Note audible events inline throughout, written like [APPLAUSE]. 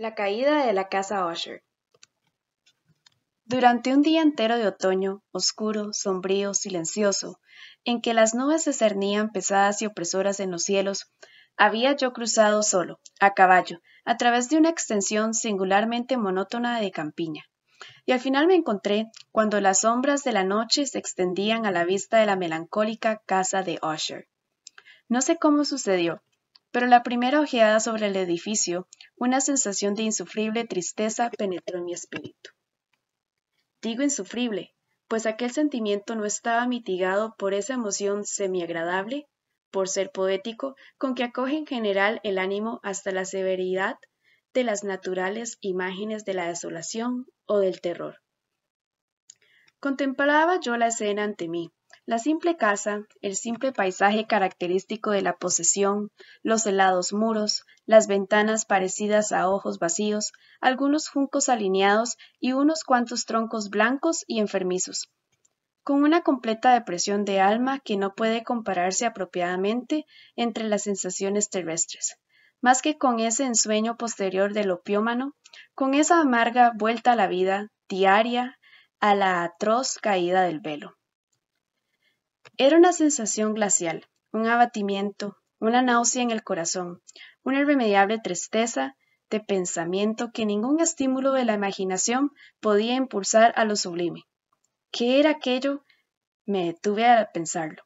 La caída de la casa Usher. Durante un día entero de otoño, oscuro, sombrío, silencioso, en que las nubes se cernían pesadas y opresoras en los cielos, había yo cruzado solo, a caballo, a través de una extensión singularmente monótona de campiña. Y al final me encontré cuando las sombras de la noche se extendían a la vista de la melancólica casa de Usher. No sé cómo sucedió, pero la primera ojeada sobre el edificio, una sensación de insufrible tristeza penetró en mi espíritu. Digo insufrible, pues aquel sentimiento no estaba mitigado por esa emoción semiagradable, por ser poético, con que acoge en general el ánimo hasta la severidad de las naturales imágenes de la desolación o del terror. Contemplaba yo la escena ante mí, la simple casa, el simple paisaje característico de la posesión, los helados muros, las ventanas parecidas a ojos vacíos, algunos juncos alineados y unos cuantos troncos blancos y enfermizos. Con una completa depresión de alma que no puede compararse apropiadamente entre las sensaciones terrestres, más que con ese ensueño posterior del opiómano, con esa amarga vuelta a la vida diaria, a la atroz caída del velo. Era una sensación glacial, un abatimiento, una náusea en el corazón, una irremediable tristeza de pensamiento que ningún estímulo de la imaginación podía impulsar a lo sublime. ¿Qué era aquello? Me detuve a pensarlo.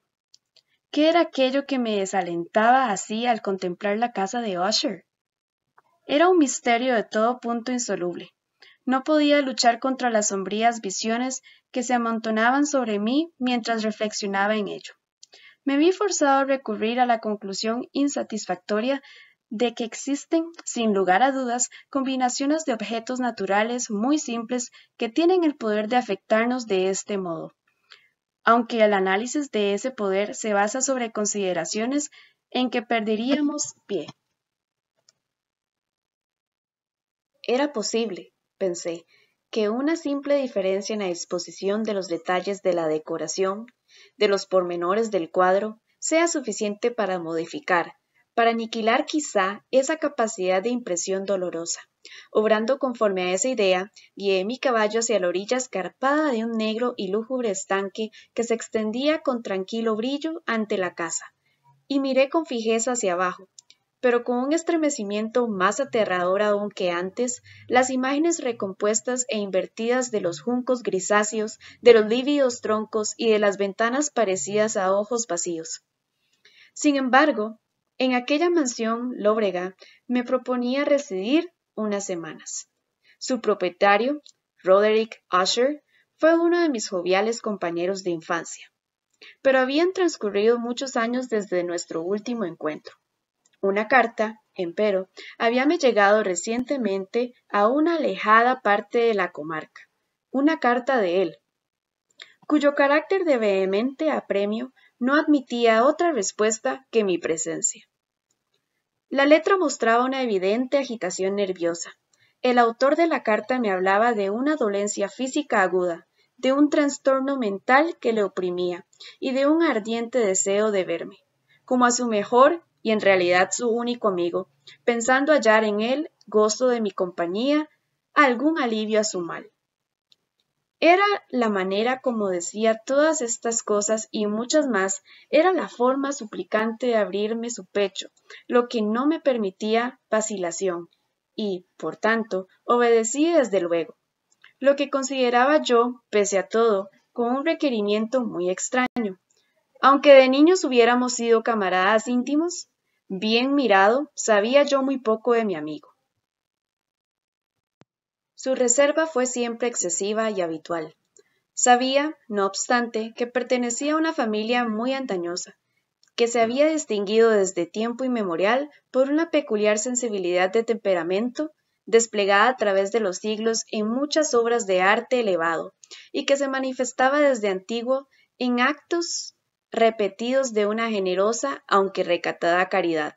¿Qué era aquello que me desalentaba así al contemplar la casa de Usher? Era un misterio de todo punto insoluble, no podía luchar contra las sombrías visiones que se amontonaban sobre mí mientras reflexionaba en ello. Me vi forzado a recurrir a la conclusión insatisfactoria de que existen, sin lugar a dudas, combinaciones de objetos naturales muy simples que tienen el poder de afectarnos de este modo. Aunque el análisis de ese poder se basa sobre consideraciones en que perderíamos pie. Era posible, pensé, que una simple diferencia en la exposición de los detalles de la decoración, de los pormenores del cuadro, sea suficiente para modificar, para aniquilar quizá esa capacidad de impresión dolorosa. Obrando conforme a esa idea, guié mi caballo hacia la orilla escarpada de un negro y lúgubre estanque que se extendía con tranquilo brillo ante la casa, y miré con fijeza hacia abajo, pero con un estremecimiento más aterrador aún que antes, las imágenes recompuestas e invertidas de los juncos grisáceos, de los lívidos troncos y de las ventanas parecidas a ojos vacíos. Sin embargo, en aquella mansión lóbrega me proponía residir unas semanas. Su propietario, Roderick Usher, fue uno de mis joviales compañeros de infancia. Pero habían transcurrido muchos años desde nuestro último encuentro. Una carta, empero, habíame llegado recientemente a una alejada parte de la comarca, una carta de él, cuyo carácter de vehemente apremio no admitía otra respuesta que mi presencia. La letra mostraba una evidente agitación nerviosa. El autor de la carta me hablaba de una dolencia física aguda, de un trastorno mental que le oprimía y de un ardiente deseo de verme, como a su mejor y en realidad su único amigo, pensando hallar en él gozo de mi compañía, algún alivio a su mal. Era la manera como decía todas estas cosas y muchas más, era la forma suplicante de abrirme su pecho, lo que no me permitía vacilación, y, por tanto, obedecí desde luego. Lo que consideraba yo, pese a todo, como un requerimiento muy extraño. Aunque de niños hubiéramos sido camaradas íntimos, Bien mirado, sabía yo muy poco de mi amigo. Su reserva fue siempre excesiva y habitual. Sabía, no obstante, que pertenecía a una familia muy antañosa, que se había distinguido desde tiempo inmemorial por una peculiar sensibilidad de temperamento desplegada a través de los siglos en muchas obras de arte elevado, y que se manifestaba desde antiguo en actos repetidos de una generosa, aunque recatada caridad,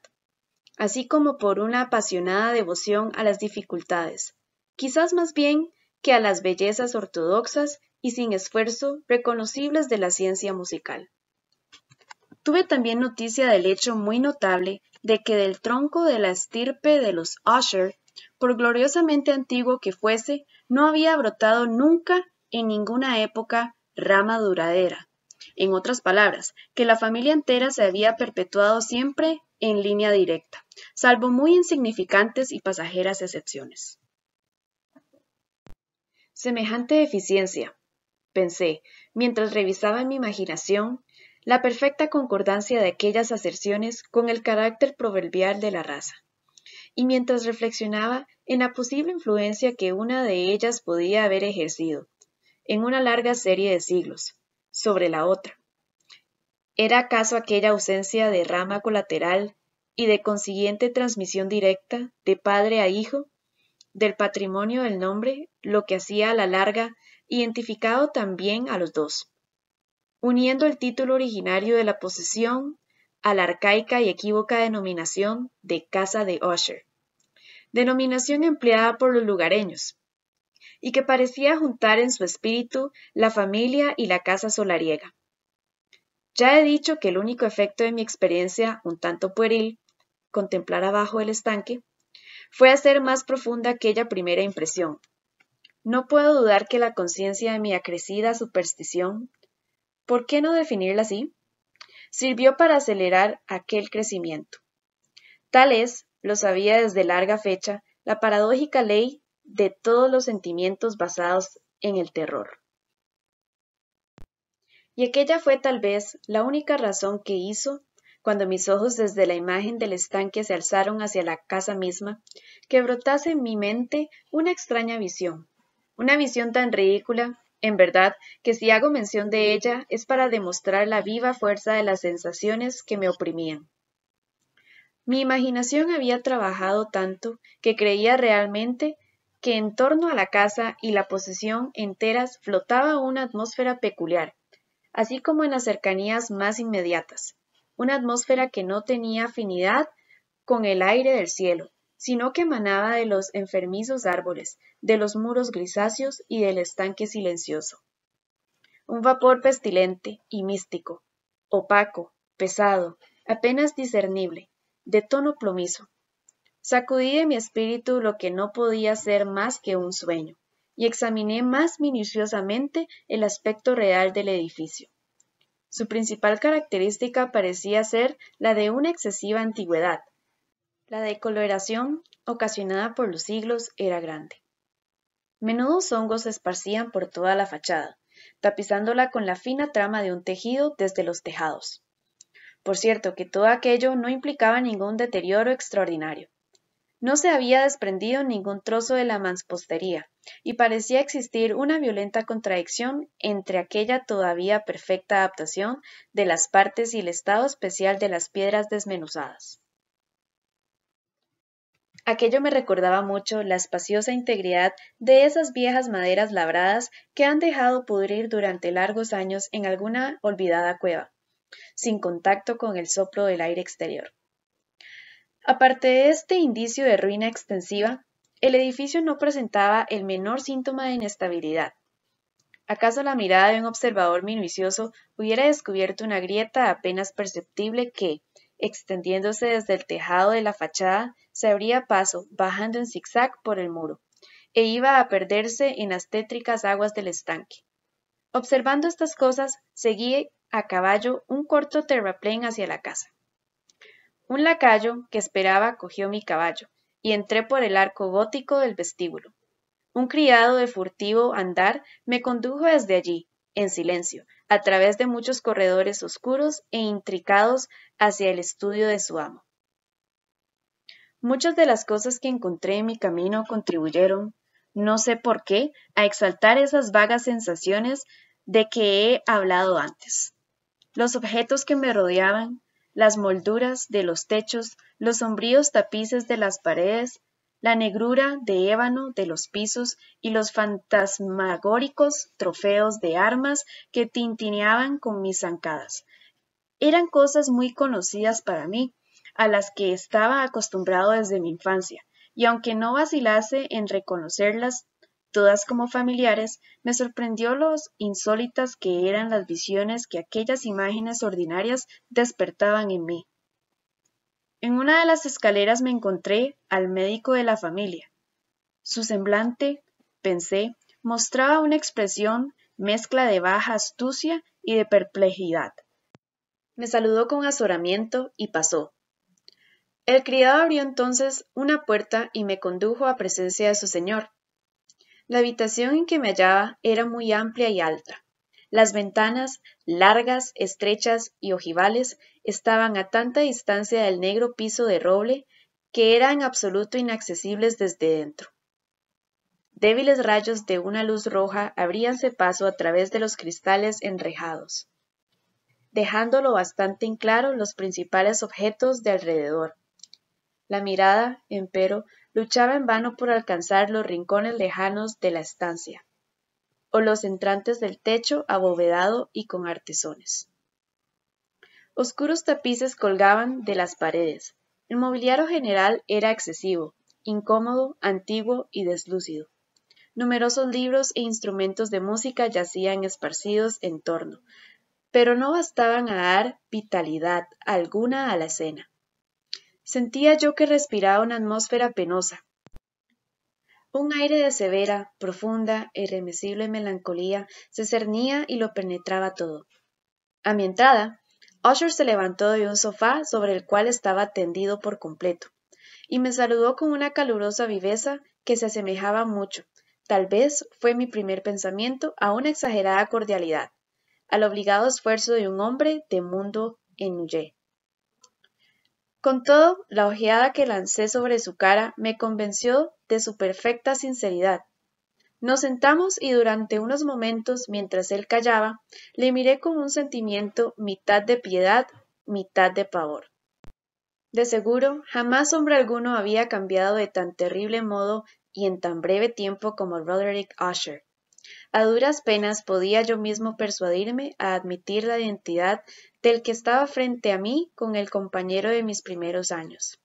así como por una apasionada devoción a las dificultades, quizás más bien que a las bellezas ortodoxas y sin esfuerzo reconocibles de la ciencia musical. Tuve también noticia del hecho muy notable de que del tronco de la estirpe de los Usher, por gloriosamente antiguo que fuese, no había brotado nunca en ninguna época rama duradera, en otras palabras, que la familia entera se había perpetuado siempre en línea directa, salvo muy insignificantes y pasajeras excepciones. Semejante eficiencia, pensé, mientras revisaba en mi imaginación la perfecta concordancia de aquellas aserciones con el carácter proverbial de la raza. Y mientras reflexionaba en la posible influencia que una de ellas podía haber ejercido, en una larga serie de siglos, sobre la otra. ¿Era acaso aquella ausencia de rama colateral y de consiguiente transmisión directa de padre a hijo del patrimonio del nombre lo que hacía a la larga identificado también a los dos, uniendo el título originario de la posesión a la arcaica y equívoca denominación de Casa de Usher, denominación empleada por los lugareños, y que parecía juntar en su espíritu la familia y la casa solariega. Ya he dicho que el único efecto de mi experiencia, un tanto pueril, contemplar abajo el estanque, fue hacer más profunda aquella primera impresión. No puedo dudar que la conciencia de mi acrecida superstición, ¿por qué no definirla así? sirvió para acelerar aquel crecimiento. Tal es, lo sabía desde larga fecha, la paradójica ley de todos los sentimientos basados en el terror. Y aquella fue tal vez la única razón que hizo, cuando mis ojos desde la imagen del estanque se alzaron hacia la casa misma, que brotase en mi mente una extraña visión, una visión tan ridícula, en verdad, que si hago mención de ella es para demostrar la viva fuerza de las sensaciones que me oprimían. Mi imaginación había trabajado tanto que creía realmente que en torno a la casa y la posesión enteras flotaba una atmósfera peculiar, así como en las cercanías más inmediatas, una atmósfera que no tenía afinidad con el aire del cielo, sino que emanaba de los enfermizos árboles, de los muros grisáceos y del estanque silencioso. Un vapor pestilente y místico, opaco, pesado, apenas discernible, de tono plomizo, Sacudí de mi espíritu lo que no podía ser más que un sueño, y examiné más minuciosamente el aspecto real del edificio. Su principal característica parecía ser la de una excesiva antigüedad. La decoloración ocasionada por los siglos era grande. Menudos hongos se esparcían por toda la fachada, tapizándola con la fina trama de un tejido desde los tejados. Por cierto que todo aquello no implicaba ningún deterioro extraordinario. No se había desprendido ningún trozo de la manspostería, y parecía existir una violenta contradicción entre aquella todavía perfecta adaptación de las partes y el estado especial de las piedras desmenuzadas. Aquello me recordaba mucho la espaciosa integridad de esas viejas maderas labradas que han dejado pudrir durante largos años en alguna olvidada cueva, sin contacto con el soplo del aire exterior. Aparte de este indicio de ruina extensiva, el edificio no presentaba el menor síntoma de inestabilidad. ¿Acaso la mirada de un observador minucioso hubiera descubierto una grieta apenas perceptible que, extendiéndose desde el tejado de la fachada, se abría paso, bajando en zigzag por el muro, e iba a perderse en las tétricas aguas del estanque? Observando estas cosas, seguí a caballo un corto terraplén hacia la casa. Un lacayo que esperaba cogió mi caballo, y entré por el arco gótico del vestíbulo. Un criado de furtivo andar me condujo desde allí, en silencio, a través de muchos corredores oscuros e intricados hacia el estudio de su amo. Muchas de las cosas que encontré en mi camino contribuyeron, no sé por qué, a exaltar esas vagas sensaciones de que he hablado antes. Los objetos que me rodeaban, las molduras de los techos, los sombríos tapices de las paredes, la negrura de ébano de los pisos y los fantasmagóricos trofeos de armas que tintineaban con mis zancadas. Eran cosas muy conocidas para mí, a las que estaba acostumbrado desde mi infancia, y aunque no vacilase en reconocerlas, Todas como familiares, me sorprendió lo insólitas que eran las visiones que aquellas imágenes ordinarias despertaban en mí. En una de las escaleras me encontré al médico de la familia. Su semblante, pensé, mostraba una expresión mezcla de baja astucia y de perplejidad. Me saludó con azoramiento y pasó. El criado abrió entonces una puerta y me condujo a presencia de su señor, la habitación en que me hallaba era muy amplia y alta. Las ventanas, largas, estrechas y ojivales, estaban a tanta distancia del negro piso de roble que eran absoluto inaccesibles desde dentro. Débiles rayos de una luz roja abríanse paso a través de los cristales enrejados, dejándolo bastante en claro los principales objetos de alrededor. La mirada, empero, luchaba en vano por alcanzar los rincones lejanos de la estancia, o los entrantes del techo abovedado y con artesones. Oscuros tapices colgaban de las paredes. El mobiliario general era excesivo, incómodo, antiguo y deslúcido. Numerosos libros e instrumentos de música yacían esparcidos en torno, pero no bastaban a dar vitalidad alguna a la escena. Sentía yo que respiraba una atmósfera penosa, un aire de severa, profunda e irremisible melancolía se cernía y lo penetraba todo. A mi entrada, Usher se levantó de un sofá sobre el cual estaba tendido por completo, y me saludó con una calurosa viveza que se asemejaba mucho, tal vez fue mi primer pensamiento, a una exagerada cordialidad, al obligado esfuerzo de un hombre de mundo en con todo, la ojeada que lancé sobre su cara me convenció de su perfecta sinceridad. Nos sentamos y durante unos momentos, mientras él callaba, le miré con un sentimiento mitad de piedad, mitad de pavor. De seguro, jamás hombre alguno había cambiado de tan terrible modo y en tan breve tiempo como Roderick Usher duras penas podía yo mismo persuadirme a admitir la identidad del que estaba frente a mí con el compañero de mis primeros años.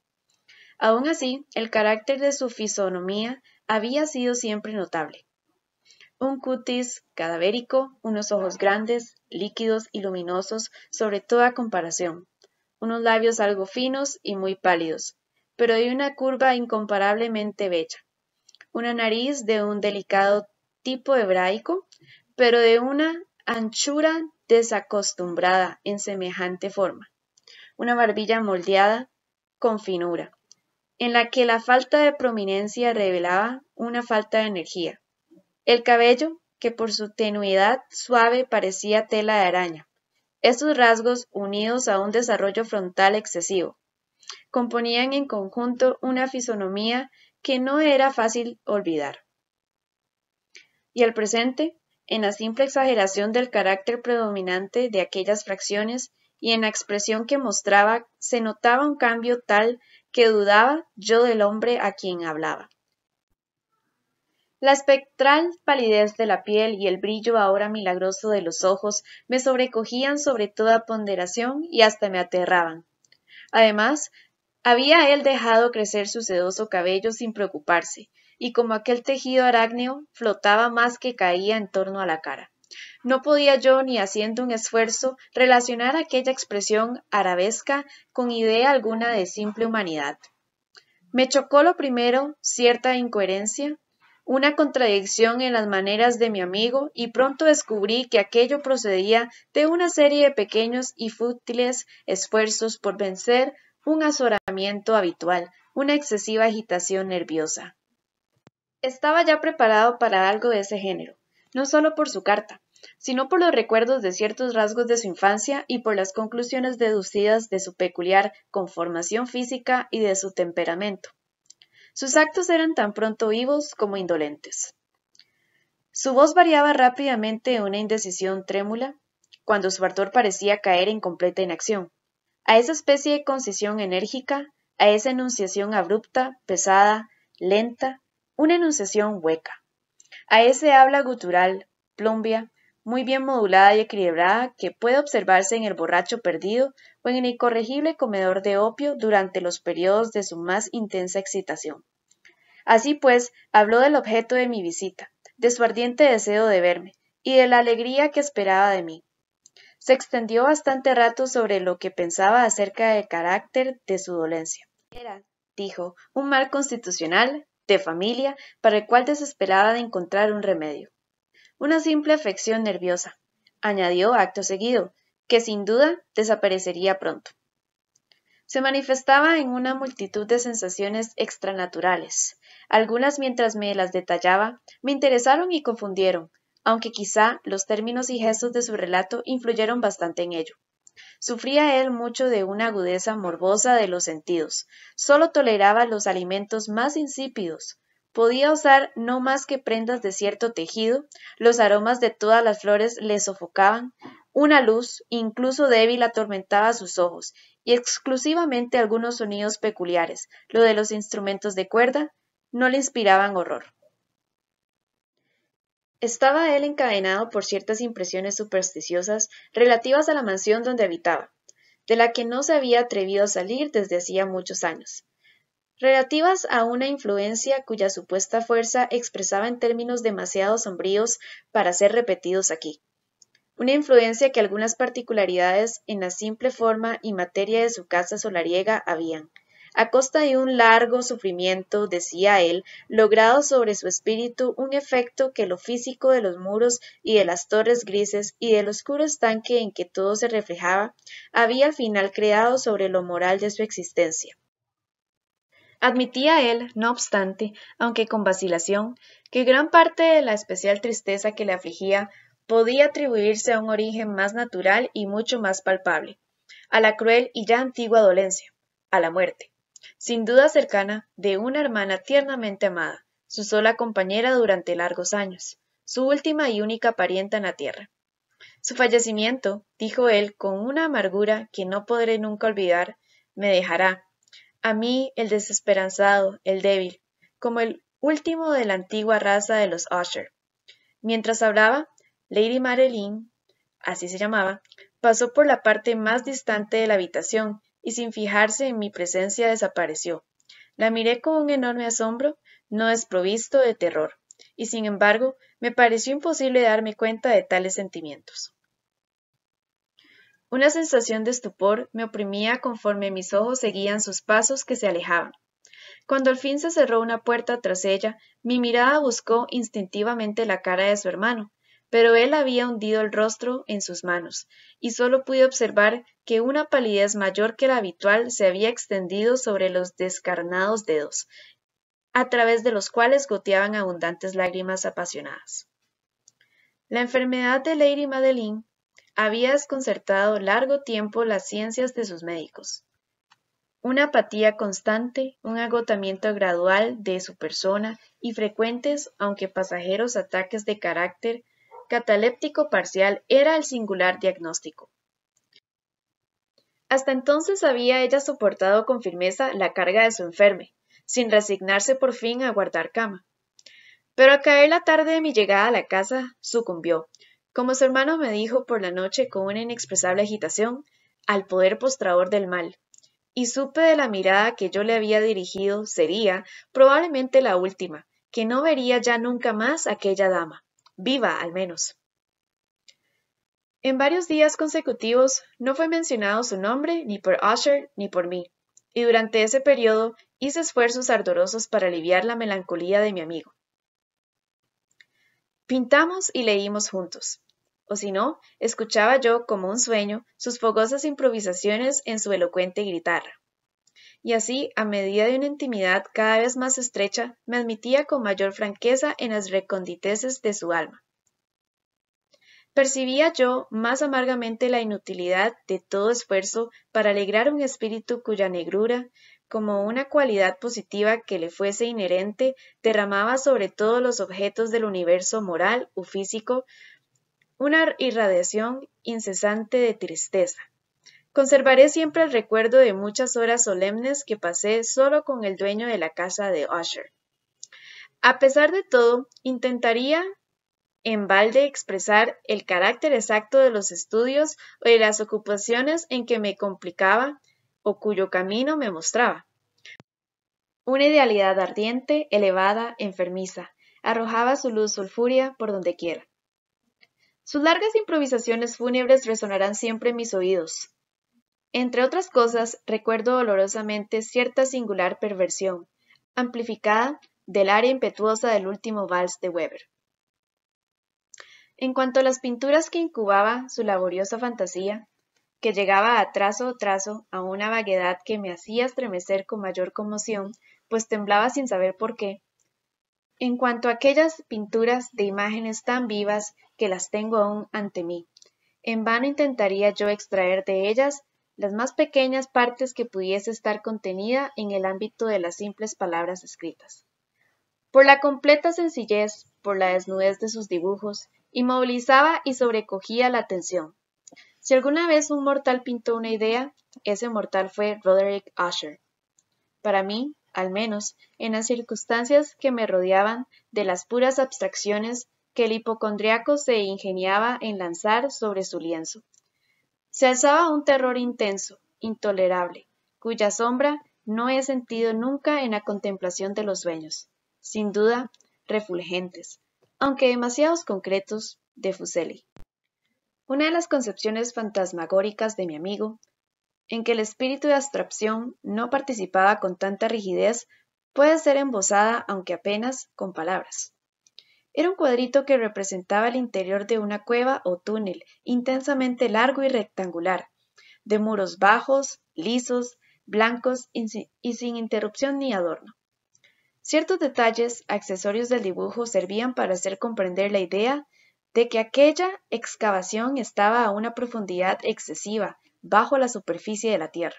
Aun así, el carácter de su fisonomía había sido siempre notable. Un cutis cadavérico, unos ojos grandes, líquidos y luminosos sobre toda comparación, unos labios algo finos y muy pálidos, pero de una curva incomparablemente bella, una nariz de un delicado tipo hebraico, pero de una anchura desacostumbrada en semejante forma, una barbilla moldeada con finura, en la que la falta de prominencia revelaba una falta de energía. El cabello, que por su tenuidad suave parecía tela de araña, estos rasgos, unidos a un desarrollo frontal excesivo, componían en conjunto una fisonomía que no era fácil olvidar y al presente en la simple exageración del carácter predominante de aquellas fracciones y en la expresión que mostraba se notaba un cambio tal que dudaba yo del hombre a quien hablaba. La espectral palidez de la piel y el brillo ahora milagroso de los ojos me sobrecogían sobre toda ponderación y hasta me aterraban. Además, había él dejado crecer su sedoso cabello sin preocuparse, y como aquel tejido arácneo flotaba más que caía en torno a la cara. No podía yo, ni haciendo un esfuerzo, relacionar aquella expresión arabesca con idea alguna de simple humanidad. Me chocó lo primero cierta incoherencia, una contradicción en las maneras de mi amigo, y pronto descubrí que aquello procedía de una serie de pequeños y fútiles esfuerzos por vencer un azoramiento habitual, una excesiva agitación nerviosa. Estaba ya preparado para algo de ese género, no solo por su carta, sino por los recuerdos de ciertos rasgos de su infancia y por las conclusiones deducidas de su peculiar conformación física y de su temperamento. Sus actos eran tan pronto vivos como indolentes. Su voz variaba rápidamente de una indecisión trémula, cuando su ardor parecía caer en completa inacción. A esa especie de concisión enérgica, a esa enunciación abrupta, pesada, lenta, una enunciación hueca. A ese habla gutural, plumbia, muy bien modulada y equilibrada que puede observarse en el borracho perdido o en el incorregible comedor de opio durante los periodos de su más intensa excitación. Así pues, habló del objeto de mi visita, de su ardiente deseo de verme y de la alegría que esperaba de mí. Se extendió bastante rato sobre lo que pensaba acerca del carácter de su dolencia. Era, dijo, un mal constitucional de familia, para el cual desesperaba de encontrar un remedio. Una simple afección nerviosa, añadió acto seguido, que sin duda desaparecería pronto. Se manifestaba en una multitud de sensaciones extranaturales. Algunas mientras me las detallaba, me interesaron y confundieron, aunque quizá los términos y gestos de su relato influyeron bastante en ello. Sufría él mucho de una agudeza morbosa de los sentidos. Sólo toleraba los alimentos más insípidos. Podía usar no más que prendas de cierto tejido, los aromas de todas las flores le sofocaban, una luz, incluso débil, atormentaba sus ojos, y exclusivamente algunos sonidos peculiares, lo de los instrumentos de cuerda, no le inspiraban horror. Estaba él encadenado por ciertas impresiones supersticiosas relativas a la mansión donde habitaba, de la que no se había atrevido a salir desde hacía muchos años, relativas a una influencia cuya supuesta fuerza expresaba en términos demasiado sombríos para ser repetidos aquí. Una influencia que algunas particularidades en la simple forma y materia de su casa solariega habían, a costa de un largo sufrimiento, decía él, logrado sobre su espíritu un efecto que lo físico de los muros y de las torres grises y del oscuro estanque en que todo se reflejaba, había al final creado sobre lo moral de su existencia. Admitía él, no obstante, aunque con vacilación, que gran parte de la especial tristeza que le afligía podía atribuirse a un origen más natural y mucho más palpable, a la cruel y ya antigua dolencia, a la muerte sin duda cercana, de una hermana tiernamente amada, su sola compañera durante largos años, su última y única parienta en la tierra. Su fallecimiento, dijo él con una amargura que no podré nunca olvidar, me dejará, a mí el desesperanzado, el débil, como el último de la antigua raza de los Usher. Mientras hablaba, Lady Marilyn, así se llamaba, pasó por la parte más distante de la habitación y sin fijarse en mi presencia desapareció. La miré con un enorme asombro, no desprovisto de terror, y sin embargo me pareció imposible darme cuenta de tales sentimientos. Una sensación de estupor me oprimía conforme mis ojos seguían sus pasos que se alejaban. Cuando al fin se cerró una puerta tras ella, mi mirada buscó instintivamente la cara de su hermano, pero él había hundido el rostro en sus manos, y solo pude observar que una palidez mayor que la habitual se había extendido sobre los descarnados dedos, a través de los cuales goteaban abundantes lágrimas apasionadas. La enfermedad de Lady Madeline había desconcertado largo tiempo las ciencias de sus médicos. Una apatía constante, un agotamiento gradual de su persona y frecuentes, aunque pasajeros, ataques de carácter cataléptico parcial era el singular diagnóstico. Hasta entonces había ella soportado con firmeza la carga de su enferme, sin resignarse por fin a guardar cama. Pero a caer la tarde de mi llegada a la casa, sucumbió, como su hermano me dijo por la noche con una inexpresable agitación, al poder postrador del mal, y supe de la mirada que yo le había dirigido sería probablemente la última, que no vería ya nunca más aquella dama viva al menos. En varios días consecutivos no fue mencionado su nombre ni por Usher ni por mí, y durante ese periodo hice esfuerzos ardorosos para aliviar la melancolía de mi amigo. Pintamos y leímos juntos, o si no, escuchaba yo como un sueño sus fogosas improvisaciones en su elocuente guitarra y así, a medida de una intimidad cada vez más estrecha, me admitía con mayor franqueza en las reconditeces de su alma. Percibía yo más amargamente la inutilidad de todo esfuerzo para alegrar un espíritu cuya negrura, como una cualidad positiva que le fuese inherente, derramaba sobre todos los objetos del universo moral o físico una irradiación incesante de tristeza Conservaré siempre el recuerdo de muchas horas solemnes que pasé solo con el dueño de la casa de Usher. A pesar de todo, intentaría en balde expresar el carácter exacto de los estudios o de las ocupaciones en que me complicaba o cuyo camino me mostraba. Una idealidad ardiente, elevada, enfermiza, arrojaba su luz sulfúrea por donde quiera. Sus largas improvisaciones fúnebres resonarán siempre en mis oídos, entre otras cosas, recuerdo dolorosamente cierta singular perversión, amplificada del área impetuosa del último vals de Weber. En cuanto a las pinturas que incubaba su laboriosa fantasía, que llegaba a trazo a trazo a una vaguedad que me hacía estremecer con mayor conmoción, pues temblaba sin saber por qué. En cuanto a aquellas pinturas de imágenes tan vivas que las tengo aún ante mí, en vano intentaría yo extraer de ellas las más pequeñas partes que pudiese estar contenida en el ámbito de las simples palabras escritas. Por la completa sencillez, por la desnudez de sus dibujos, inmovilizaba y sobrecogía la atención. Si alguna vez un mortal pintó una idea, ese mortal fue Roderick Usher. Para mí, al menos, en las circunstancias que me rodeaban de las puras abstracciones que el hipocondriaco se ingeniaba en lanzar sobre su lienzo. Se alzaba un terror intenso, intolerable, cuya sombra no he sentido nunca en la contemplación de los sueños, sin duda refulgentes, aunque demasiados concretos, de Fuseli. Una de las concepciones fantasmagóricas de mi amigo, en que el espíritu de abstracción no participaba con tanta rigidez, puede ser embosada, aunque apenas, con palabras. Era un cuadrito que representaba el interior de una cueva o túnel, intensamente largo y rectangular, de muros bajos, lisos, blancos y sin interrupción ni adorno. Ciertos detalles, accesorios del dibujo, servían para hacer comprender la idea de que aquella excavación estaba a una profundidad excesiva, bajo la superficie de la Tierra.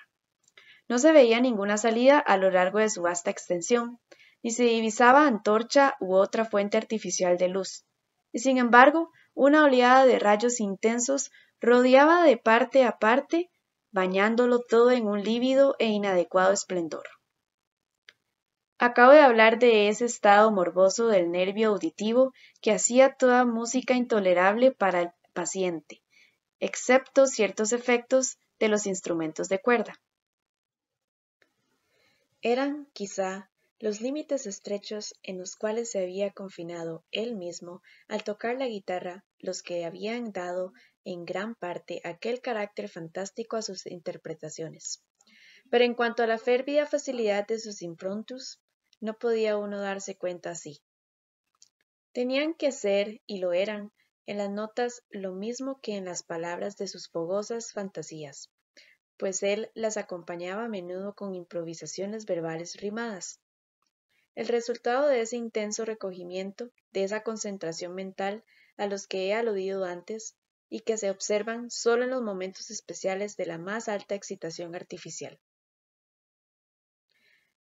No se veía ninguna salida a lo largo de su vasta extensión, y se divisaba antorcha u otra fuente artificial de luz. Y sin embargo, una oleada de rayos intensos rodeaba de parte a parte, bañándolo todo en un lívido e inadecuado esplendor. Acabo de hablar de ese estado morboso del nervio auditivo que hacía toda música intolerable para el paciente, excepto ciertos efectos de los instrumentos de cuerda. Eran, quizá, los límites estrechos en los cuales se había confinado él mismo al tocar la guitarra, los que habían dado en gran parte aquel carácter fantástico a sus interpretaciones. Pero en cuanto a la férvida facilidad de sus improntus, no podía uno darse cuenta así. Tenían que ser, y lo eran, en las notas lo mismo que en las palabras de sus fogosas fantasías, pues él las acompañaba a menudo con improvisaciones verbales rimadas, el resultado de ese intenso recogimiento, de esa concentración mental a los que he aludido antes, y que se observan solo en los momentos especiales de la más alta excitación artificial.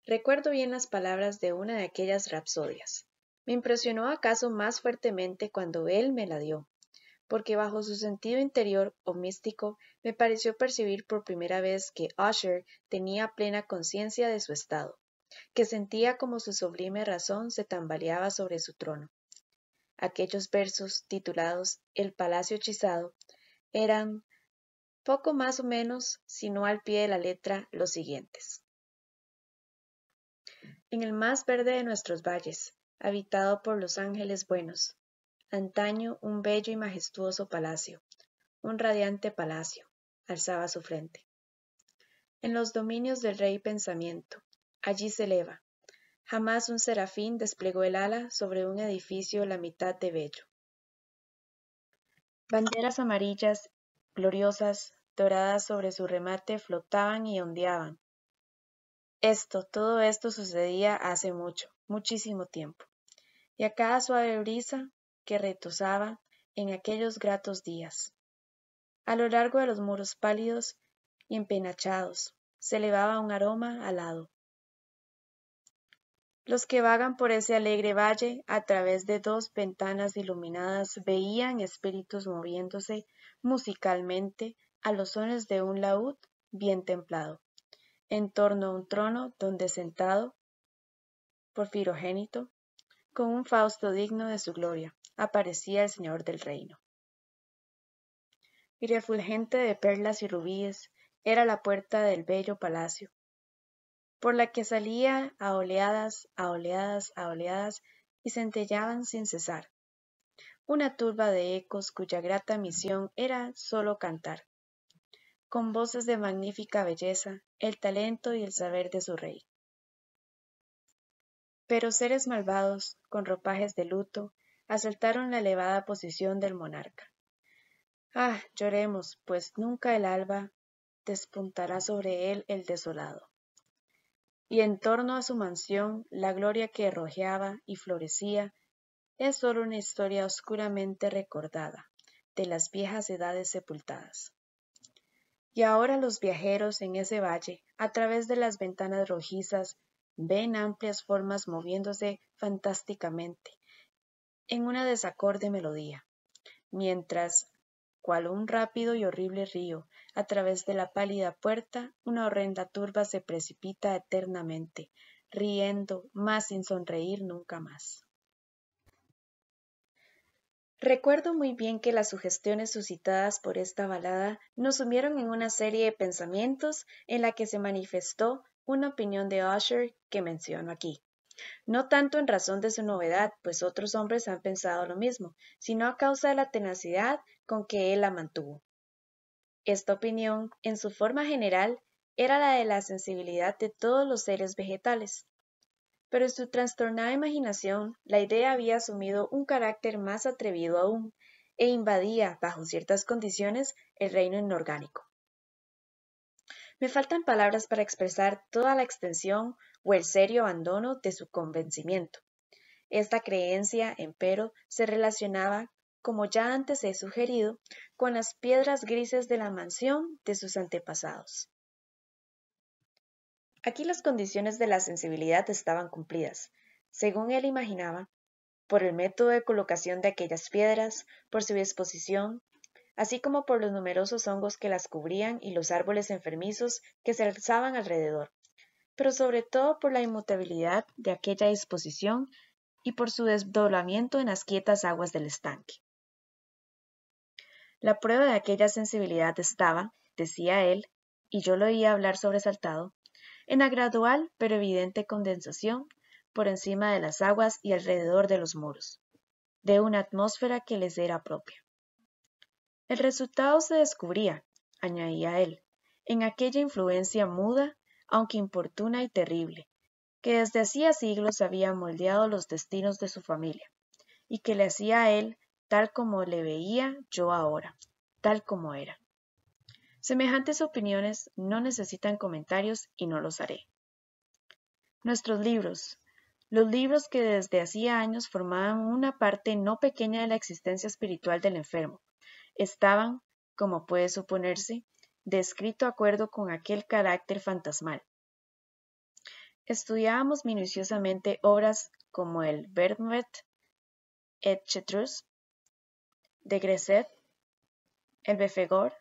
Recuerdo bien las palabras de una de aquellas rapsodias. Me impresionó acaso más fuertemente cuando él me la dio, porque bajo su sentido interior o místico me pareció percibir por primera vez que Usher tenía plena conciencia de su estado, que sentía como su sublime razón se tambaleaba sobre su trono. Aquellos versos, titulados El Palacio Hechizado, eran poco más o menos, sino al pie de la letra, los siguientes. En el más verde de nuestros valles, habitado por los ángeles buenos, antaño un bello y majestuoso palacio, un radiante palacio, alzaba su frente. En los dominios del rey pensamiento, Allí se eleva. Jamás un serafín desplegó el ala sobre un edificio la mitad de bello. Banderas amarillas, gloriosas, doradas sobre su remate flotaban y ondeaban. Esto, todo esto sucedía hace mucho, muchísimo tiempo. Y a cada suave brisa que retosaba en aquellos gratos días. A lo largo de los muros pálidos y empenachados se elevaba un aroma alado. Los que vagan por ese alegre valle, a través de dos ventanas iluminadas, veían espíritus moviéndose musicalmente a los sones de un laúd bien templado, en torno a un trono donde sentado, porfirogénito, con un fausto digno de su gloria, aparecía el Señor del Reino. Y refulgente de perlas y rubíes era la puerta del bello palacio, por la que salía a oleadas, a oleadas, a oleadas y centellaban sin cesar. Una turba de ecos cuya grata misión era solo cantar, con voces de magnífica belleza, el talento y el saber de su rey. Pero seres malvados, con ropajes de luto, asaltaron la elevada posición del monarca. Ah, lloremos, pues nunca el alba despuntará sobre él el desolado y en torno a su mansión la gloria que rojeaba y florecía es solo una historia oscuramente recordada de las viejas edades sepultadas. Y ahora los viajeros en ese valle, a través de las ventanas rojizas, ven amplias formas moviéndose fantásticamente en una desacorde melodía, mientras cual un rápido y horrible río, a través de la pálida puerta una horrenda turba se precipita eternamente, riendo más sin sonreír nunca más. Recuerdo muy bien que las sugestiones suscitadas por esta balada nos sumieron en una serie de pensamientos en la que se manifestó una opinión de Usher que menciono aquí. No tanto en razón de su novedad, pues otros hombres han pensado lo mismo, sino a causa de la tenacidad con que él la mantuvo. Esta opinión, en su forma general, era la de la sensibilidad de todos los seres vegetales. Pero en su trastornada imaginación, la idea había asumido un carácter más atrevido aún, e invadía, bajo ciertas condiciones, el reino inorgánico. Me faltan palabras para expresar toda la extensión o el serio abandono de su convencimiento. Esta creencia, empero, se relacionaba, como ya antes he sugerido, con las piedras grises de la mansión de sus antepasados. Aquí las condiciones de la sensibilidad estaban cumplidas, según él imaginaba, por el método de colocación de aquellas piedras, por su disposición, así como por los numerosos hongos que las cubrían y los árboles enfermizos que se alzaban alrededor, pero sobre todo por la inmutabilidad de aquella disposición y por su desdoblamiento en las quietas aguas del estanque. La prueba de aquella sensibilidad estaba, decía él, y yo lo oía hablar sobresaltado, en la gradual pero evidente condensación por encima de las aguas y alrededor de los muros, de una atmósfera que les era propia. El resultado se descubría, añadía él, en aquella influencia muda, aunque importuna y terrible, que desde hacía siglos había moldeado los destinos de su familia, y que le hacía a él tal como le veía yo ahora, tal como era. Semejantes opiniones no necesitan comentarios y no los haré. Nuestros libros, los libros que desde hacía años formaban una parte no pequeña de la existencia espiritual del enfermo, estaban, como puede suponerse, de acuerdo con aquel carácter fantasmal. Estudiábamos minuciosamente obras como el Bernwet, et Chetrus, de Greset, el Befegor,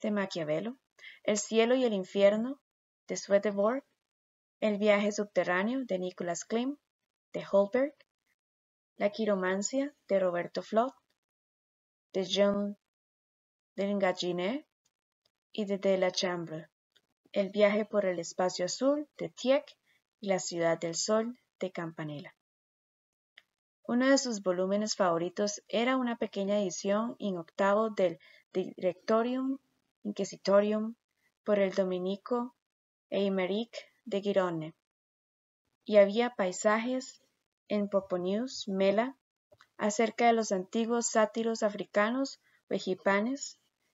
de Maquiavelo, el cielo y el infierno, de Swedeborg, el viaje subterráneo, de Nicolas Klim, de Holberg, la quiromancia, de Roberto Flot de Jean Lingagine y de De la Chambre, El viaje por el espacio azul de Tieck y La ciudad del sol de Campanella. Uno de sus volúmenes favoritos era una pequeña edición en octavo del Directorium Inquisitorium por el dominico Eimeric de Girone y había paisajes en Poponius, Mela, acerca de los antiguos sátiros africanos o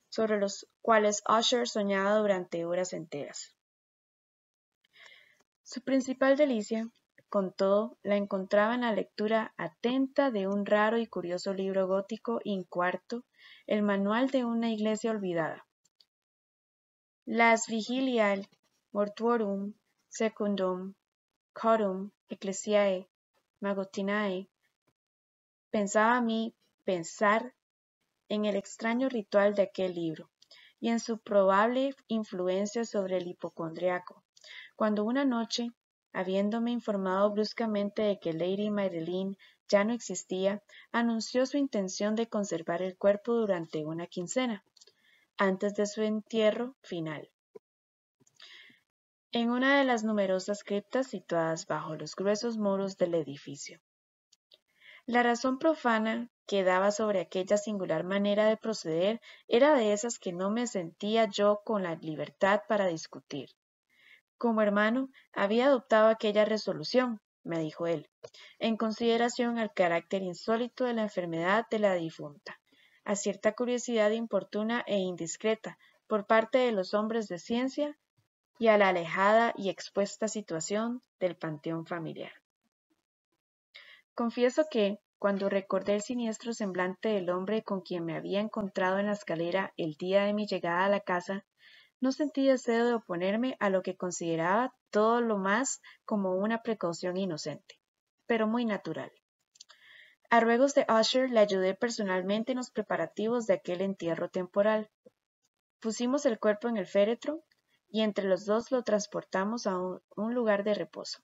sobre los cuales Usher soñaba durante horas enteras. Su principal delicia, con todo, la encontraba en la lectura atenta de un raro y curioso libro gótico incuarto, el manual de una iglesia olvidada. Las Vigilial, Mortuorum Secundum Corum Ecclesiae Magotinae Pensaba a mí pensar en el extraño ritual de aquel libro y en su probable influencia sobre el hipocondriaco, cuando una noche, habiéndome informado bruscamente de que Lady Marilyn ya no existía, anunció su intención de conservar el cuerpo durante una quincena, antes de su entierro final. En una de las numerosas criptas situadas bajo los gruesos muros del edificio. La razón profana que daba sobre aquella singular manera de proceder era de esas que no me sentía yo con la libertad para discutir. Como hermano, había adoptado aquella resolución, me dijo él, en consideración al carácter insólito de la enfermedad de la difunta, a cierta curiosidad importuna e indiscreta por parte de los hombres de ciencia y a la alejada y expuesta situación del panteón familiar. Confieso que, cuando recordé el siniestro semblante del hombre con quien me había encontrado en la escalera el día de mi llegada a la casa, no sentí deseo de oponerme a lo que consideraba todo lo más como una precaución inocente, pero muy natural. A ruegos de Usher le ayudé personalmente en los preparativos de aquel entierro temporal. Pusimos el cuerpo en el féretro y entre los dos lo transportamos a un, lugar de reposo.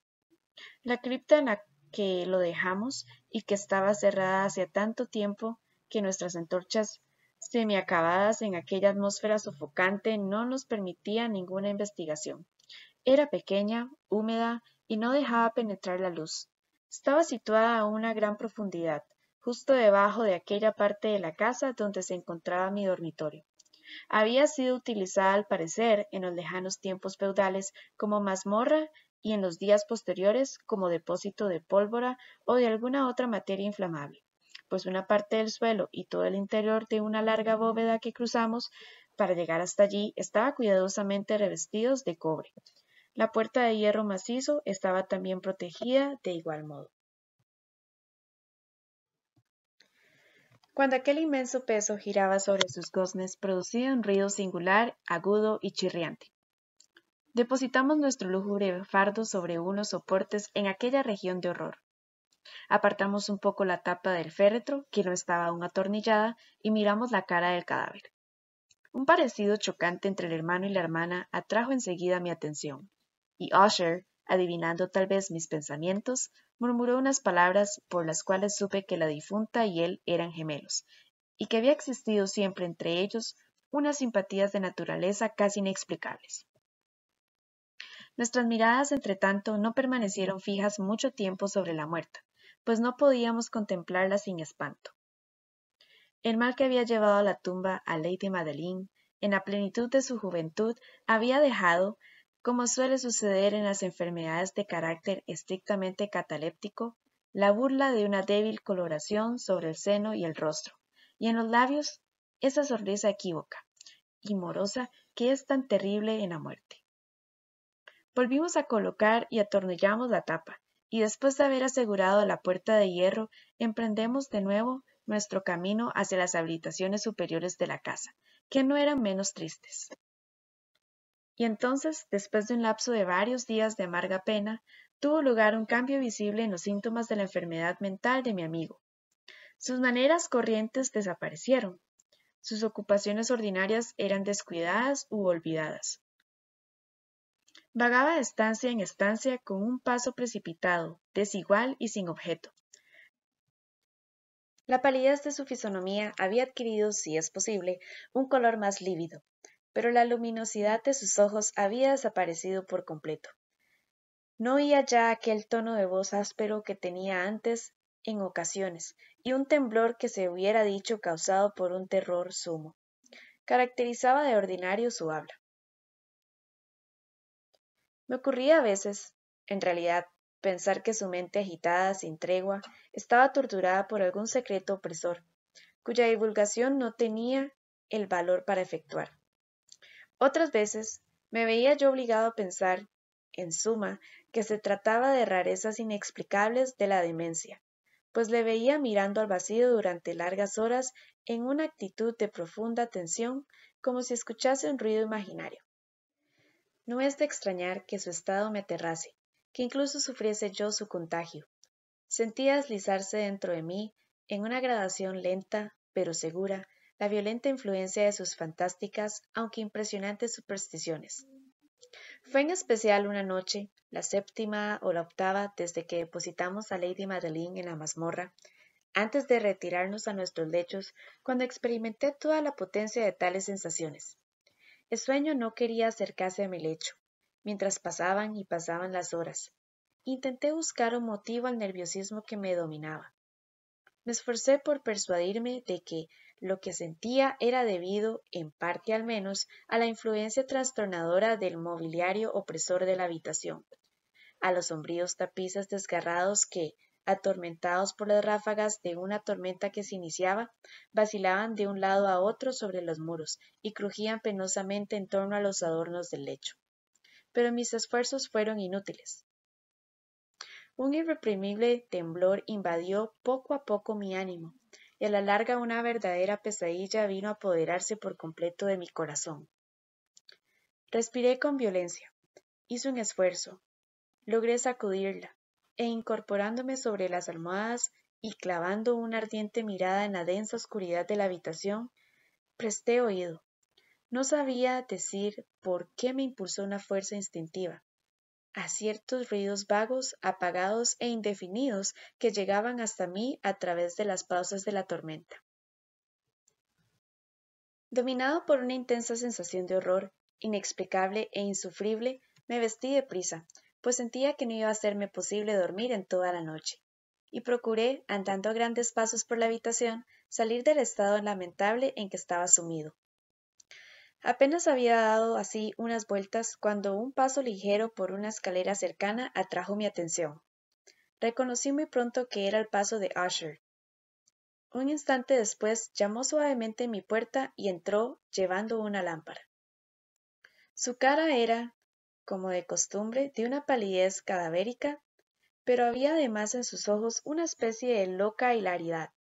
La cripta en que lo dejamos y que estaba cerrada hacía tanto tiempo que nuestras antorchas semiacabadas en aquella atmósfera sofocante no nos permitía ninguna investigación. Era pequeña, húmeda y no dejaba penetrar la luz. Estaba situada a una gran profundidad, justo debajo de aquella parte de la casa donde se encontraba mi dormitorio. Había sido utilizada al parecer en los lejanos tiempos feudales como mazmorra y en los días posteriores como depósito de pólvora o de alguna otra materia inflamable, pues una parte del suelo y todo el interior de una larga bóveda que cruzamos para llegar hasta allí estaba cuidadosamente revestidos de cobre. La puerta de hierro macizo estaba también protegida de igual modo. Cuando aquel inmenso peso giraba sobre sus goznes, producía un ruido singular, agudo y chirriante. Depositamos nuestro lúgubre fardo sobre unos soportes en aquella región de horror. Apartamos un poco la tapa del féretro, que no estaba aún atornillada, y miramos la cara del cadáver. Un parecido chocante entre el hermano y la hermana atrajo enseguida mi atención, y Usher, adivinando tal vez mis pensamientos, murmuró unas palabras por las cuales supe que la difunta y él eran gemelos, y que había existido siempre entre ellos unas simpatías de naturaleza casi inexplicables. Nuestras miradas, entretanto, no permanecieron fijas mucho tiempo sobre la muerta, pues no podíamos contemplarla sin espanto. El mal que había llevado a la tumba a Lady Madeline, en la plenitud de su juventud, había dejado, como suele suceder en las enfermedades de carácter estrictamente cataléptico, la burla de una débil coloración sobre el seno y el rostro, y en los labios esa sonrisa equívoca y morosa que es tan terrible en la muerte. Volvimos a colocar y atornillamos la tapa, y después de haber asegurado la puerta de hierro, emprendemos de nuevo nuestro camino hacia las habitaciones superiores de la casa, que no eran menos tristes. Y entonces, después de un lapso de varios días de amarga pena, tuvo lugar un cambio visible en los síntomas de la enfermedad mental de mi amigo. Sus maneras corrientes desaparecieron. Sus ocupaciones ordinarias eran descuidadas u olvidadas. Vagaba de estancia en estancia con un paso precipitado, desigual y sin objeto. La palidez de su fisonomía había adquirido, si es posible, un color más lívido, pero la luminosidad de sus ojos había desaparecido por completo. No oía ya aquel tono de voz áspero que tenía antes en ocasiones, y un temblor que se hubiera dicho causado por un terror sumo. Caracterizaba de ordinario su habla. Me ocurría a veces, en realidad, pensar que su mente agitada sin tregua estaba torturada por algún secreto opresor, cuya divulgación no tenía el valor para efectuar. Otras veces me veía yo obligado a pensar, en suma, que se trataba de rarezas inexplicables de la demencia, pues le veía mirando al vacío durante largas horas en una actitud de profunda tensión como si escuchase un ruido imaginario. No es de extrañar que su estado me aterrase, que incluso sufriese yo su contagio. Sentía deslizarse dentro de mí, en una gradación lenta, pero segura, la violenta influencia de sus fantásticas, aunque impresionantes supersticiones. Fue en especial una noche, la séptima o la octava desde que depositamos a Lady Madeline en la mazmorra, antes de retirarnos a nuestros lechos, cuando experimenté toda la potencia de tales sensaciones. El sueño no quería acercarse a mi lecho, mientras pasaban y pasaban las horas. Intenté buscar un motivo al nerviosismo que me dominaba. Me esforcé por persuadirme de que lo que sentía era debido, en parte al menos, a la influencia trastornadora del mobiliario opresor de la habitación, a los sombríos tapices desgarrados que, atormentados por las ráfagas de una tormenta que se iniciaba, vacilaban de un lado a otro sobre los muros y crujían penosamente en torno a los adornos del lecho. Pero mis esfuerzos fueron inútiles. Un irreprimible temblor invadió poco a poco mi ánimo, y a la larga una verdadera pesadilla vino a apoderarse por completo de mi corazón. Respiré con violencia. Hice un esfuerzo. Logré sacudirla, e incorporándome sobre las almohadas y clavando una ardiente mirada en la densa oscuridad de la habitación, presté oído. No sabía decir por qué me impulsó una fuerza instintiva, a ciertos ruidos vagos, apagados e indefinidos que llegaban hasta mí a través de las pausas de la tormenta. Dominado por una intensa sensación de horror, inexplicable e insufrible, me vestí de prisa pues sentía que no iba a serme posible dormir en toda la noche, y procuré, andando a grandes pasos por la habitación, salir del estado lamentable en que estaba sumido. Apenas había dado así unas vueltas cuando un paso ligero por una escalera cercana atrajo mi atención. Reconocí muy pronto que era el paso de Usher. Un instante después llamó suavemente mi puerta y entró llevando una lámpara. Su cara era, como de costumbre, de una palidez cadavérica, pero había además en sus ojos una especie de loca hilaridad,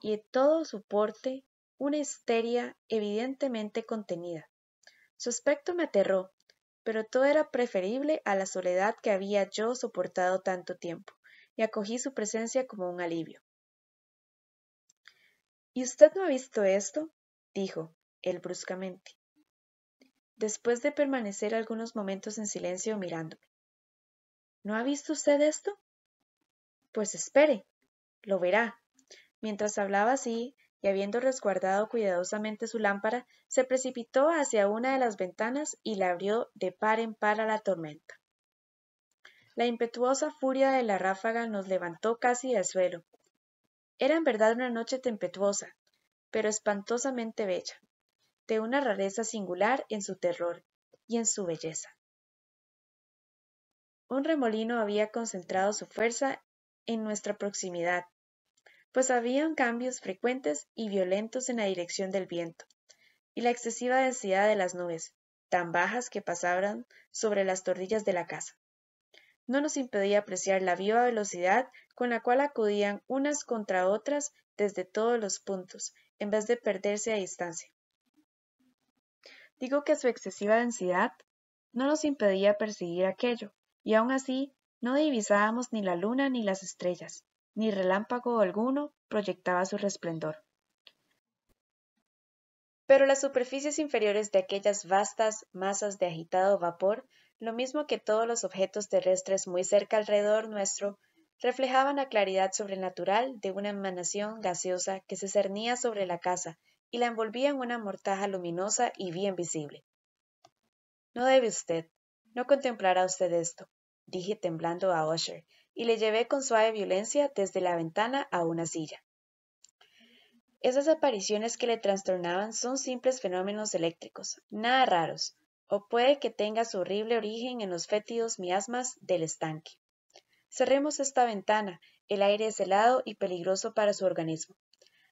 y en todo su porte una histeria evidentemente contenida. Su aspecto me aterró, pero todo era preferible a la soledad que había yo soportado tanto tiempo, y acogí su presencia como un alivio. ¿Y usted no ha visto esto? dijo él bruscamente después de permanecer algunos momentos en silencio mirándome. ¿No ha visto usted esto? Pues espere, lo verá. Mientras hablaba así, y habiendo resguardado cuidadosamente su lámpara, se precipitó hacia una de las ventanas y la abrió de par en par a la tormenta. La impetuosa furia de la ráfaga nos levantó casi al suelo. Era en verdad una noche tempestuosa, pero espantosamente bella de una rareza singular en su terror y en su belleza. Un remolino había concentrado su fuerza en nuestra proximidad, pues había cambios frecuentes y violentos en la dirección del viento, y la excesiva densidad de las nubes, tan bajas que pasaban sobre las tordillas de la casa. No nos impedía apreciar la viva velocidad con la cual acudían unas contra otras desde todos los puntos, en vez de perderse a distancia. Digo que su excesiva densidad no nos impedía perseguir aquello, y aún así no divisábamos ni la luna ni las estrellas, ni relámpago alguno proyectaba su resplandor. Pero las superficies inferiores de aquellas vastas masas de agitado vapor, lo mismo que todos los objetos terrestres muy cerca alrededor nuestro, reflejaban la claridad sobrenatural de una emanación gaseosa que se cernía sobre la casa y la envolvía en una mortaja luminosa y bien visible. No debe usted, no contemplará usted esto, dije temblando a Usher, y le llevé con suave violencia desde la ventana a una silla. Esas apariciones que le trastornaban son simples fenómenos eléctricos, nada raros, o puede que tenga su horrible origen en los fétidos miasmas del estanque. Cerremos esta ventana, el aire es helado y peligroso para su organismo.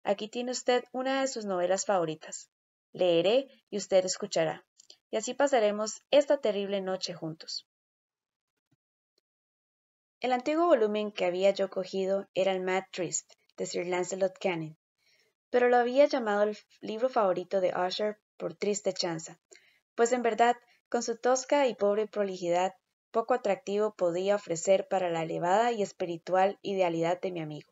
Aquí tiene usted una de sus novelas favoritas. Leeré y usted escuchará. Y así pasaremos esta terrible noche juntos. El antiguo volumen que había yo cogido era el Mad Trist de Sir Lancelot Cannon, pero lo había llamado el libro favorito de Usher por triste chanza, pues en verdad, con su tosca y pobre prolijidad, poco atractivo podía ofrecer para la elevada y espiritual idealidad de mi amigo.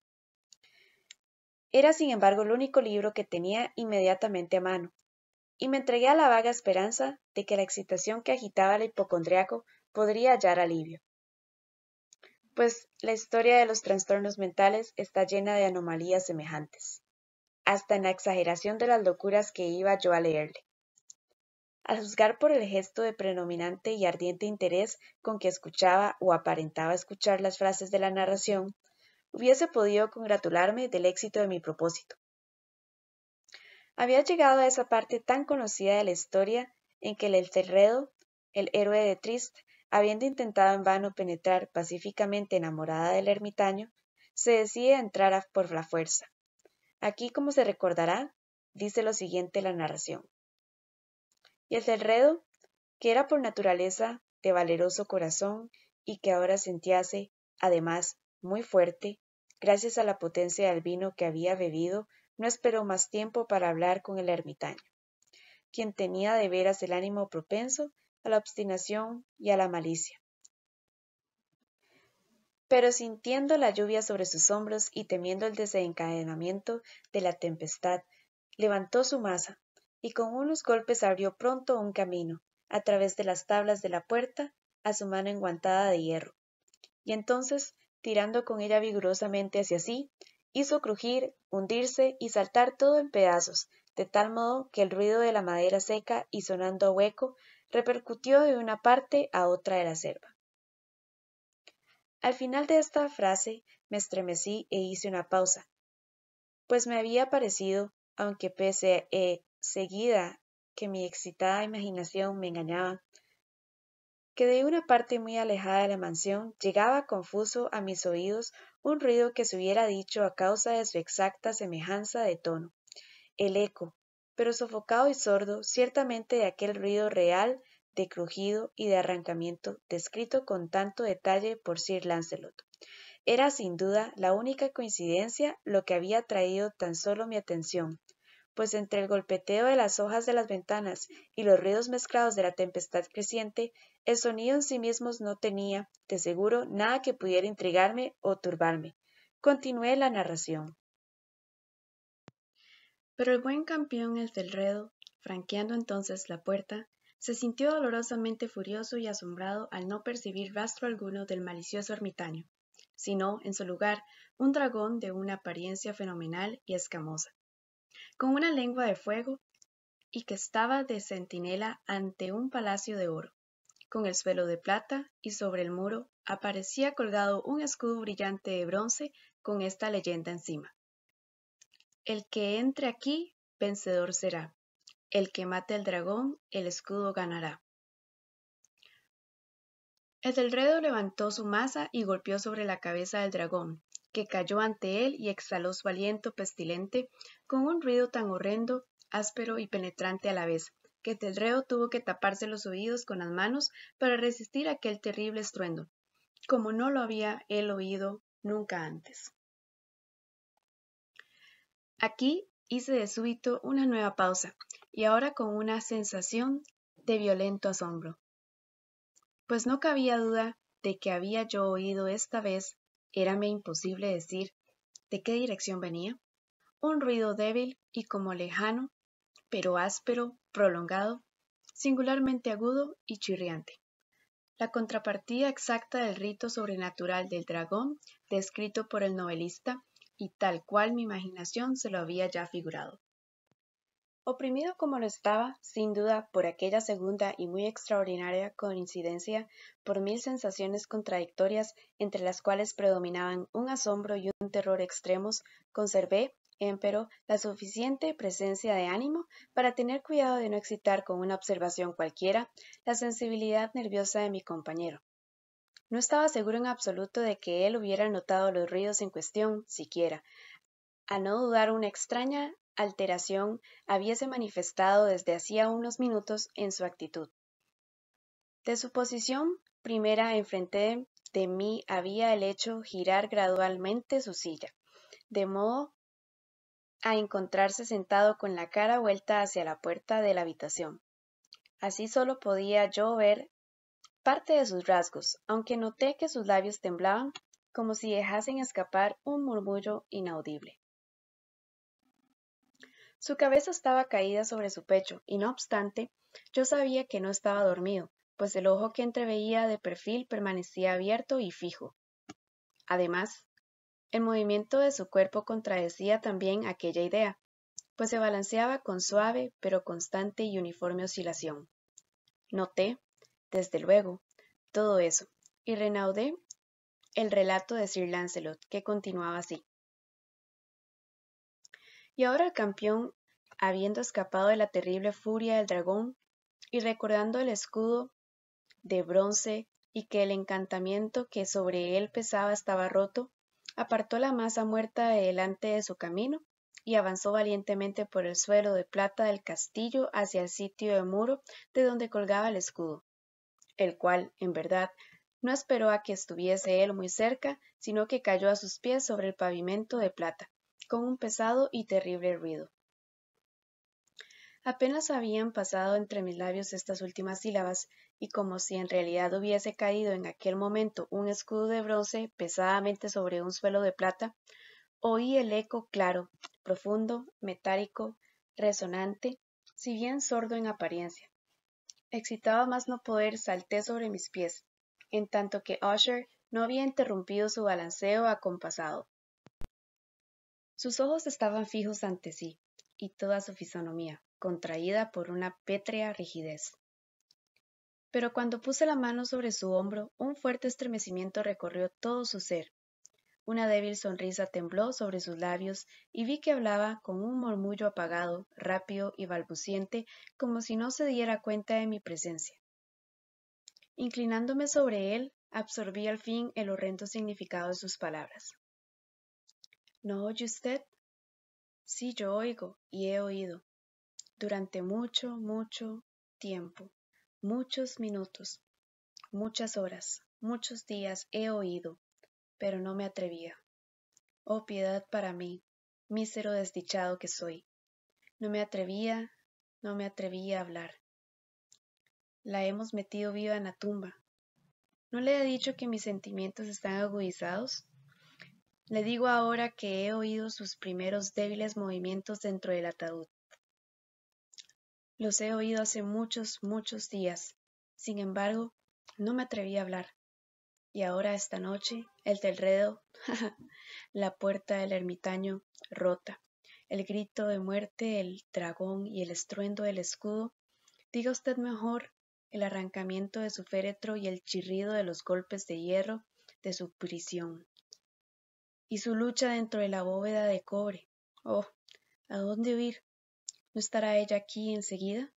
Era sin embargo el único libro que tenía inmediatamente a mano, y me entregué a la vaga esperanza de que la excitación que agitaba al hipocondriaco podría hallar alivio. Pues la historia de los trastornos mentales está llena de anomalías semejantes, hasta en la exageración de las locuras que iba yo a leerle. Al juzgar por el gesto de predominante y ardiente interés con que escuchaba o aparentaba escuchar las frases de la narración, hubiese podido congratularme del éxito de mi propósito. Había llegado a esa parte tan conocida de la historia en que el Cerredo, el héroe de Trist, habiendo intentado en vano penetrar pacíficamente enamorada del ermitaño, se decide entrar por la fuerza. Aquí, como se recordará, dice lo siguiente la narración. Y el Cerredo, que era por naturaleza de valeroso corazón y que ahora sentíase, además, muy fuerte, gracias a la potencia del vino que había bebido, no esperó más tiempo para hablar con el ermitaño, quien tenía de veras el ánimo propenso a la obstinación y a la malicia. Pero sintiendo la lluvia sobre sus hombros y temiendo el desencadenamiento de la tempestad, levantó su masa y con unos golpes abrió pronto un camino a través de las tablas de la puerta a su mano enguantada de hierro. Y entonces tirando con ella vigorosamente hacia sí, hizo crujir, hundirse y saltar todo en pedazos, de tal modo que el ruido de la madera seca y sonando a hueco repercutió de una parte a otra de la selva. Al final de esta frase me estremecí e hice una pausa, pues me había parecido, aunque pese a, eh, seguida que mi excitada imaginación me engañaba, que de una parte muy alejada de la mansión llegaba confuso a mis oídos un ruido que se hubiera dicho a causa de su exacta semejanza de tono, el eco, pero sofocado y sordo ciertamente de aquel ruido real de crujido y de arrancamiento descrito con tanto detalle por Sir Lancelot. Era sin duda la única coincidencia lo que había traído tan solo mi atención, pues entre el golpeteo de las hojas de las ventanas y los ruidos mezclados de la tempestad creciente, el sonido en sí mismo no tenía, de seguro, nada que pudiera intrigarme o turbarme. Continué la narración. Pero el buen campeón el redo, franqueando entonces la puerta, se sintió dolorosamente furioso y asombrado al no percibir rastro alguno del malicioso ermitaño, sino, en su lugar, un dragón de una apariencia fenomenal y escamosa, con una lengua de fuego y que estaba de centinela ante un palacio de oro. Con el suelo de plata y sobre el muro aparecía colgado un escudo brillante de bronce con esta leyenda encima. El que entre aquí, vencedor será. El que mate al dragón, el escudo ganará. El delredo levantó su masa y golpeó sobre la cabeza del dragón, que cayó ante él y exhaló su aliento pestilente con un ruido tan horrendo, áspero y penetrante a la vez, que Telreo tuvo que taparse los oídos con las manos para resistir aquel terrible estruendo, como no lo había él oído nunca antes. Aquí hice de súbito una nueva pausa, y ahora con una sensación de violento asombro, pues no cabía duda de que había yo oído esta vez Érame imposible decir de qué dirección venía. Un ruido débil y como lejano, pero áspero, prolongado, singularmente agudo y chirriante. La contrapartida exacta del rito sobrenatural del dragón, descrito por el novelista, y tal cual mi imaginación se lo había ya figurado. Oprimido como lo estaba, sin duda, por aquella segunda y muy extraordinaria coincidencia, por mil sensaciones contradictorias, entre las cuales predominaban un asombro y un terror extremos, conservé, empero, la suficiente presencia de ánimo para tener cuidado de no excitar con una observación cualquiera la sensibilidad nerviosa de mi compañero. No estaba seguro en absoluto de que él hubiera notado los ruidos en cuestión, siquiera, a no dudar una extraña alteración se manifestado desde hacía unos minutos en su actitud. De su posición primera enfrente de mí había el hecho girar gradualmente su silla, de modo a encontrarse sentado con la cara vuelta hacia la puerta de la habitación. Así solo podía yo ver parte de sus rasgos, aunque noté que sus labios temblaban como si dejasen escapar un murmullo inaudible. Su cabeza estaba caída sobre su pecho, y no obstante, yo sabía que no estaba dormido, pues el ojo que entreveía de perfil permanecía abierto y fijo. Además, el movimiento de su cuerpo contradecía también aquella idea, pues se balanceaba con suave pero constante y uniforme oscilación. Noté, desde luego, todo eso, y renaudé el relato de Sir Lancelot, que continuaba así. Y ahora el campeón, habiendo escapado de la terrible furia del dragón y recordando el escudo de bronce y que el encantamiento que sobre él pesaba estaba roto, apartó la masa muerta de delante de su camino y avanzó valientemente por el suelo de plata del castillo hacia el sitio de muro de donde colgaba el escudo, el cual, en verdad, no esperó a que estuviese él muy cerca, sino que cayó a sus pies sobre el pavimento de plata con un pesado y terrible ruido. Apenas habían pasado entre mis labios estas últimas sílabas, y como si en realidad hubiese caído en aquel momento un escudo de bronce pesadamente sobre un suelo de plata, oí el eco claro, profundo, metálico, resonante, si bien sordo en apariencia. Excitado más no poder, salté sobre mis pies, en tanto que Usher no había interrumpido su balanceo acompasado. Sus ojos estaban fijos ante sí, y toda su fisonomía, contraída por una pétrea rigidez. Pero cuando puse la mano sobre su hombro, un fuerte estremecimiento recorrió todo su ser. Una débil sonrisa tembló sobre sus labios y vi que hablaba con un murmullo apagado, rápido y balbuciente, como si no se diera cuenta de mi presencia. Inclinándome sobre él, absorbí al fin el horrendo significado de sus palabras. ¿No oye usted? Sí, yo oigo y he oído. Durante mucho, mucho tiempo, muchos minutos, muchas horas, muchos días he oído, pero no me atrevía. Oh piedad para mí, mísero desdichado que soy. No me atrevía, no me atrevía a hablar. La hemos metido viva en la tumba. ¿No le he dicho que mis sentimientos están agudizados? Le digo ahora que he oído sus primeros débiles movimientos dentro del ataúd. Los he oído hace muchos, muchos días. Sin embargo, no me atreví a hablar. Y ahora esta noche, el telredo, [LAUGHS] la puerta del ermitaño rota, el grito de muerte, el dragón y el estruendo del escudo, diga usted mejor el arrancamiento de su féretro y el chirrido de los golpes de hierro de su prisión y su lucha dentro de la bóveda de cobre. Oh, ¿a dónde huir? ¿No estará ella aquí enseguida?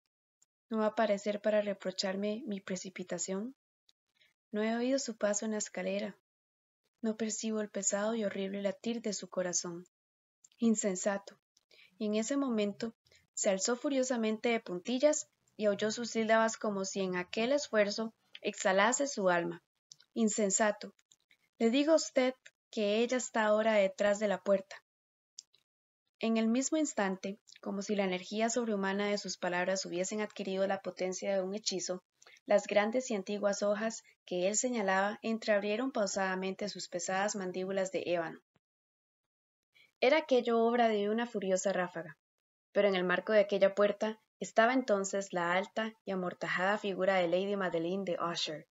¿No va a aparecer para reprocharme mi precipitación? No he oído su paso en la escalera. No percibo el pesado y horrible latir de su corazón. Insensato. Y en ese momento se alzó furiosamente de puntillas y aulló sus sílabas como si en aquel esfuerzo exhalase su alma. Insensato. Le digo a usted que ella está ahora detrás de la puerta. En el mismo instante, como si la energía sobrehumana de sus palabras hubiesen adquirido la potencia de un hechizo, las grandes y antiguas hojas que él señalaba entreabrieron pausadamente sus pesadas mandíbulas de ébano. Era aquello obra de una furiosa ráfaga, pero en el marco de aquella puerta estaba entonces la alta y amortajada figura de Lady Madeline de Usher.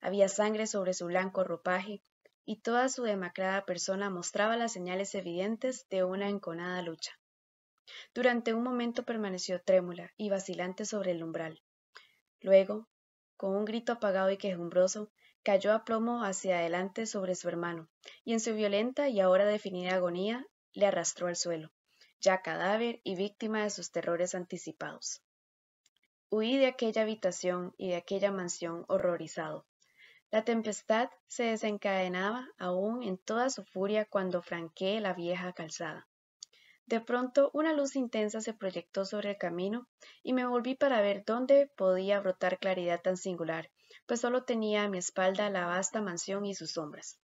Había sangre sobre su blanco ropaje y toda su demacrada persona mostraba las señales evidentes de una enconada lucha. Durante un momento permaneció trémula y vacilante sobre el umbral. Luego, con un grito apagado y quejumbroso, cayó a plomo hacia adelante sobre su hermano, y en su violenta y ahora definida agonía le arrastró al suelo, ya cadáver y víctima de sus terrores anticipados. Huí de aquella habitación y de aquella mansión horrorizado, la tempestad se desencadenaba aún en toda su furia cuando franqué la vieja calzada. De pronto una luz intensa se proyectó sobre el camino y me volví para ver dónde podía brotar claridad tan singular, pues solo tenía a mi espalda la vasta mansión y sus sombras.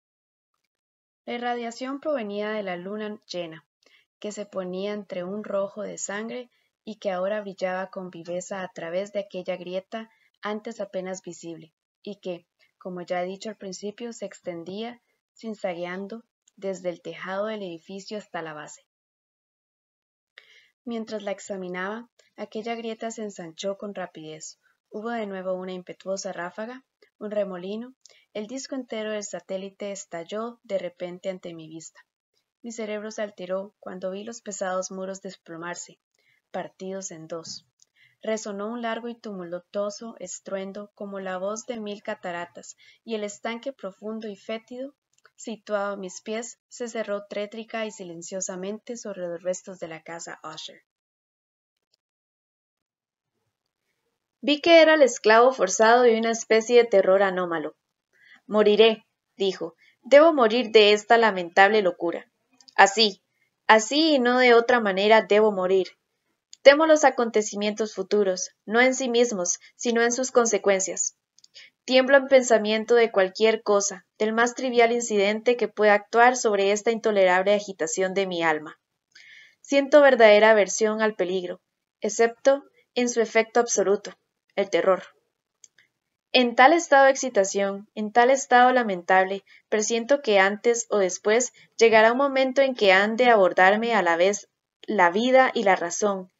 La irradiación provenía de la luna llena, que se ponía entre un rojo de sangre y que ahora brillaba con viveza a través de aquella grieta antes apenas visible, y que, como ya he dicho al principio, se extendía, zagueando, desde el tejado del edificio hasta la base. Mientras la examinaba, aquella grieta se ensanchó con rapidez. Hubo de nuevo una impetuosa ráfaga, un remolino, el disco entero del satélite estalló de repente ante mi vista. Mi cerebro se alteró cuando vi los pesados muros desplomarse, partidos en dos. Resonó un largo y tumultuoso estruendo como la voz de mil cataratas, y el estanque profundo y fétido, situado a mis pies, se cerró trétrica y silenciosamente sobre los restos de la casa Usher. Vi que era el esclavo forzado de una especie de terror anómalo. Moriré, dijo, debo morir de esta lamentable locura. Así, así y no de otra manera debo morir. Temo los acontecimientos futuros, no en sí mismos, sino en sus consecuencias. Tiemblo en pensamiento de cualquier cosa, del más trivial incidente que pueda actuar sobre esta intolerable agitación de mi alma. Siento verdadera aversión al peligro, excepto en su efecto absoluto, el terror. En tal estado de excitación, en tal estado lamentable, presiento que antes o después llegará un momento en que han de abordarme a la vez la vida y la razón,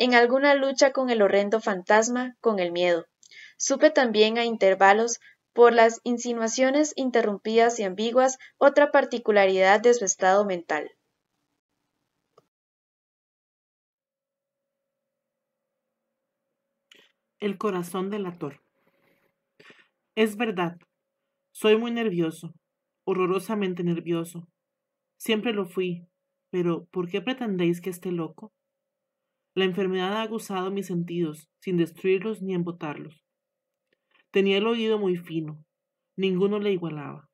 en alguna lucha con el horrendo fantasma, con el miedo. Supe también a intervalos, por las insinuaciones interrumpidas y ambiguas, otra particularidad de su estado mental. El corazón del actor Es verdad, soy muy nervioso, horrorosamente nervioso. Siempre lo fui, pero ¿por qué pretendéis que esté loco? La enfermedad ha aguzado mis sentidos, sin destruirlos ni embotarlos. Tenía el oído muy fino, ninguno le igualaba.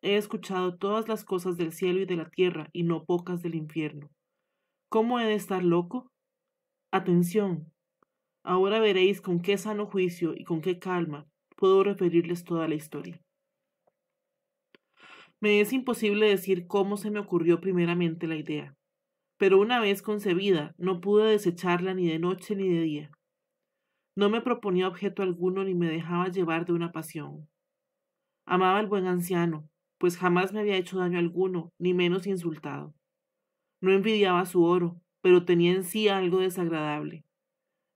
He escuchado todas las cosas del cielo y de la tierra, y no pocas del infierno. ¿Cómo he de estar loco? Atención. Ahora veréis con qué sano juicio y con qué calma puedo referirles toda la historia. Me es imposible decir cómo se me ocurrió primeramente la idea pero una vez concebida no pude desecharla ni de noche ni de día. No me proponía objeto alguno ni me dejaba llevar de una pasión. Amaba al buen anciano, pues jamás me había hecho daño alguno, ni menos insultado. No envidiaba su oro, pero tenía en sí algo desagradable.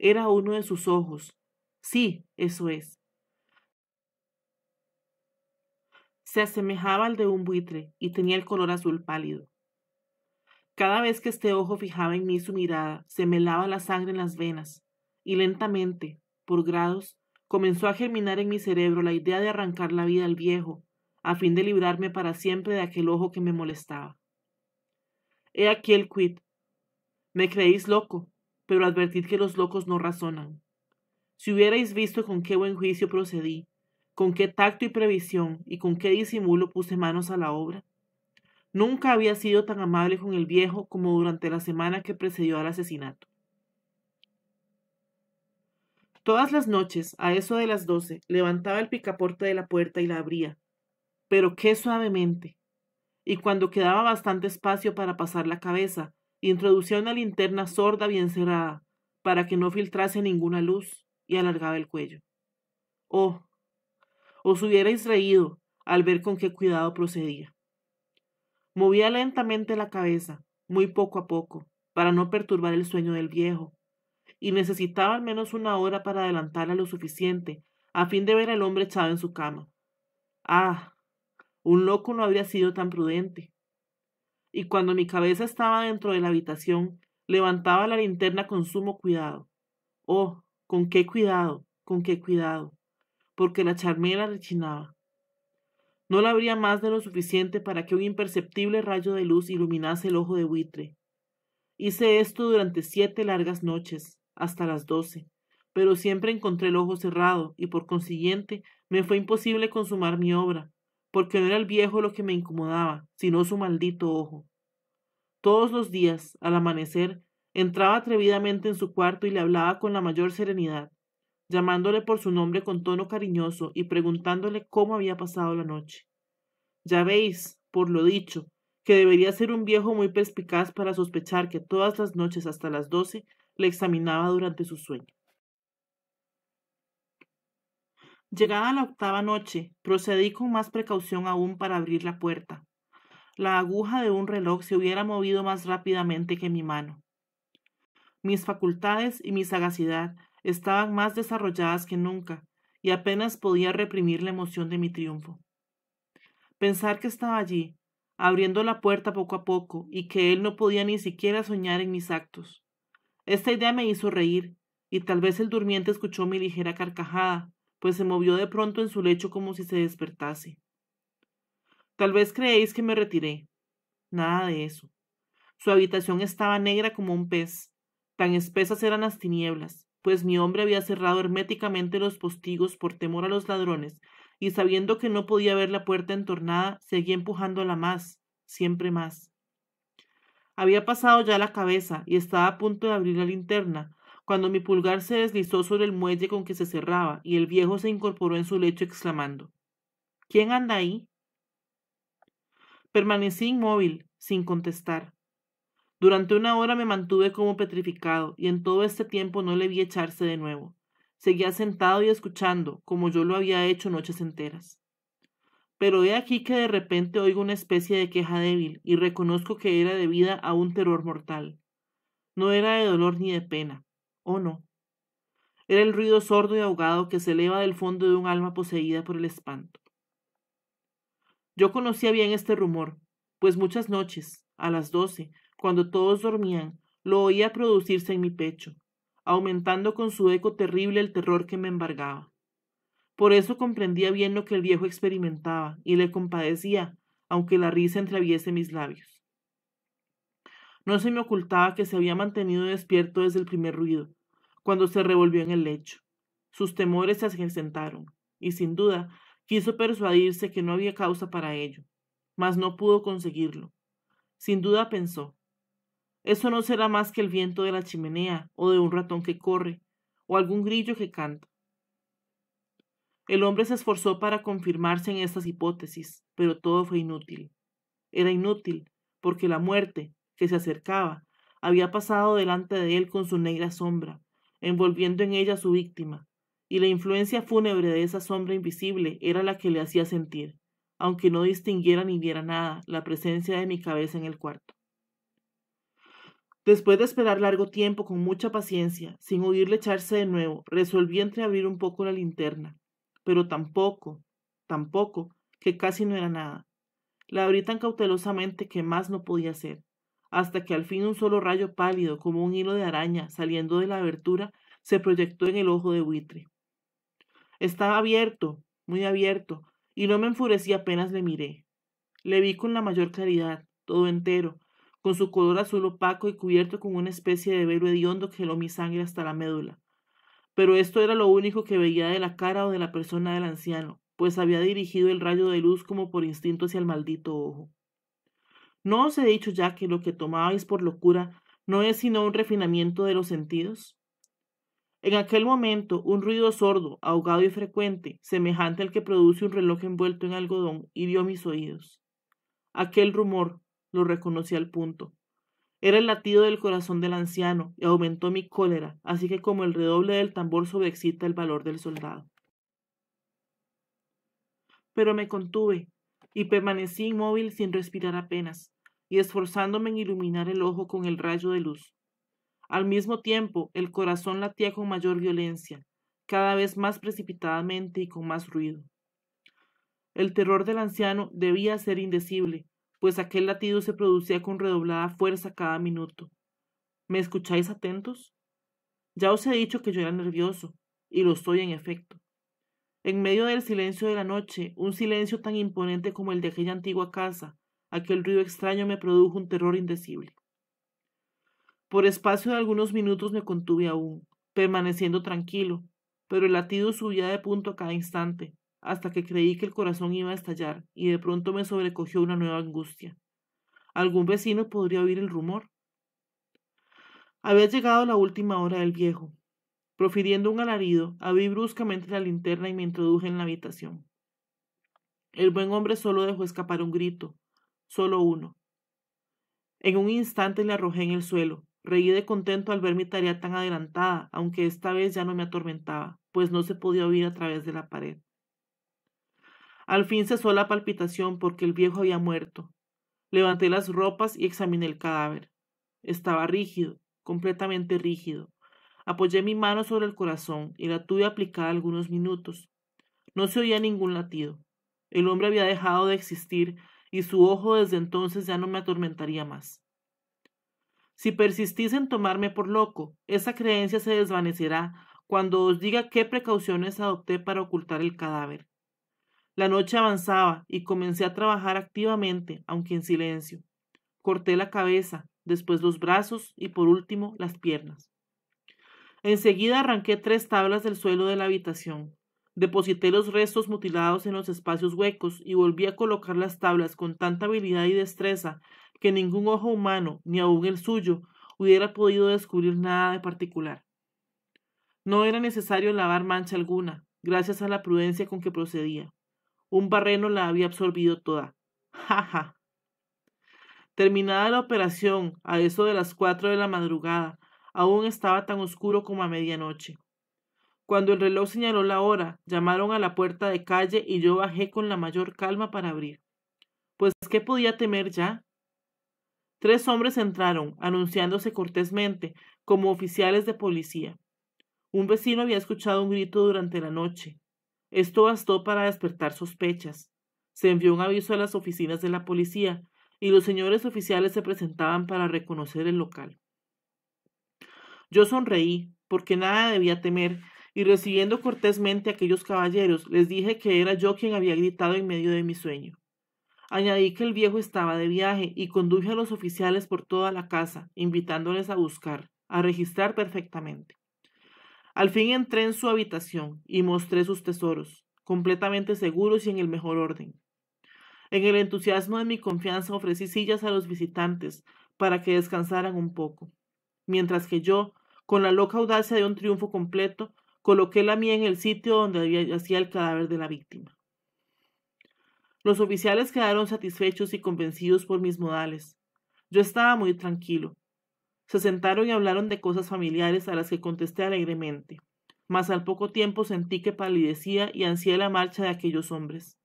Era uno de sus ojos. Sí, eso es. Se asemejaba al de un buitre y tenía el color azul pálido. Cada vez que este ojo fijaba en mí su mirada, se me lava la sangre en las venas, y lentamente, por grados, comenzó a germinar en mi cerebro la idea de arrancar la vida al viejo, a fin de librarme para siempre de aquel ojo que me molestaba. He aquí el quid. Me creéis loco, pero advertid que los locos no razonan. Si hubierais visto con qué buen juicio procedí, con qué tacto y previsión y con qué disimulo puse manos a la obra, Nunca había sido tan amable con el viejo como durante la semana que precedió al asesinato. Todas las noches, a eso de las doce, levantaba el picaporte de la puerta y la abría, pero qué suavemente. Y cuando quedaba bastante espacio para pasar la cabeza, introducía una linterna sorda bien cerrada, para que no filtrase ninguna luz, y alargaba el cuello. Oh, os hubierais reído al ver con qué cuidado procedía. Movía lentamente la cabeza, muy poco a poco, para no perturbar el sueño del viejo, y necesitaba al menos una hora para adelantarla lo suficiente, a fin de ver al hombre echado en su cama. Ah, un loco no habría sido tan prudente. Y cuando mi cabeza estaba dentro de la habitación, levantaba la linterna con sumo cuidado. Oh, con qué cuidado, con qué cuidado, porque la charmela rechinaba. No la abría más de lo suficiente para que un imperceptible rayo de luz iluminase el ojo de buitre. Hice esto durante siete largas noches, hasta las doce, pero siempre encontré el ojo cerrado y por consiguiente me fue imposible consumar mi obra, porque no era el viejo lo que me incomodaba, sino su maldito ojo. Todos los días, al amanecer, entraba atrevidamente en su cuarto y le hablaba con la mayor serenidad llamándole por su nombre con tono cariñoso y preguntándole cómo había pasado la noche. Ya veis, por lo dicho, que debería ser un viejo muy perspicaz para sospechar que todas las noches hasta las doce le examinaba durante su sueño. Llegada la octava noche, procedí con más precaución aún para abrir la puerta. La aguja de un reloj se hubiera movido más rápidamente que mi mano. Mis facultades y mi sagacidad estaban más desarrolladas que nunca, y apenas podía reprimir la emoción de mi triunfo. Pensar que estaba allí, abriendo la puerta poco a poco, y que él no podía ni siquiera soñar en mis actos. Esta idea me hizo reír, y tal vez el durmiente escuchó mi ligera carcajada, pues se movió de pronto en su lecho como si se despertase. Tal vez creéis que me retiré. Nada de eso. Su habitación estaba negra como un pez, tan espesas eran las tinieblas, pues mi hombre había cerrado herméticamente los postigos por temor a los ladrones, y sabiendo que no podía ver la puerta entornada, seguía empujándola más, siempre más. Había pasado ya la cabeza y estaba a punto de abrir la linterna, cuando mi pulgar se deslizó sobre el muelle con que se cerraba, y el viejo se incorporó en su lecho exclamando ¿Quién anda ahí? Permanecí inmóvil, sin contestar. Durante una hora me mantuve como petrificado, y en todo este tiempo no le vi echarse de nuevo. Seguía sentado y escuchando, como yo lo había hecho noches enteras. Pero he aquí que de repente oigo una especie de queja débil, y reconozco que era debida a un terror mortal. No era de dolor ni de pena. Oh no. Era el ruido sordo y ahogado que se eleva del fondo de un alma poseída por el espanto. Yo conocía bien este rumor, pues muchas noches, a las doce, cuando todos dormían, lo oía producirse en mi pecho, aumentando con su eco terrible el terror que me embargaba. Por eso comprendía bien lo que el viejo experimentaba y le compadecía, aunque la risa entreviese mis labios. No se me ocultaba que se había mantenido despierto desde el primer ruido, cuando se revolvió en el lecho. Sus temores se acrecentaron, y sin duda quiso persuadirse que no había causa para ello, mas no pudo conseguirlo. Sin duda pensó, eso no será más que el viento de la chimenea, o de un ratón que corre, o algún grillo que canta. El hombre se esforzó para confirmarse en estas hipótesis, pero todo fue inútil. Era inútil, porque la muerte, que se acercaba, había pasado delante de él con su negra sombra, envolviendo en ella a su víctima, y la influencia fúnebre de esa sombra invisible era la que le hacía sentir, aunque no distinguiera ni viera nada, la presencia de mi cabeza en el cuarto. Después de esperar largo tiempo con mucha paciencia, sin oírle echarse de nuevo, resolví entreabrir un poco la linterna, pero tampoco, tampoco, que casi no era nada. La abrí tan cautelosamente que más no podía hacer, hasta que al fin un solo rayo pálido, como un hilo de araña, saliendo de la abertura, se proyectó en el ojo de buitre. Estaba abierto, muy abierto, y no me enfurecí apenas le miré. Le vi con la mayor claridad, todo entero, con su color azul opaco y cubierto con una especie de velo hediondo que heló mi sangre hasta la médula. Pero esto era lo único que veía de la cara o de la persona del anciano, pues había dirigido el rayo de luz como por instinto hacia el maldito ojo. ¿No os he dicho ya que lo que tomabais por locura no es sino un refinamiento de los sentidos? En aquel momento, un ruido sordo, ahogado y frecuente, semejante al que produce un reloj envuelto en algodón, hirió mis oídos. Aquel rumor, lo reconocí al punto. Era el latido del corazón del anciano y aumentó mi cólera, así que como el redoble del tambor sobreexcita el valor del soldado. Pero me contuve y permanecí inmóvil sin respirar apenas y esforzándome en iluminar el ojo con el rayo de luz. Al mismo tiempo, el corazón latía con mayor violencia, cada vez más precipitadamente y con más ruido. El terror del anciano debía ser indecible, pues aquel latido se producía con redoblada fuerza cada minuto. ¿Me escucháis atentos? Ya os he dicho que yo era nervioso, y lo estoy en efecto. En medio del silencio de la noche, un silencio tan imponente como el de aquella antigua casa, aquel ruido extraño me produjo un terror indecible. Por espacio de algunos minutos me contuve aún, permaneciendo tranquilo, pero el latido subía de punto a cada instante, hasta que creí que el corazón iba a estallar y de pronto me sobrecogió una nueva angustia. Algún vecino podría oír el rumor. Había llegado la última hora del viejo. Profiriendo un alarido, abrí bruscamente la linterna y me introduje en la habitación. El buen hombre solo dejó escapar un grito, solo uno. En un instante le arrojé en el suelo. Reí de contento al ver mi tarea tan adelantada, aunque esta vez ya no me atormentaba, pues no se podía oír a través de la pared. Al fin cesó la palpitación porque el viejo había muerto. Levanté las ropas y examiné el cadáver. Estaba rígido, completamente rígido. Apoyé mi mano sobre el corazón y la tuve aplicada algunos minutos. No se oía ningún latido. El hombre había dejado de existir y su ojo desde entonces ya no me atormentaría más. Si persistís en tomarme por loco, esa creencia se desvanecerá cuando os diga qué precauciones adopté para ocultar el cadáver. La noche avanzaba y comencé a trabajar activamente, aunque en silencio. Corté la cabeza, después los brazos y por último las piernas. Enseguida arranqué tres tablas del suelo de la habitación. Deposité los restos mutilados en los espacios huecos y volví a colocar las tablas con tanta habilidad y destreza que ningún ojo humano, ni aun el suyo, hubiera podido descubrir nada de particular. No era necesario lavar mancha alguna, gracias a la prudencia con que procedía. Un barreno la había absorbido toda. Jaja. Terminada la operación, a eso de las cuatro de la madrugada, aún estaba tan oscuro como a medianoche. Cuando el reloj señaló la hora, llamaron a la puerta de calle y yo bajé con la mayor calma para abrir. Pues, ¿qué podía temer ya? Tres hombres entraron, anunciándose cortésmente como oficiales de policía. Un vecino había escuchado un grito durante la noche. Esto bastó para despertar sospechas. Se envió un aviso a las oficinas de la policía, y los señores oficiales se presentaban para reconocer el local. Yo sonreí, porque nada debía temer, y recibiendo cortésmente a aquellos caballeros, les dije que era yo quien había gritado en medio de mi sueño. Añadí que el viejo estaba de viaje y conduje a los oficiales por toda la casa, invitándoles a buscar, a registrar perfectamente. Al fin entré en su habitación y mostré sus tesoros, completamente seguros y en el mejor orden. En el entusiasmo de mi confianza ofrecí sillas a los visitantes para que descansaran un poco, mientras que yo, con la loca audacia de un triunfo completo, coloqué la mía en el sitio donde yacía el cadáver de la víctima. Los oficiales quedaron satisfechos y convencidos por mis modales. Yo estaba muy tranquilo, se sentaron y hablaron de cosas familiares a las que contesté alegremente, mas al poco tiempo sentí que palidecía y ansié la marcha de aquellos hombres.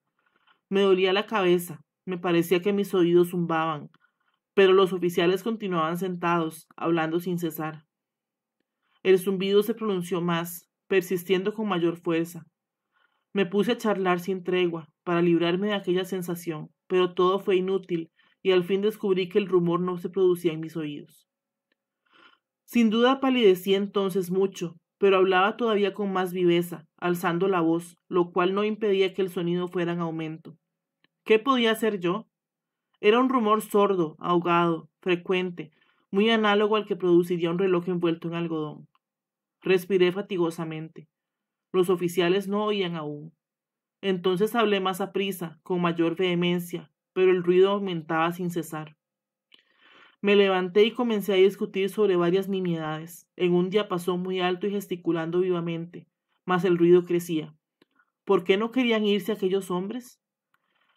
Me dolía la cabeza, me parecía que mis oídos zumbaban, pero los oficiales continuaban sentados, hablando sin cesar. El zumbido se pronunció más, persistiendo con mayor fuerza. Me puse a charlar sin tregua, para librarme de aquella sensación, pero todo fue inútil, y al fin descubrí que el rumor no se producía en mis oídos. Sin duda palidecía entonces mucho, pero hablaba todavía con más viveza, alzando la voz, lo cual no impedía que el sonido fuera en aumento. ¿Qué podía hacer yo? Era un rumor sordo, ahogado, frecuente, muy análogo al que produciría un reloj envuelto en algodón. Respiré fatigosamente. Los oficiales no oían aún. Entonces hablé más aprisa, con mayor vehemencia, pero el ruido aumentaba sin cesar. Me levanté y comencé a discutir sobre varias nimiedades, en un día pasó muy alto y gesticulando vivamente, mas el ruido crecía. ¿Por qué no querían irse aquellos hombres?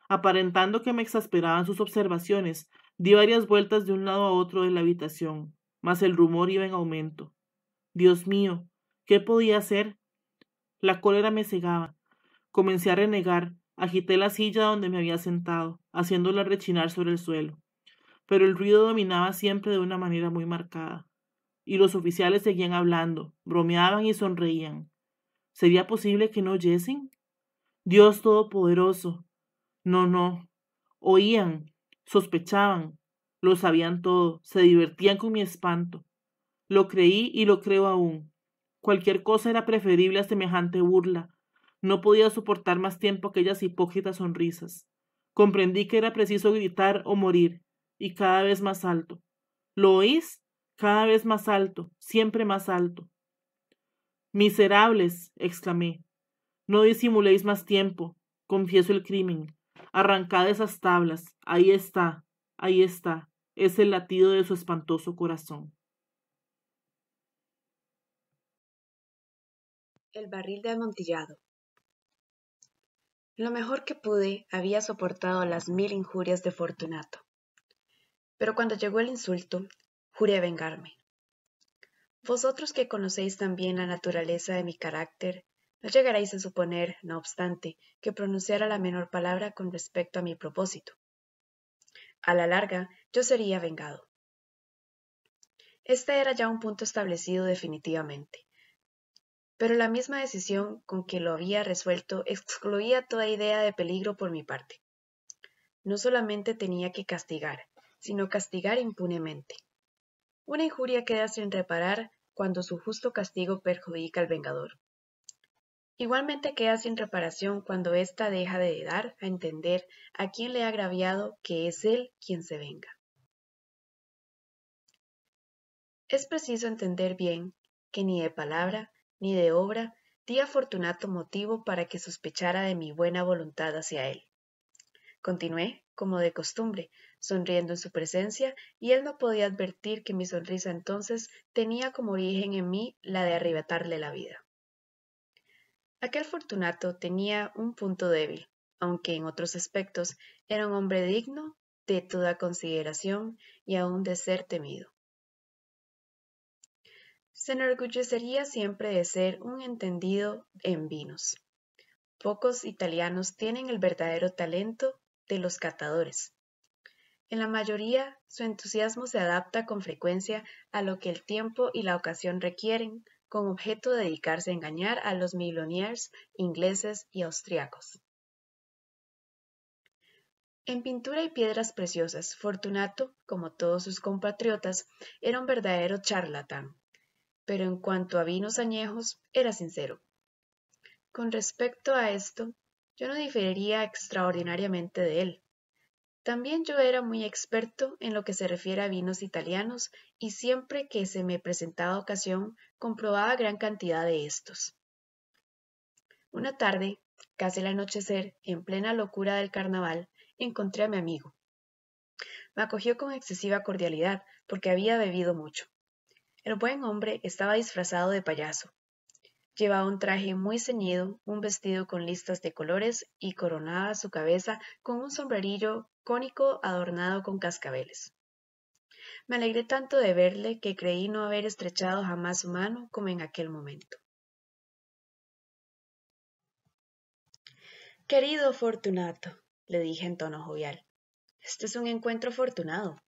Aparentando que me exasperaban sus observaciones, di varias vueltas de un lado a otro de la habitación, mas el rumor iba en aumento. Dios mío, ¿qué podía hacer? La cólera me cegaba. Comencé a renegar, agité la silla donde me había sentado, haciéndola rechinar sobre el suelo pero el ruido dominaba siempre de una manera muy marcada. Y los oficiales seguían hablando, bromeaban y sonreían. ¿Sería posible que no oyesen? Dios Todopoderoso. No, no. Oían, sospechaban, lo sabían todo, se divertían con mi espanto. Lo creí y lo creo aún. Cualquier cosa era preferible a semejante burla. No podía soportar más tiempo aquellas hipócritas sonrisas. Comprendí que era preciso gritar o morir, y cada vez más alto. ¿Lo oís? Cada vez más alto, siempre más alto. Miserables, exclamé. No disimuléis más tiempo. Confieso el crimen. Arrancad esas tablas. Ahí está, ahí está. Es el latido de su espantoso corazón. El barril de amontillado. Lo mejor que pude había soportado las mil injurias de Fortunato. Pero cuando llegó el insulto, juré vengarme. Vosotros que conocéis también la naturaleza de mi carácter, no llegaréis a suponer, no obstante, que pronunciara la menor palabra con respecto a mi propósito. A la larga, yo sería vengado. Este era ya un punto establecido definitivamente, pero la misma decisión con que lo había resuelto excluía toda idea de peligro por mi parte. No solamente tenía que castigar, sino castigar impunemente. Una injuria queda sin reparar cuando su justo castigo perjudica al vengador. Igualmente queda sin reparación cuando ésta deja de dar a entender a quien le ha agraviado que es él quien se venga. Es preciso entender bien que ni de palabra ni de obra di a Fortunato motivo para que sospechara de mi buena voluntad hacia él. Continué, como de costumbre, sonriendo en su presencia, y él no podía advertir que mi sonrisa entonces tenía como origen en mí la de arrebatarle la vida. Aquel Fortunato tenía un punto débil, aunque en otros aspectos era un hombre digno de toda consideración y aún de ser temido. Se enorgullecería siempre de ser un entendido en vinos. Pocos italianos tienen el verdadero talento de los catadores, en la mayoría, su entusiasmo se adapta con frecuencia a lo que el tiempo y la ocasión requieren, con objeto de dedicarse a engañar a los milloniers ingleses y austriacos. En pintura y piedras preciosas, Fortunato, como todos sus compatriotas, era un verdadero charlatán, pero en cuanto a vinos añejos, era sincero. Con respecto a esto, yo no diferiría extraordinariamente de él. También yo era muy experto en lo que se refiere a vinos italianos y siempre que se me presentaba ocasión comprobaba gran cantidad de estos. Una tarde, casi al anochecer, en plena locura del carnaval, encontré a mi amigo. Me acogió con excesiva cordialidad porque había bebido mucho. El buen hombre estaba disfrazado de payaso Llevaba un traje muy ceñido, un vestido con listas de colores y coronaba su cabeza con un sombrerillo cónico adornado con cascabeles. Me alegré tanto de verle que creí no haber estrechado jamás su mano como en aquel momento. Querido Fortunato, le dije en tono jovial, este es un encuentro afortunado.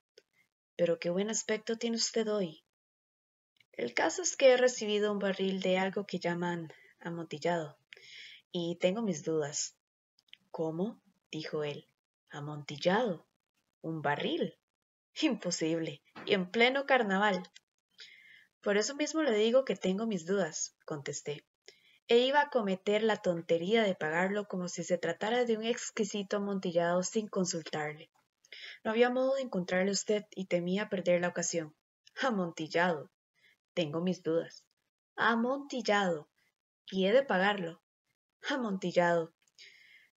Pero qué buen aspecto tiene usted hoy. El caso es que he recibido un barril de algo que llaman amontillado y tengo mis dudas. ¿Cómo? dijo él. ¿Amontillado? ¿Un barril? Imposible. Y en pleno carnaval. Por eso mismo le digo que tengo mis dudas, contesté. E iba a cometer la tontería de pagarlo como si se tratara de un exquisito amontillado sin consultarle. No había modo de encontrarle a usted y temía perder la ocasión. Amontillado. Tengo mis dudas. Amontillado. Y he de pagarlo. Amontillado.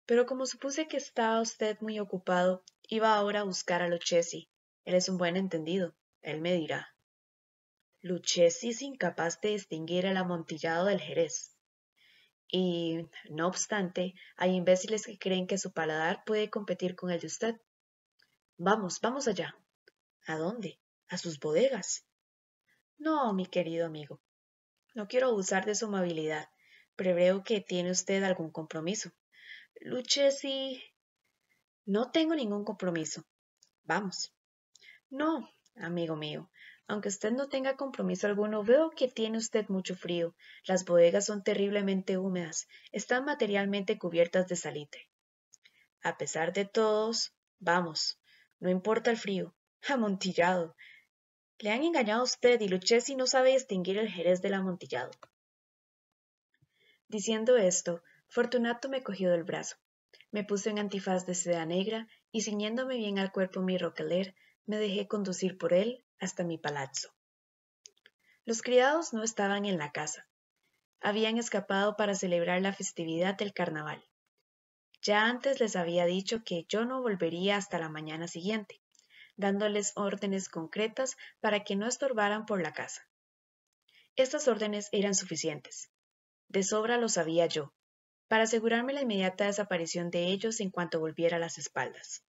Pero como supuse que estaba usted muy ocupado, iba ahora a buscar a Luchesi. Él es un buen entendido. Él me dirá. Luchesi es incapaz de distinguir el amontillado del jerez. Y, no obstante, hay imbéciles que creen que su paladar puede competir con el de usted. Vamos, vamos allá. ¿A dónde? A sus bodegas. No, mi querido amigo. No quiero abusar de su amabilidad, pero veo que tiene usted algún compromiso. Luche si... No tengo ningún compromiso. Vamos. No, amigo mío. Aunque usted no tenga compromiso alguno, veo que tiene usted mucho frío. Las bodegas son terriblemente húmedas. Están materialmente cubiertas de salite. A pesar de todos, vamos. No importa el frío. Amontillado. Le han engañado a usted y Luchesi no sabe distinguir el jerez del amontillado. Diciendo esto, Fortunato me cogió del brazo. Me puse en antifaz de seda negra y ciñéndome bien al cuerpo mi roqueler, me dejé conducir por él hasta mi palazzo. Los criados no estaban en la casa. Habían escapado para celebrar la festividad del carnaval. Ya antes les había dicho que yo no volvería hasta la mañana siguiente, dándoles órdenes concretas para que no estorbaran por la casa. Estas órdenes eran suficientes. De sobra lo sabía yo, para asegurarme la inmediata desaparición de ellos en cuanto volviera a las espaldas.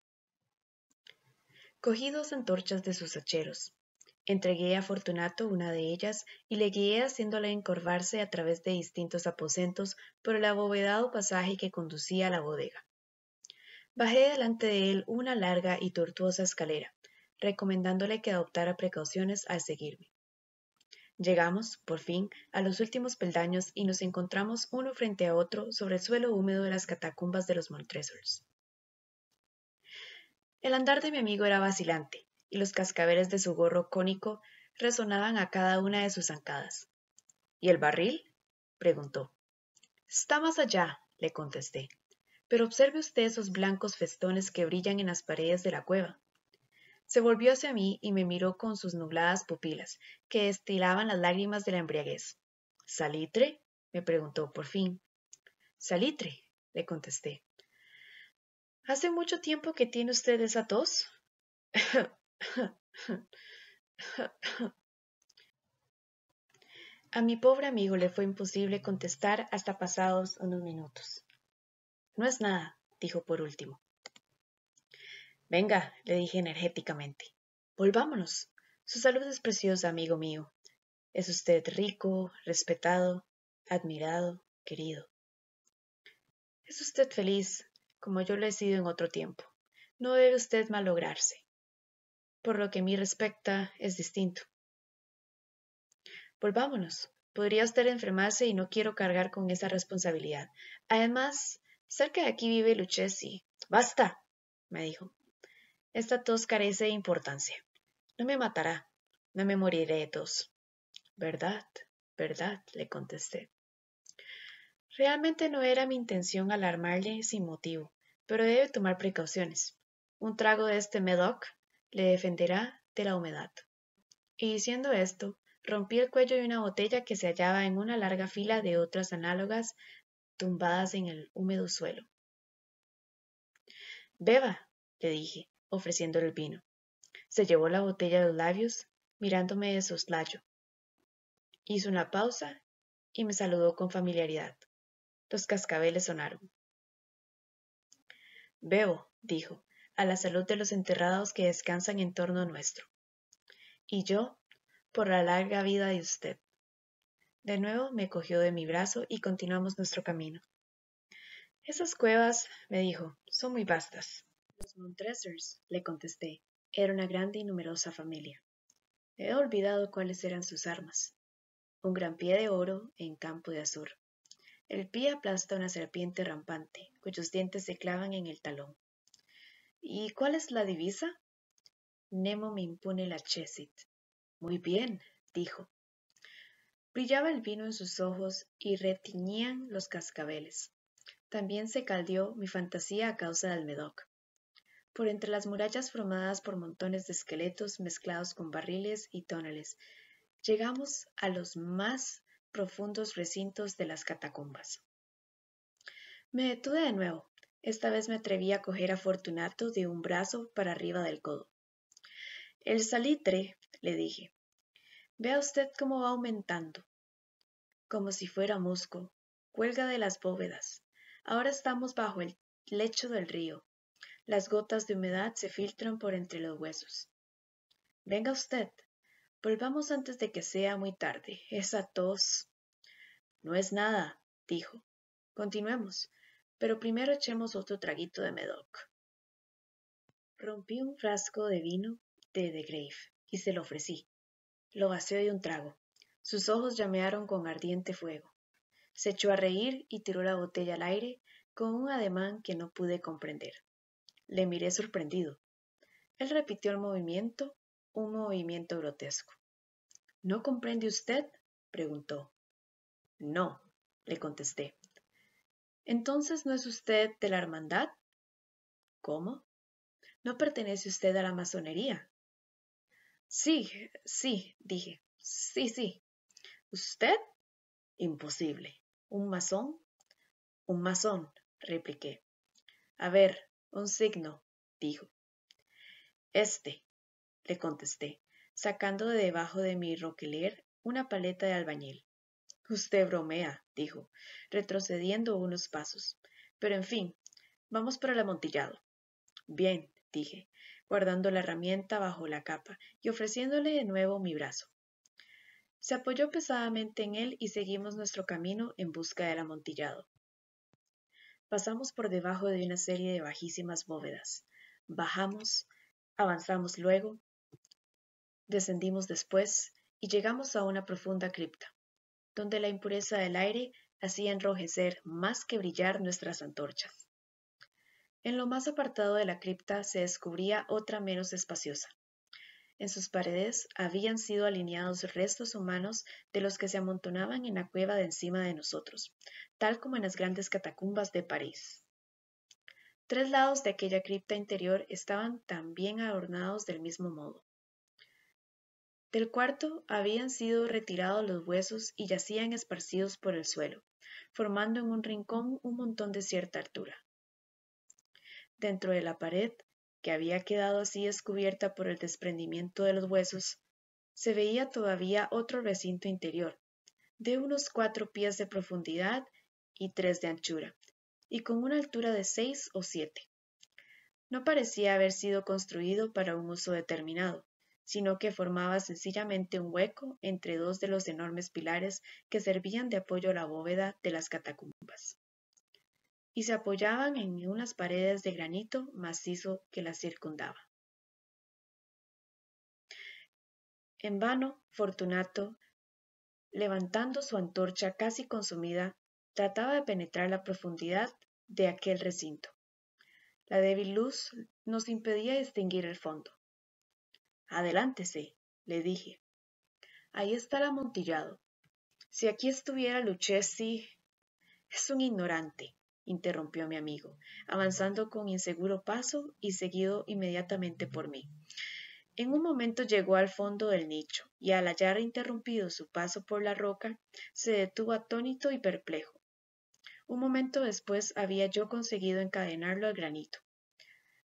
Cogí dos antorchas de sus hacheros. Entregué a Fortunato una de ellas y le guié haciéndole encorvarse a través de distintos aposentos por el abovedado pasaje que conducía a la bodega. Bajé delante de él una larga y tortuosa escalera recomendándole que adoptara precauciones al seguirme. Llegamos, por fin, a los últimos peldaños y nos encontramos uno frente a otro sobre el suelo húmedo de las catacumbas de los Montresors. El andar de mi amigo era vacilante, y los cascabeles de su gorro cónico resonaban a cada una de sus zancadas. ¿Y el barril? preguntó. Está más allá, le contesté. Pero observe usted esos blancos festones que brillan en las paredes de la cueva. Se volvió hacia mí y me miró con sus nubladas pupilas, que estilaban las lágrimas de la embriaguez. ¿Salitre? me preguntó por fin. Salitre, le contesté. ¿Hace mucho tiempo que tiene usted esa tos? [LAUGHS] A mi pobre amigo le fue imposible contestar hasta pasados unos minutos. No es nada, dijo por último. Venga, le dije energéticamente. Volvámonos. Su salud es preciosa, amigo mío. Es usted rico, respetado, admirado, querido. Es usted feliz, como yo lo he sido en otro tiempo. No debe usted malograrse. Por lo que mi respecta, es distinto. Volvámonos. Podría usted enfermarse y no quiero cargar con esa responsabilidad. Además, cerca de aquí vive Luchesi. Basta, me dijo. Esta tos carece de importancia. No me matará, no me moriré de tos. ¿Verdad? ¿Verdad? le contesté. Realmente no era mi intención alarmarle sin motivo, pero debe tomar precauciones. Un trago de este medoc le defenderá de la humedad. Y diciendo esto, rompí el cuello de una botella que se hallaba en una larga fila de otras análogas tumbadas en el húmedo suelo. Beba, le dije, ofreciéndole el vino. Se llevó la botella de los labios, mirándome de soslayo. Hizo una pausa y me saludó con familiaridad. Los cascabeles sonaron. Veo, dijo, a la salud de los enterrados que descansan en torno nuestro. Y yo, por la larga vida de usted. De nuevo me cogió de mi brazo y continuamos nuestro camino. Esas cuevas, me dijo, son muy vastas. Los le contesté, era una grande y numerosa familia. He olvidado cuáles eran sus armas. Un gran pie de oro en campo de azur. El pie aplasta una serpiente rampante, cuyos dientes se clavan en el talón. ¿Y cuál es la divisa? Nemo me impone la chesit. Muy bien, dijo. Brillaba el vino en sus ojos y retiñían los cascabeles. También se caldeó mi fantasía a causa del medoc por entre las murallas formadas por montones de esqueletos mezclados con barriles y túneles. Llegamos a los más profundos recintos de las catacumbas. Me detuve de nuevo. Esta vez me atreví a coger a Fortunato de un brazo para arriba del codo. El salitre, le dije. Vea usted cómo va aumentando. Como si fuera musgo. Cuelga de las bóvedas. Ahora estamos bajo el lecho del río. Las gotas de humedad se filtran por entre los huesos. Venga usted, volvamos antes de que sea muy tarde. Esa tos. No es nada, dijo. Continuemos, pero primero echemos otro traguito de medoc. Rompí un frasco de vino de The Grave y se lo ofrecí. Lo vació de un trago. Sus ojos llamearon con ardiente fuego. Se echó a reír y tiró la botella al aire con un ademán que no pude comprender. Le miré sorprendido. Él repitió el movimiento, un movimiento grotesco. ¿No comprende usted? preguntó. No, le contesté. Entonces no es usted de la hermandad? ¿Cómo? ¿No pertenece usted a la masonería? Sí, sí, dije. Sí, sí. ¿Usted? Imposible. ¿Un masón? Un masón, repliqué. A ver, un signo, dijo. Este, le contesté, sacando de debajo de mi roqueler una paleta de albañil. Usted bromea, dijo, retrocediendo unos pasos. Pero en fin, vamos para el amontillado. Bien, dije, guardando la herramienta bajo la capa y ofreciéndole de nuevo mi brazo. Se apoyó pesadamente en él y seguimos nuestro camino en busca del amontillado. Pasamos por debajo de una serie de bajísimas bóvedas. Bajamos, avanzamos luego, descendimos después y llegamos a una profunda cripta, donde la impureza del aire hacía enrojecer más que brillar nuestras antorchas. En lo más apartado de la cripta se descubría otra menos espaciosa, en sus paredes habían sido alineados restos humanos de los que se amontonaban en la cueva de encima de nosotros, tal como en las grandes catacumbas de París. Tres lados de aquella cripta interior estaban también adornados del mismo modo. Del cuarto habían sido retirados los huesos y yacían esparcidos por el suelo, formando en un rincón un montón de cierta altura. Dentro de la pared que había quedado así descubierta por el desprendimiento de los huesos, se veía todavía otro recinto interior, de unos cuatro pies de profundidad y tres de anchura, y con una altura de seis o siete. No parecía haber sido construido para un uso determinado, sino que formaba sencillamente un hueco entre dos de los enormes pilares que servían de apoyo a la bóveda de las catacumbas y se apoyaban en unas paredes de granito macizo que las circundaba. En vano, Fortunato, levantando su antorcha casi consumida, trataba de penetrar la profundidad de aquel recinto. La débil luz nos impedía distinguir el fondo. Adelántese, le dije. Ahí está el amontillado. Si aquí estuviera Luchesi, es un ignorante interrumpió mi amigo, avanzando con inseguro paso y seguido inmediatamente por mí. En un momento llegó al fondo del nicho, y al hallar interrumpido su paso por la roca, se detuvo atónito y perplejo. Un momento después había yo conseguido encadenarlo al granito.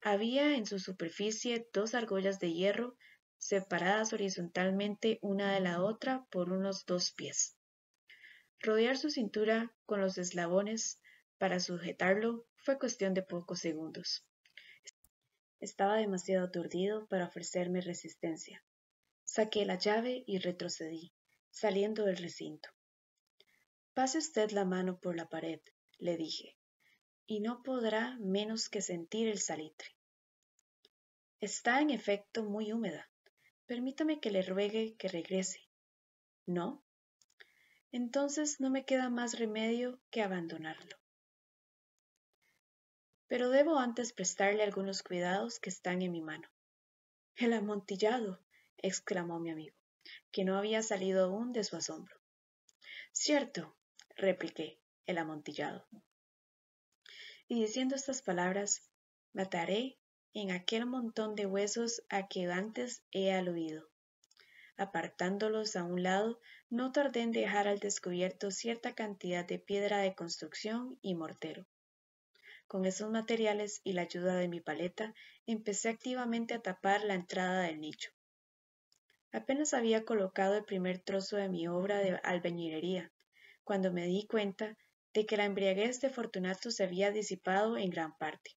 Había en su superficie dos argollas de hierro separadas horizontalmente una de la otra por unos dos pies. Rodear su cintura con los eslabones para sujetarlo fue cuestión de pocos segundos. Estaba demasiado aturdido para ofrecerme resistencia. Saqué la llave y retrocedí, saliendo del recinto. Pase usted la mano por la pared, le dije, y no podrá menos que sentir el salitre. Está en efecto muy húmeda. Permítame que le ruegue que regrese. ¿No? Entonces no me queda más remedio que abandonarlo pero debo antes prestarle algunos cuidados que están en mi mano. El amontillado, exclamó mi amigo, que no había salido aún de su asombro. Cierto, repliqué, el amontillado. Y diciendo estas palabras, mataré en aquel montón de huesos a que antes he aludido. Apartándolos a un lado, no tardé en dejar al descubierto cierta cantidad de piedra de construcción y mortero. Con esos materiales y la ayuda de mi paleta, empecé activamente a tapar la entrada del nicho. Apenas había colocado el primer trozo de mi obra de albañilería, cuando me di cuenta de que la embriaguez de Fortunato se había disipado en gran parte.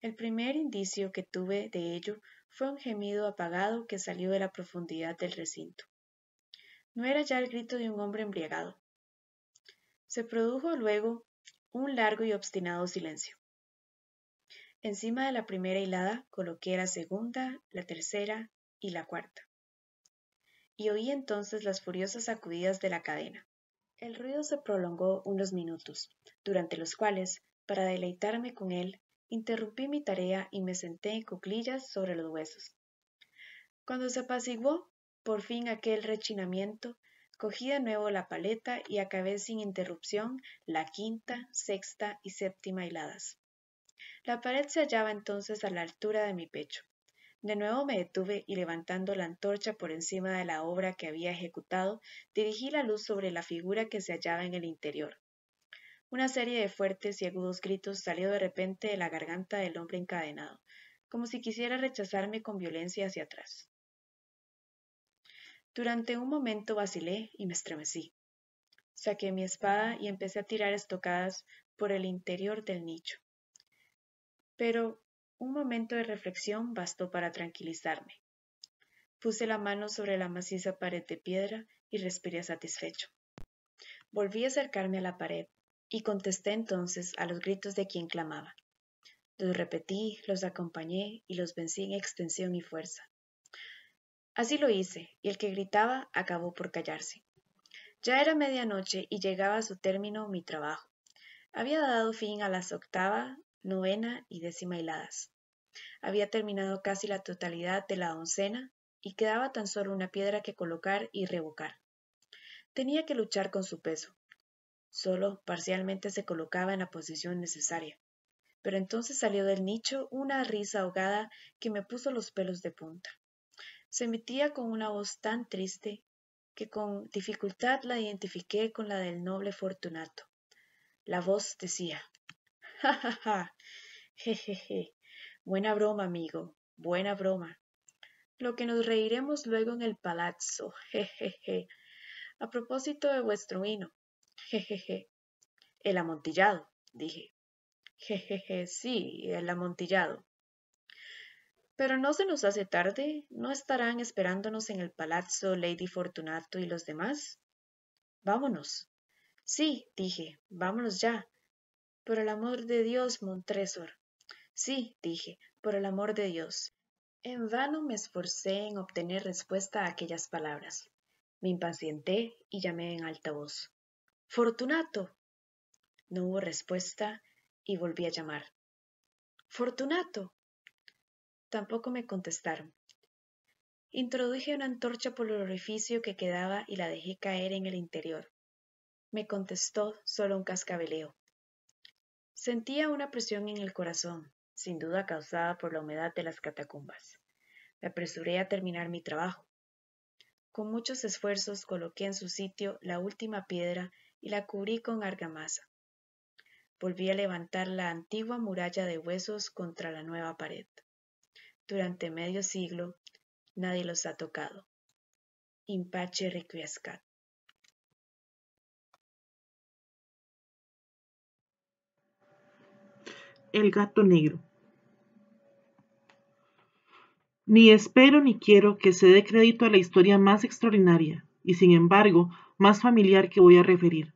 El primer indicio que tuve de ello fue un gemido apagado que salió de la profundidad del recinto. No era ya el grito de un hombre embriagado. Se produjo luego un largo y obstinado silencio. Encima de la primera hilada coloqué la segunda, la tercera y la cuarta. Y oí entonces las furiosas sacudidas de la cadena. El ruido se prolongó unos minutos, durante los cuales, para deleitarme con él, interrumpí mi tarea y me senté en cuclillas sobre los huesos. Cuando se apaciguó por fin aquel rechinamiento, Cogí de nuevo la paleta y acabé sin interrupción la quinta, sexta y séptima hiladas. La pared se hallaba entonces a la altura de mi pecho. De nuevo me detuve y levantando la antorcha por encima de la obra que había ejecutado, dirigí la luz sobre la figura que se hallaba en el interior. Una serie de fuertes y agudos gritos salió de repente de la garganta del hombre encadenado, como si quisiera rechazarme con violencia hacia atrás. Durante un momento vacilé y me estremecí. Saqué mi espada y empecé a tirar estocadas por el interior del nicho. Pero un momento de reflexión bastó para tranquilizarme. Puse la mano sobre la maciza pared de piedra y respiré satisfecho. Volví a acercarme a la pared y contesté entonces a los gritos de quien clamaba. Los repetí, los acompañé y los vencí en extensión y fuerza. Así lo hice, y el que gritaba acabó por callarse. Ya era medianoche y llegaba a su término mi trabajo. Había dado fin a las octava, novena y décima hiladas. Había terminado casi la totalidad de la oncena y quedaba tan solo una piedra que colocar y revocar. Tenía que luchar con su peso. Solo parcialmente se colocaba en la posición necesaria. Pero entonces salió del nicho una risa ahogada que me puso los pelos de punta se metía con una voz tan triste que con dificultad la identifiqué con la del noble Fortunato. La voz decía Ja ja ja. Jejeje. Buena broma, amigo. Buena broma. Lo que nos reiremos luego en el palazzo. Jejeje. A propósito de vuestro vino. Jejeje. El amontillado, dije. Jejeje, sí, el amontillado. Pero no se nos hace tarde, ¿no estarán esperándonos en el palazzo Lady Fortunato y los demás? Vámonos. Sí, dije, vámonos ya. Por el amor de Dios, Montresor. Sí, dije, por el amor de Dios. En vano me esforcé en obtener respuesta a aquellas palabras. Me impacienté y llamé en alta voz. Fortunato. No hubo respuesta y volví a llamar. Fortunato. Tampoco me contestaron. Introduje una antorcha por el orificio que quedaba y la dejé caer en el interior. Me contestó solo un cascabeleo. Sentía una presión en el corazón, sin duda causada por la humedad de las catacumbas. Me apresuré a terminar mi trabajo. Con muchos esfuerzos coloqué en su sitio la última piedra y la cubrí con argamasa. Volví a levantar la antigua muralla de huesos contra la nueva pared. Durante medio siglo nadie los ha tocado. Impache requiescat. El gato negro. Ni espero ni quiero que se dé crédito a la historia más extraordinaria y sin embargo más familiar que voy a referir.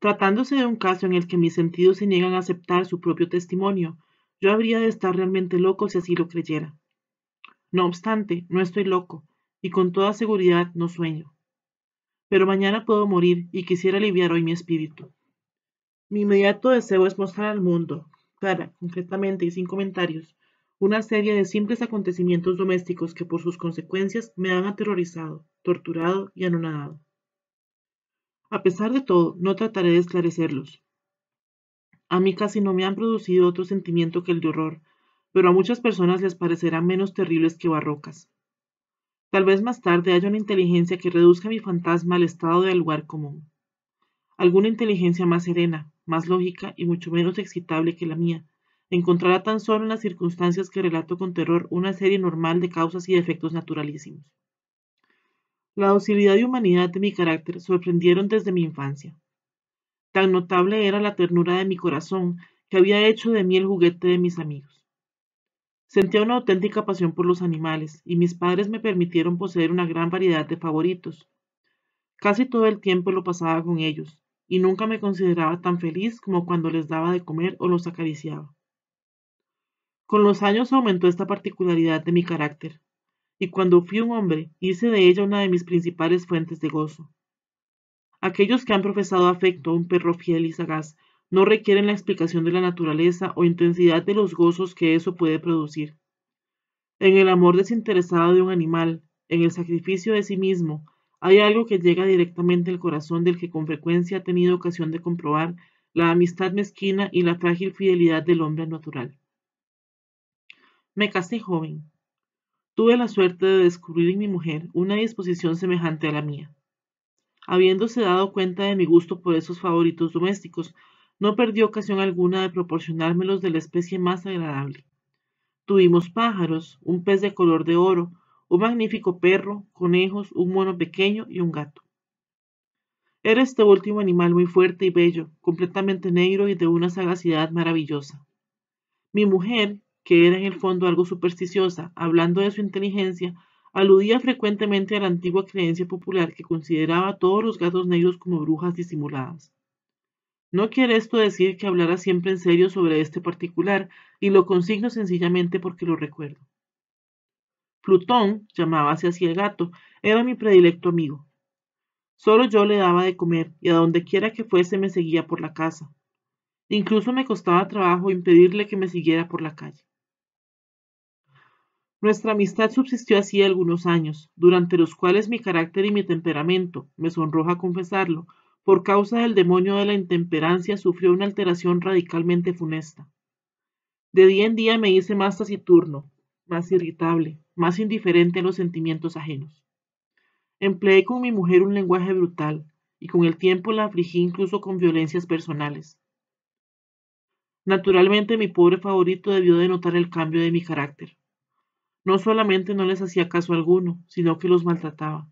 Tratándose de un caso en el que mis sentidos se niegan a aceptar su propio testimonio, yo habría de estar realmente loco si así lo creyera. No obstante, no estoy loco, y con toda seguridad no sueño. Pero mañana puedo morir y quisiera aliviar hoy mi espíritu. Mi inmediato deseo es mostrar al mundo, clara, concretamente y sin comentarios, una serie de simples acontecimientos domésticos que por sus consecuencias me han aterrorizado, torturado y anonadado. A pesar de todo, no trataré de esclarecerlos, a mí casi no me han producido otro sentimiento que el de horror, pero a muchas personas les parecerán menos terribles que barrocas. Tal vez más tarde haya una inteligencia que reduzca mi fantasma al estado del lugar común. Alguna inteligencia más serena, más lógica y mucho menos excitable que la mía, encontrará tan solo en las circunstancias que relato con terror una serie normal de causas y efectos naturalísimos. La docilidad y humanidad de mi carácter sorprendieron desde mi infancia. Tan notable era la ternura de mi corazón, que había hecho de mí el juguete de mis amigos. Sentía una auténtica pasión por los animales, y mis padres me permitieron poseer una gran variedad de favoritos. Casi todo el tiempo lo pasaba con ellos, y nunca me consideraba tan feliz como cuando les daba de comer o los acariciaba. Con los años aumentó esta particularidad de mi carácter, y cuando fui un hombre hice de ella una de mis principales fuentes de gozo. Aquellos que han profesado afecto a un perro fiel y sagaz no requieren la explicación de la naturaleza o intensidad de los gozos que eso puede producir. En el amor desinteresado de un animal, en el sacrificio de sí mismo, hay algo que llega directamente al corazón del que con frecuencia ha tenido ocasión de comprobar la amistad mezquina y la frágil fidelidad del hombre natural. Me casé joven. Tuve la suerte de descubrir en mi mujer una disposición semejante a la mía habiéndose dado cuenta de mi gusto por esos favoritos domésticos, no perdió ocasión alguna de proporcionármelos de la especie más agradable. Tuvimos pájaros, un pez de color de oro, un magnífico perro, conejos, un mono pequeño y un gato. Era este último animal muy fuerte y bello, completamente negro y de una sagacidad maravillosa. Mi mujer, que era en el fondo algo supersticiosa, hablando de su inteligencia, Aludía frecuentemente a la antigua creencia popular que consideraba a todos los gatos negros como brujas disimuladas. No quiere esto decir que hablara siempre en serio sobre este particular, y lo consigno sencillamente porque lo recuerdo. Plutón, llamábase así el gato, era mi predilecto amigo. Solo yo le daba de comer, y a donde quiera que fuese me seguía por la casa. Incluso me costaba trabajo impedirle que me siguiera por la calle. Nuestra amistad subsistió así algunos años, durante los cuales mi carácter y mi temperamento, me sonroja confesarlo, por causa del demonio de la intemperancia sufrió una alteración radicalmente funesta. De día en día me hice más taciturno, más irritable, más indiferente a los sentimientos ajenos. Empleé con mi mujer un lenguaje brutal, y con el tiempo la afligí incluso con violencias personales. Naturalmente mi pobre favorito debió de notar el cambio de mi carácter no solamente no les hacía caso alguno, sino que los maltrataba.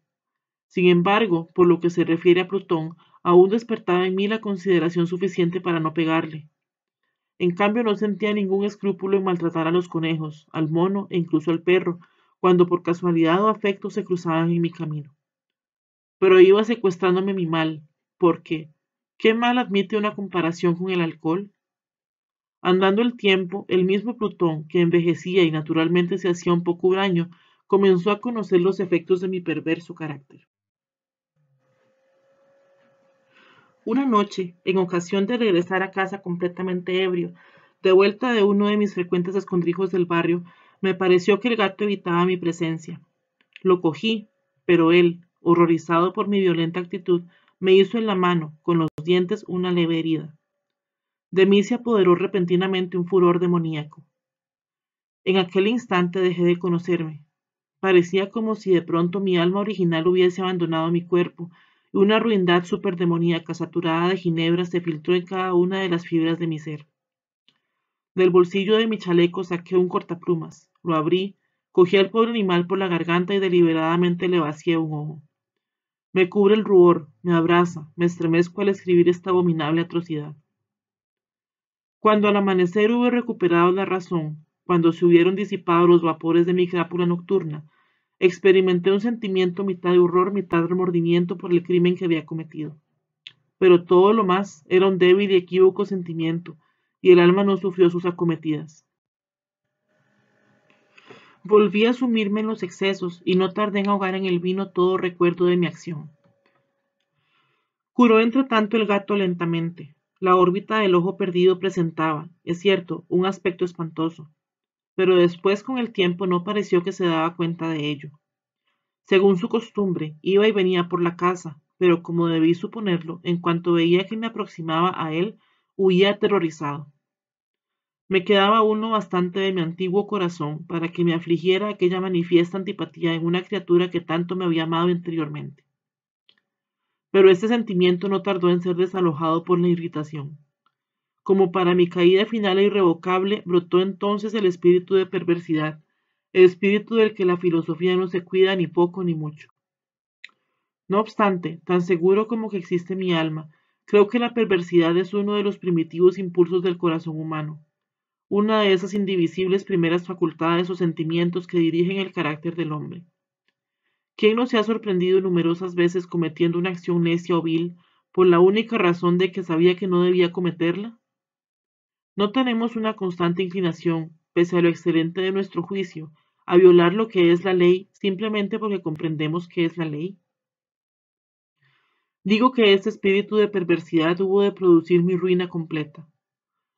Sin embargo, por lo que se refiere a Plutón, aún despertaba en mí la consideración suficiente para no pegarle. En cambio, no sentía ningún escrúpulo en maltratar a los conejos, al mono e incluso al perro, cuando por casualidad o afecto se cruzaban en mi camino. Pero iba secuestrándome mi mal, porque ¿qué mal admite una comparación con el alcohol? Andando el tiempo, el mismo Plutón, que envejecía y naturalmente se hacía un poco huraño, comenzó a conocer los efectos de mi perverso carácter. Una noche, en ocasión de regresar a casa completamente ebrio, de vuelta de uno de mis frecuentes escondrijos del barrio, me pareció que el gato evitaba mi presencia. Lo cogí, pero él, horrorizado por mi violenta actitud, me hizo en la mano, con los dientes, una leve herida. De mí se apoderó repentinamente un furor demoníaco. En aquel instante dejé de conocerme. Parecía como si de pronto mi alma original hubiese abandonado mi cuerpo, y una ruindad superdemoníaca saturada de ginebra se filtró en cada una de las fibras de mi ser. Del bolsillo de mi chaleco saqué un cortaplumas, lo abrí, cogí al pobre animal por la garganta y deliberadamente le vacié un ojo. Me cubre el rubor, me abraza, me estremezco al escribir esta abominable atrocidad. Cuando al amanecer hubo recuperado la razón, cuando se hubieron disipado los vapores de mi crápula nocturna, experimenté un sentimiento mitad de horror, mitad de remordimiento por el crimen que había cometido. Pero todo lo más era un débil y equívoco sentimiento, y el alma no sufrió sus acometidas. Volví a sumirme en los excesos y no tardé en ahogar en el vino todo recuerdo de mi acción. Curó entre tanto el gato lentamente. La órbita del ojo perdido presentaba, es cierto, un aspecto espantoso, pero después con el tiempo no pareció que se daba cuenta de ello. Según su costumbre, iba y venía por la casa, pero como debí suponerlo, en cuanto veía que me aproximaba a él, huía aterrorizado. Me quedaba uno bastante de mi antiguo corazón para que me afligiera aquella manifiesta antipatía en una criatura que tanto me había amado anteriormente pero este sentimiento no tardó en ser desalojado por la irritación. Como para mi caída final e irrevocable, brotó entonces el espíritu de perversidad, el espíritu del que la filosofía no se cuida ni poco ni mucho. No obstante, tan seguro como que existe mi alma, creo que la perversidad es uno de los primitivos impulsos del corazón humano, una de esas indivisibles primeras facultades o sentimientos que dirigen el carácter del hombre. ¿Quién no se ha sorprendido numerosas veces cometiendo una acción necia o vil por la única razón de que sabía que no debía cometerla? No tenemos una constante inclinación, pese a lo excelente de nuestro juicio, a violar lo que es la ley simplemente porque comprendemos que es la ley. Digo que este espíritu de perversidad hubo de producir mi ruina completa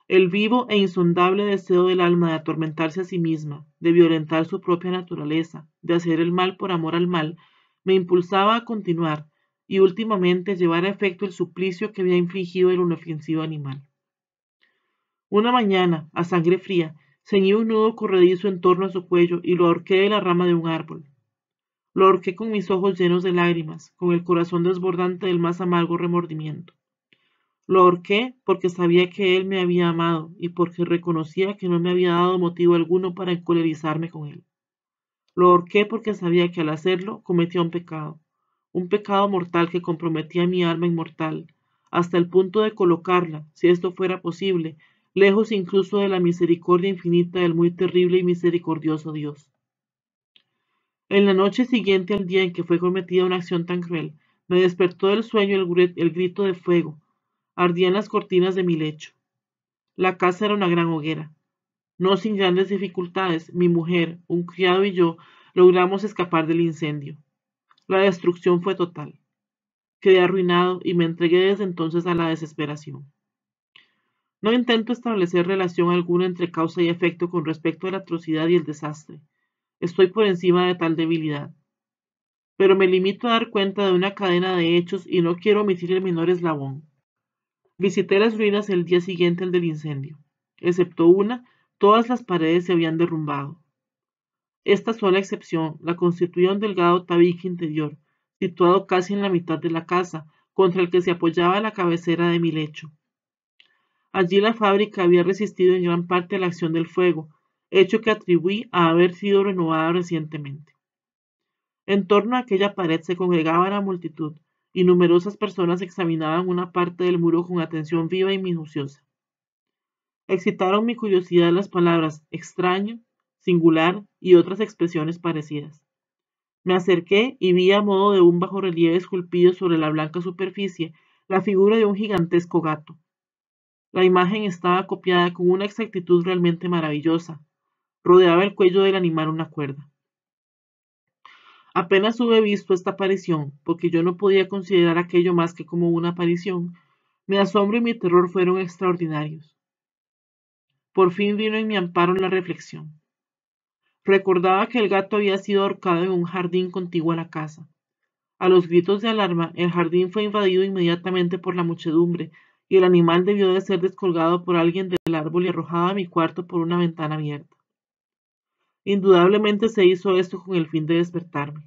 el vivo e insondable deseo del alma de atormentarse a sí misma, de violentar su propia naturaleza, de hacer el mal por amor al mal, me impulsaba a continuar y últimamente llevar a efecto el suplicio que había infligido el ofensivo animal. Una mañana, a sangre fría, ceñí un nudo corredizo en torno a su cuello y lo ahorqué de la rama de un árbol. Lo ahorqué con mis ojos llenos de lágrimas, con el corazón desbordante del más amargo remordimiento. Lo ahorqué porque sabía que él me había amado y porque reconocía que no me había dado motivo alguno para encolerizarme con él. Lo ahorqué porque sabía que al hacerlo cometía un pecado, un pecado mortal que comprometía mi alma inmortal, hasta el punto de colocarla, si esto fuera posible, lejos incluso de la misericordia infinita del muy terrible y misericordioso Dios. En la noche siguiente al día en que fue cometida una acción tan cruel, me despertó del sueño el, grito de fuego, ardían las cortinas de mi lecho. La casa era una gran hoguera. No sin grandes dificultades, mi mujer, un criado y yo logramos escapar del incendio. La destrucción fue total. Quedé arruinado y me entregué desde entonces a la desesperación. No intento establecer relación alguna entre causa y efecto con respecto a la atrocidad y el desastre. Estoy por encima de tal debilidad. Pero me limito a dar cuenta de una cadena de hechos y no quiero omitir el menor eslabón. Visité las ruinas el día siguiente al del incendio. Excepto una, todas las paredes se habían derrumbado. Esta sola excepción la constituía un delgado tabique interior, situado casi en la mitad de la casa, contra el que se apoyaba la cabecera de mi lecho. Allí la fábrica había resistido en gran parte la acción del fuego, hecho que atribuí a haber sido renovada recientemente. En torno a aquella pared se congregaba la multitud, y numerosas personas examinaban una parte del muro con atención viva y minuciosa. Excitaron mi curiosidad las palabras extraño, singular y otras expresiones parecidas. Me acerqué y vi a modo de un bajorrelieve esculpido sobre la blanca superficie la figura de un gigantesco gato. La imagen estaba copiada con una exactitud realmente maravillosa. Rodeaba el cuello del animal una cuerda. Apenas hube visto esta aparición, porque yo no podía considerar aquello más que como una aparición. Mi asombro y mi terror fueron extraordinarios. Por fin vino en mi amparo la reflexión. Recordaba que el gato había sido ahorcado en un jardín contiguo a la casa. A los gritos de alarma, el jardín fue invadido inmediatamente por la muchedumbre, y el animal debió de ser descolgado por alguien del árbol y arrojado a mi cuarto por una ventana abierta. Indudablemente se hizo esto con el fin de despertarme.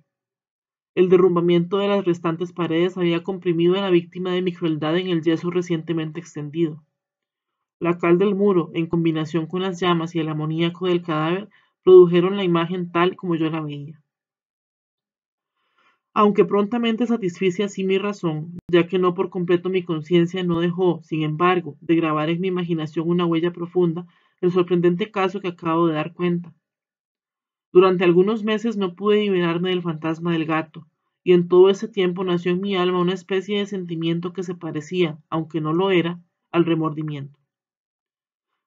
El derrumbamiento de las restantes paredes había comprimido a la víctima de mi crueldad en el yeso recientemente extendido. La cal del muro, en combinación con las llamas y el amoníaco del cadáver, produjeron la imagen tal como yo la veía. Aunque prontamente satisfice así mi razón, ya que no por completo mi conciencia no dejó, sin embargo, de grabar en mi imaginación una huella profunda, el sorprendente caso que acabo de dar cuenta. Durante algunos meses no pude liberarme del fantasma del gato, y en todo ese tiempo nació en mi alma una especie de sentimiento que se parecía, aunque no lo era, al remordimiento.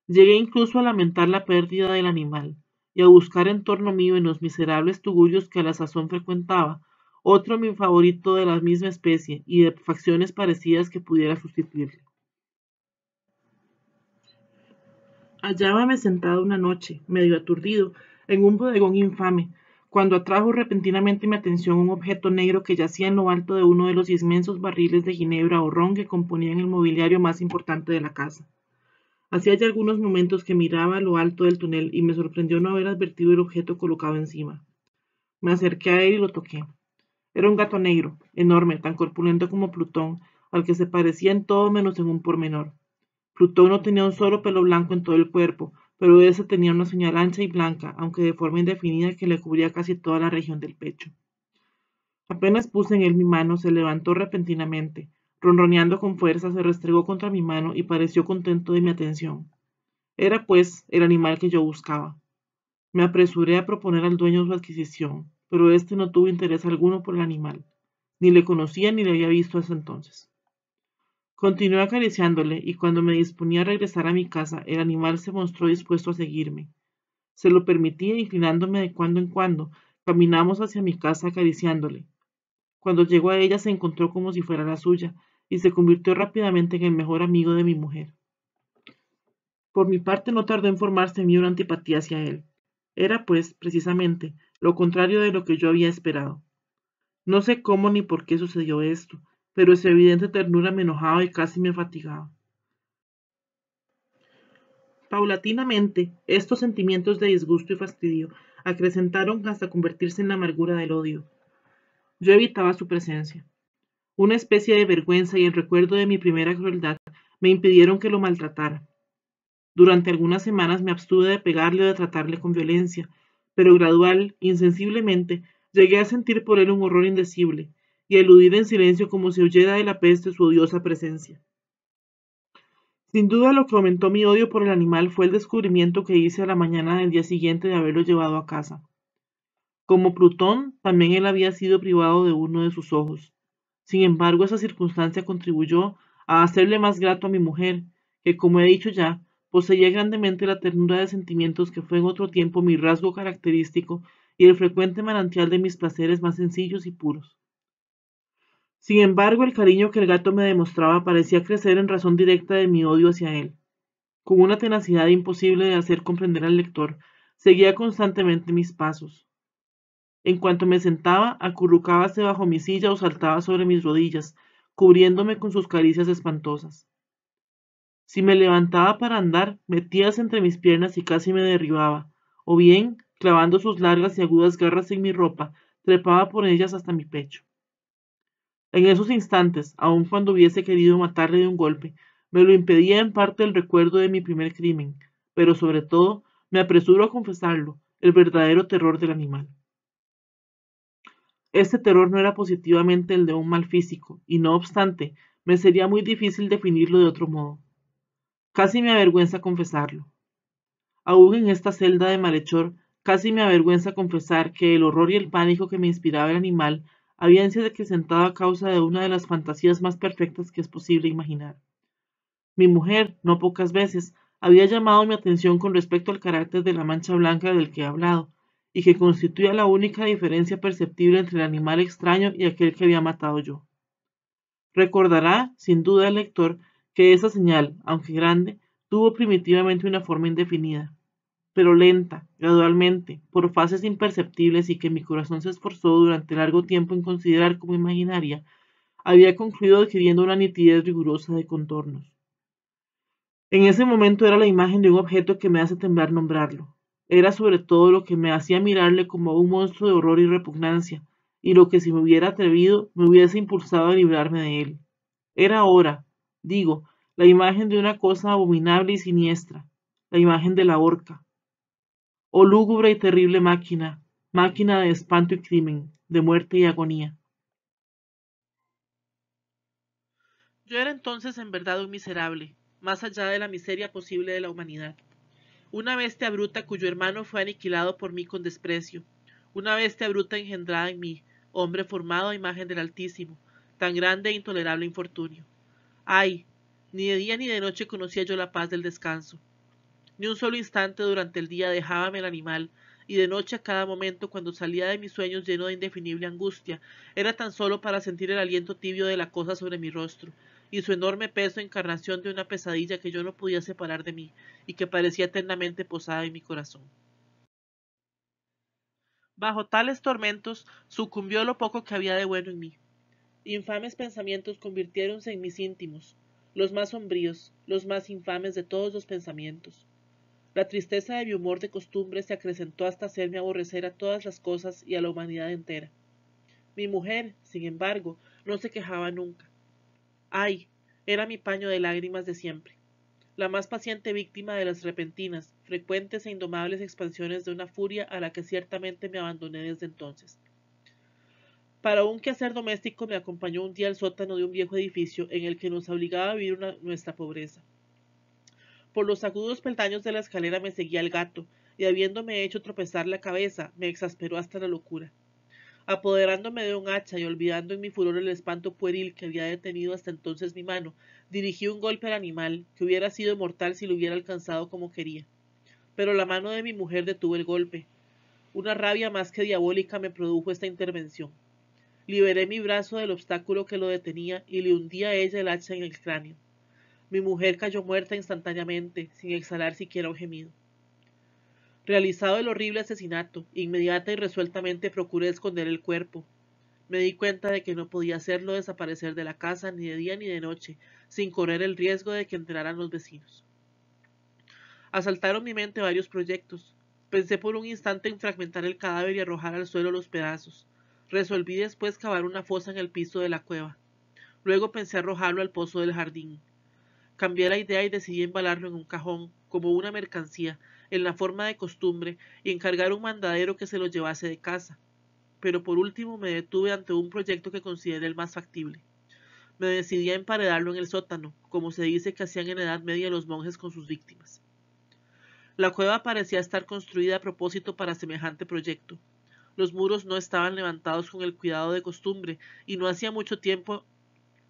Llegué incluso a lamentar la pérdida del animal, y a buscar en torno mío en los miserables tugullos que a la sazón frecuentaba, otro mi favorito de la misma especie y de facciones parecidas que pudiera sustituirle. Hallábame sentado una noche, medio aturdido, en un bodegón infame, cuando atrajo repentinamente mi atención un objeto negro que yacía en lo alto de uno de los inmensos barriles de ginebra o ron que componían el mobiliario más importante de la casa. Hacía ya algunos momentos que miraba lo alto del túnel y me sorprendió no haber advertido el objeto colocado encima. Me acerqué a él y lo toqué. Era un gato negro, enorme, tan corpulento como Plutón, al que se parecía en todo menos en un pormenor. Plutón no tenía un solo pelo blanco en todo el cuerpo, pero esa tenía una señal ancha y blanca, aunque de forma indefinida, que le cubría casi toda la región del pecho. Apenas puse en él mi mano, se levantó repentinamente. Ronroneando con fuerza, se restregó contra mi mano y pareció contento de mi atención. Era, pues, el animal que yo buscaba. Me apresuré a proponer al dueño su adquisición, pero éste no tuvo interés alguno por el animal. Ni le conocía ni le había visto hasta entonces. Continué acariciándole, y cuando me disponía a regresar a mi casa, el animal se mostró dispuesto a seguirme. Se lo permitía, inclinándome de cuando en cuando. Caminamos hacia mi casa acariciándole. Cuando llegó a ella se encontró como si fuera la suya, y se convirtió rápidamente en el mejor amigo de mi mujer. Por mi parte no tardó en formarse en mí una antipatía hacia él. Era, pues, precisamente, lo contrario de lo que yo había esperado. No sé cómo ni por qué sucedió esto, pero su evidente ternura me enojaba y casi me fatigaba. Paulatinamente, estos sentimientos de disgusto y fastidio acrecentaron hasta convertirse en la amargura del odio. Yo evitaba su presencia. Una especie de vergüenza y el recuerdo de mi primera crueldad me impidieron que lo maltratara. Durante algunas semanas me abstuve de pegarle o de tratarle con violencia, pero gradual, insensiblemente, llegué a sentir por él un horror indecible, y eludir en silencio como si huyera de la peste su odiosa presencia. Sin duda lo que aumentó mi odio por el animal fue el descubrimiento que hice a la mañana del día siguiente de haberlo llevado a casa. Como Plutón, también él había sido privado de uno de sus ojos. Sin embargo, esa circunstancia contribuyó a hacerle más grato a mi mujer, que como he dicho ya, poseía grandemente la ternura de sentimientos que fue en otro tiempo mi rasgo característico y el frecuente manantial de mis placeres más sencillos y puros. Sin embargo, el cariño que el gato me demostraba parecía crecer en razón directa de mi odio hacia él. Con una tenacidad imposible de hacer comprender al lector, seguía constantemente mis pasos. En cuanto me sentaba, acurrucábase bajo mi silla o saltaba sobre mis rodillas, cubriéndome con sus caricias espantosas. Si me levantaba para andar, metíase entre mis piernas y casi me derribaba, o bien, clavando sus largas y agudas garras en mi ropa, trepaba por ellas hasta mi pecho. En esos instantes, aun cuando hubiese querido matarle de un golpe, me lo impedía en parte el recuerdo de mi primer crimen, pero sobre todo, me apresuro a confesarlo, el verdadero terror del animal. Este terror no era positivamente el de un mal físico, y no obstante, me sería muy difícil definirlo de otro modo. Casi me avergüenza confesarlo. Aún en esta celda de malhechor, casi me avergüenza confesar que el horror y el pánico que me inspiraba el animal que acrecentado a causa de una de las fantasías más perfectas que es posible imaginar. Mi mujer, no pocas veces, había llamado mi atención con respecto al carácter de la mancha blanca del que he hablado, y que constituía la única diferencia perceptible entre el animal extraño y aquel que había matado yo. Recordará, sin duda el lector, que esa señal, aunque grande, tuvo primitivamente una forma indefinida pero lenta, gradualmente, por fases imperceptibles y que mi corazón se esforzó durante largo tiempo en considerar como imaginaria, había concluido adquiriendo una nitidez rigurosa de contornos. En ese momento era la imagen de un objeto que me hace temblar nombrarlo. Era sobre todo lo que me hacía mirarle como un monstruo de horror y repugnancia, y lo que si me hubiera atrevido me hubiese impulsado a librarme de él. Era ahora, digo, la imagen de una cosa abominable y siniestra, la imagen de la horca, Oh lúgubre y terrible máquina, máquina de espanto y crimen, de muerte y agonía. Yo era entonces en verdad un miserable, más allá de la miseria posible de la humanidad. Una bestia bruta cuyo hermano fue aniquilado por mí con desprecio. Una bestia bruta engendrada en mí, hombre formado a imagen del Altísimo, tan grande e intolerable infortunio. Ay, ni de día ni de noche conocía yo la paz del descanso. Ni un solo instante durante el día dejábame el animal, y de noche a cada momento cuando salía de mis sueños lleno de indefinible angustia, era tan solo para sentir el aliento tibio de la cosa sobre mi rostro, y su enorme peso encarnación de una pesadilla que yo no podía separar de mí, y que parecía eternamente posada en mi corazón. Bajo tales tormentos sucumbió lo poco que había de bueno en mí. Infames pensamientos convirtiéronse en mis íntimos, los más sombríos, los más infames de todos los pensamientos. La tristeza de mi humor de costumbre se acrecentó hasta hacerme aborrecer a todas las cosas y a la humanidad entera. Mi mujer, sin embargo, no se quejaba nunca. Ay, era mi paño de lágrimas de siempre la más paciente víctima de las repentinas, frecuentes e indomables expansiones de una furia a la que ciertamente me abandoné desde entonces. Para un quehacer doméstico me acompañó un día al sótano de un viejo edificio en el que nos obligaba a vivir nuestra pobreza. Por los agudos peldaños de la escalera me seguía el gato, y habiéndome hecho tropezar la cabeza, me exasperó hasta la locura. Apoderándome de un hacha y olvidando en mi furor el espanto pueril que había detenido hasta entonces mi mano, dirigí un golpe al animal, que hubiera sido mortal si lo hubiera alcanzado como quería. Pero la mano de mi mujer detuvo el golpe. Una rabia más que diabólica me produjo esta intervención. Liberé mi brazo del obstáculo que lo detenía y le hundí a ella el hacha en el cráneo. Mi mujer cayó muerta instantáneamente, sin exhalar siquiera un gemido. Realizado el horrible asesinato, inmediata y resueltamente procuré esconder el cuerpo. Me di cuenta de que no podía hacerlo desaparecer de la casa ni de día ni de noche, sin correr el riesgo de que entraran los vecinos. Asaltaron mi mente varios proyectos. Pensé por un instante en fragmentar el cadáver y arrojar al suelo los pedazos. Resolví después cavar una fosa en el piso de la cueva. Luego pensé arrojarlo al pozo del jardín. Cambié la idea y decidí embalarlo en un cajón, como una mercancía, en la forma de costumbre, y encargar un mandadero que se lo llevase de casa. Pero por último me detuve ante un proyecto que consideré el más factible. Me decidí a emparedarlo en el sótano, como se dice que hacían en Edad Media los monjes con sus víctimas. La cueva parecía estar construida a propósito para semejante proyecto. Los muros no estaban levantados con el cuidado de costumbre, y no hacía mucho tiempo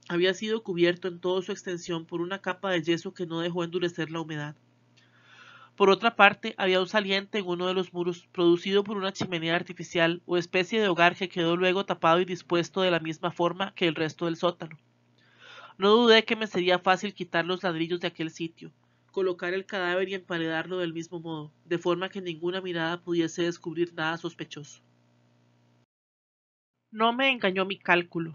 había sido cubierto en toda su extensión por una capa de yeso que no dejó endurecer la humedad. Por otra parte, había un saliente en uno de los muros, producido por una chimenea artificial o especie de hogar que quedó luego tapado y dispuesto de la misma forma que el resto del sótano. No dudé que me sería fácil quitar los ladrillos de aquel sitio, colocar el cadáver y emparedarlo del mismo modo, de forma que ninguna mirada pudiese descubrir nada sospechoso. No me engañó mi cálculo.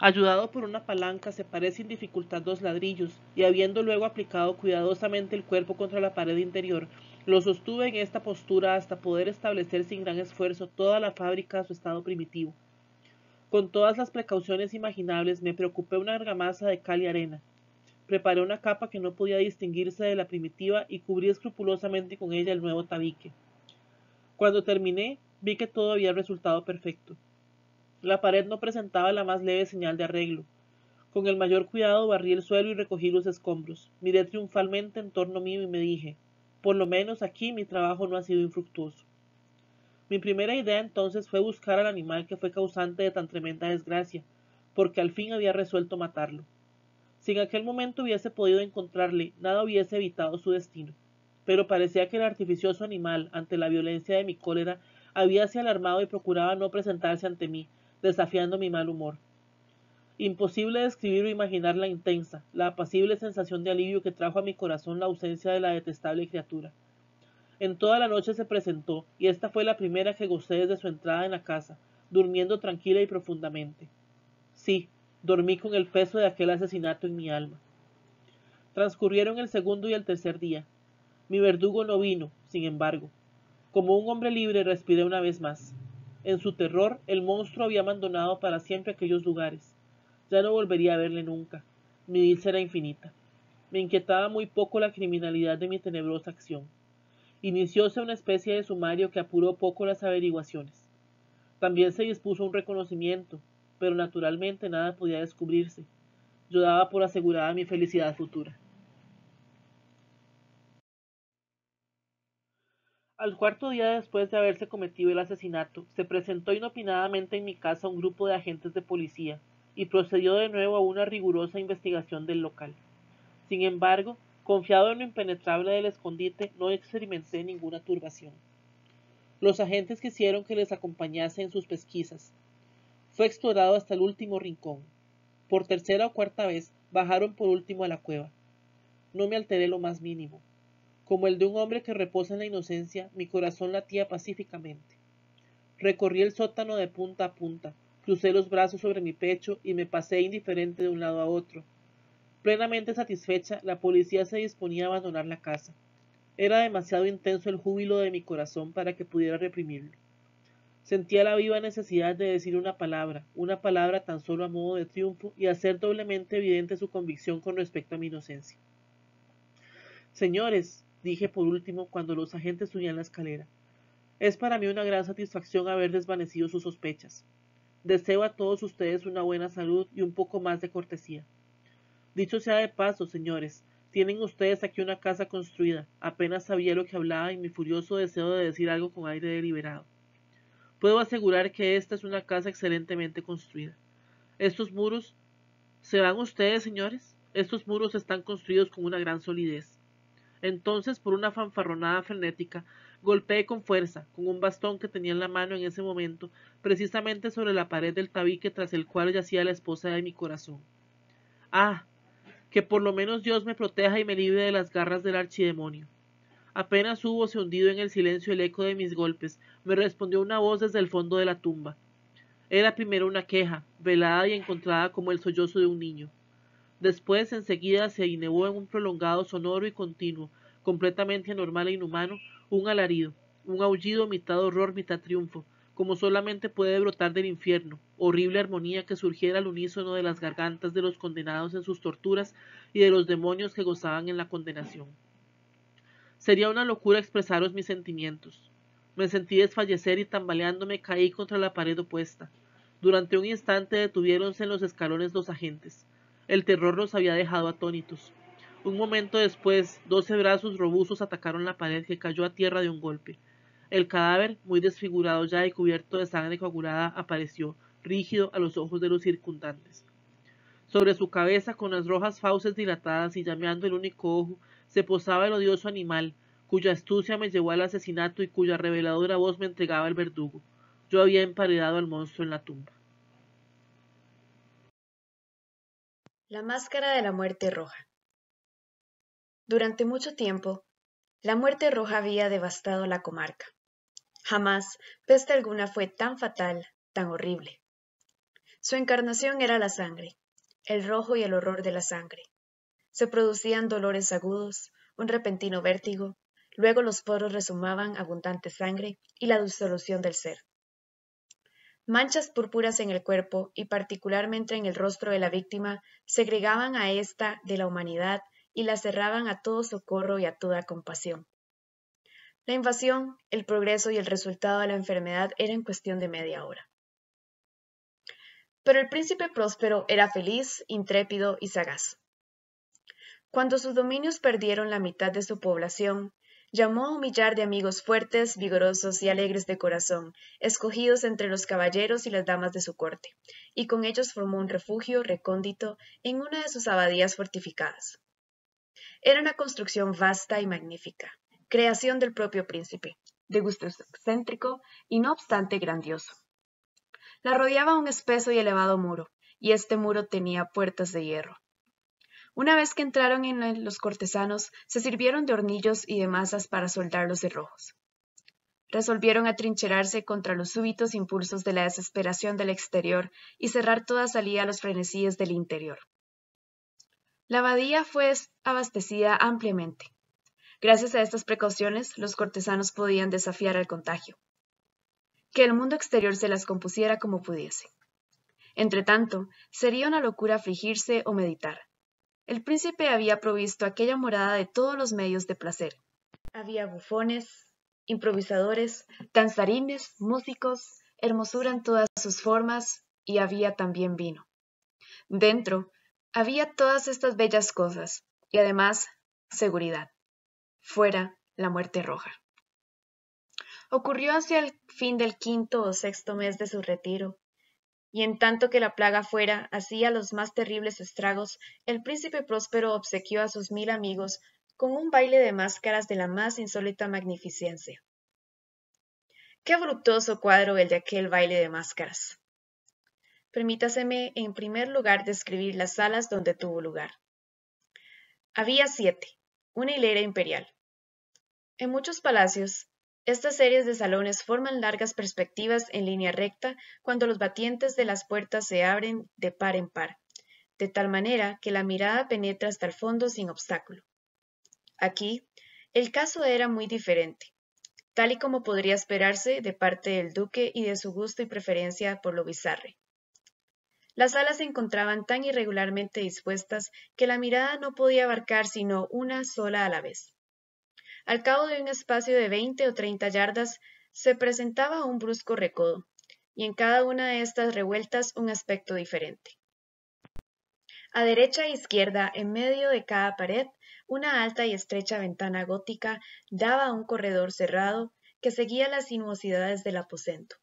Ayudado por una palanca, separé sin dificultad dos ladrillos, y habiendo luego aplicado cuidadosamente el cuerpo contra la pared interior, lo sostuve en esta postura hasta poder establecer sin gran esfuerzo toda la fábrica a su estado primitivo. Con todas las precauciones imaginables me preocupé una argamasa de cal y arena. Preparé una capa que no podía distinguirse de la primitiva y cubrí escrupulosamente con ella el nuevo tabique. Cuando terminé, vi que todo había resultado perfecto. La pared no presentaba la más leve señal de arreglo. Con el mayor cuidado barrí el suelo y recogí los escombros. Miré triunfalmente en torno mío y me dije, por lo menos aquí mi trabajo no ha sido infructuoso. Mi primera idea entonces fue buscar al animal que fue causante de tan tremenda desgracia, porque al fin había resuelto matarlo. Si en aquel momento hubiese podido encontrarle, nada hubiese evitado su destino. Pero parecía que el artificioso animal, ante la violencia de mi cólera, habíase alarmado y procuraba no presentarse ante mí, desafiando mi mal humor. Imposible describir o imaginar la intensa, la apacible sensación de alivio que trajo a mi corazón la ausencia de la detestable criatura. En toda la noche se presentó, y esta fue la primera que gocé desde su entrada en la casa, durmiendo tranquila y profundamente. Sí, dormí con el peso de aquel asesinato en mi alma. Transcurrieron el segundo y el tercer día. Mi verdugo no vino, sin embargo. Como un hombre libre respiré una vez más. En su terror, el monstruo había abandonado para siempre aquellos lugares. Ya no volvería a verle nunca. Mi dicha era infinita. Me inquietaba muy poco la criminalidad de mi tenebrosa acción. Inicióse una especie de sumario que apuró poco las averiguaciones. También se dispuso un reconocimiento, pero naturalmente nada podía descubrirse. Yo daba por asegurada mi felicidad futura. Al cuarto día después de haberse cometido el asesinato, se presentó inopinadamente en mi casa un grupo de agentes de policía y procedió de nuevo a una rigurosa investigación del local. Sin embargo, confiado en lo impenetrable del escondite, no experimenté ninguna turbación. Los agentes quisieron que les acompañase en sus pesquisas. Fue explorado hasta el último rincón. Por tercera o cuarta vez bajaron por último a la cueva. No me alteré lo más mínimo. Como el de un hombre que reposa en la inocencia, mi corazón latía pacíficamente. Recorrí el sótano de punta a punta, crucé los brazos sobre mi pecho y me pasé indiferente de un lado a otro. Plenamente satisfecha, la policía se disponía a abandonar la casa. Era demasiado intenso el júbilo de mi corazón para que pudiera reprimirlo. Sentía la viva necesidad de decir una palabra, una palabra tan solo a modo de triunfo y hacer doblemente evidente su convicción con respecto a mi inocencia. Señores, dije por último cuando los agentes subían la escalera. Es para mí una gran satisfacción haber desvanecido sus sospechas. Deseo a todos ustedes una buena salud y un poco más de cortesía. Dicho sea de paso, señores, tienen ustedes aquí una casa construida. Apenas sabía lo que hablaba y mi furioso deseo de decir algo con aire deliberado. Puedo asegurar que esta es una casa excelentemente construida. Estos muros, ¿se ustedes, señores? Estos muros están construidos con una gran solidez. Entonces, por una fanfarronada frenética, golpeé con fuerza, con un bastón que tenía en la mano en ese momento, precisamente sobre la pared del tabique tras el cual yacía la esposa de mi corazón. Ah, que por lo menos Dios me proteja y me libre de las garras del archidemonio. Apenas hubo se hundido en el silencio el eco de mis golpes, me respondió una voz desde el fondo de la tumba. Era primero una queja, velada y encontrada como el sollozo de un niño. Después enseguida se inevó en un prolongado, sonoro y continuo, completamente anormal e inhumano, un alarido, un aullido mitad horror, mitad triunfo, como solamente puede brotar del infierno, horrible armonía que surgiera al unísono de las gargantas de los condenados en sus torturas y de los demonios que gozaban en la condenación. Sería una locura expresaros mis sentimientos. Me sentí desfallecer y tambaleándome caí contra la pared opuesta. Durante un instante detuviéronse en los escalones dos agentes. El terror los había dejado atónitos. Un momento después, doce brazos robustos atacaron la pared que cayó a tierra de un golpe. El cadáver, muy desfigurado ya y cubierto de sangre coagulada, apareció, rígido a los ojos de los circundantes. Sobre su cabeza, con las rojas fauces dilatadas y llameando el único ojo, se posaba el odioso animal, cuya astucia me llevó al asesinato y cuya reveladora voz me entregaba el verdugo. Yo había emparedado al monstruo en la tumba. La máscara de la muerte roja. Durante mucho tiempo, la muerte roja había devastado la comarca. Jamás peste alguna fue tan fatal, tan horrible. Su encarnación era la sangre, el rojo y el horror de la sangre. Se producían dolores agudos, un repentino vértigo, luego los poros resumaban abundante sangre y la disolución del ser. Manchas púrpuras en el cuerpo y particularmente en el rostro de la víctima segregaban a esta de la humanidad y la cerraban a todo socorro y a toda compasión. La invasión, el progreso y el resultado de la enfermedad eran cuestión de media hora. Pero el príncipe próspero era feliz, intrépido y sagaz. Cuando sus dominios perdieron la mitad de su población, Llamó a un millar de amigos fuertes, vigorosos y alegres de corazón, escogidos entre los caballeros y las damas de su corte, y con ellos formó un refugio recóndito en una de sus abadías fortificadas. Era una construcción vasta y magnífica, creación del propio príncipe, de gusto excéntrico y no obstante grandioso. La rodeaba un espeso y elevado muro, y este muro tenía puertas de hierro, una vez que entraron en los cortesanos, se sirvieron de hornillos y de masas para soldar los cerrojos. Resolvieron atrincherarse contra los súbitos impulsos de la desesperación del exterior y cerrar toda salida a los frenesíes del interior. La abadía fue abastecida ampliamente. Gracias a estas precauciones, los cortesanos podían desafiar al contagio. Que el mundo exterior se las compusiera como pudiese. Entretanto, sería una locura afligirse o meditar. El príncipe había provisto aquella morada de todos los medios de placer. Había bufones, improvisadores, danzarines, músicos, hermosura en todas sus formas y había también vino. Dentro había todas estas bellas cosas y además seguridad. Fuera la muerte roja. Ocurrió hacia el fin del quinto o sexto mes de su retiro, y en tanto que la plaga fuera hacía los más terribles estragos, el príncipe próspero obsequió a sus mil amigos con un baile de máscaras de la más insólita magnificencia. Qué voluptuoso cuadro el de aquel baile de máscaras. Permítaseme en primer lugar describir las salas donde tuvo lugar. Había siete, una hilera imperial. En muchos palacios, estas series de salones forman largas perspectivas en línea recta cuando los batientes de las puertas se abren de par en par, de tal manera que la mirada penetra hasta el fondo sin obstáculo. Aquí, el caso era muy diferente, tal y como podría esperarse de parte del duque y de su gusto y preferencia por lo bizarre. Las salas se encontraban tan irregularmente dispuestas que la mirada no podía abarcar sino una sola a la vez. Al cabo de un espacio de 20 o 30 yardas se presentaba un brusco recodo, y en cada una de estas revueltas un aspecto diferente. A derecha e izquierda, en medio de cada pared, una alta y estrecha ventana gótica daba a un corredor cerrado que seguía las sinuosidades del aposento.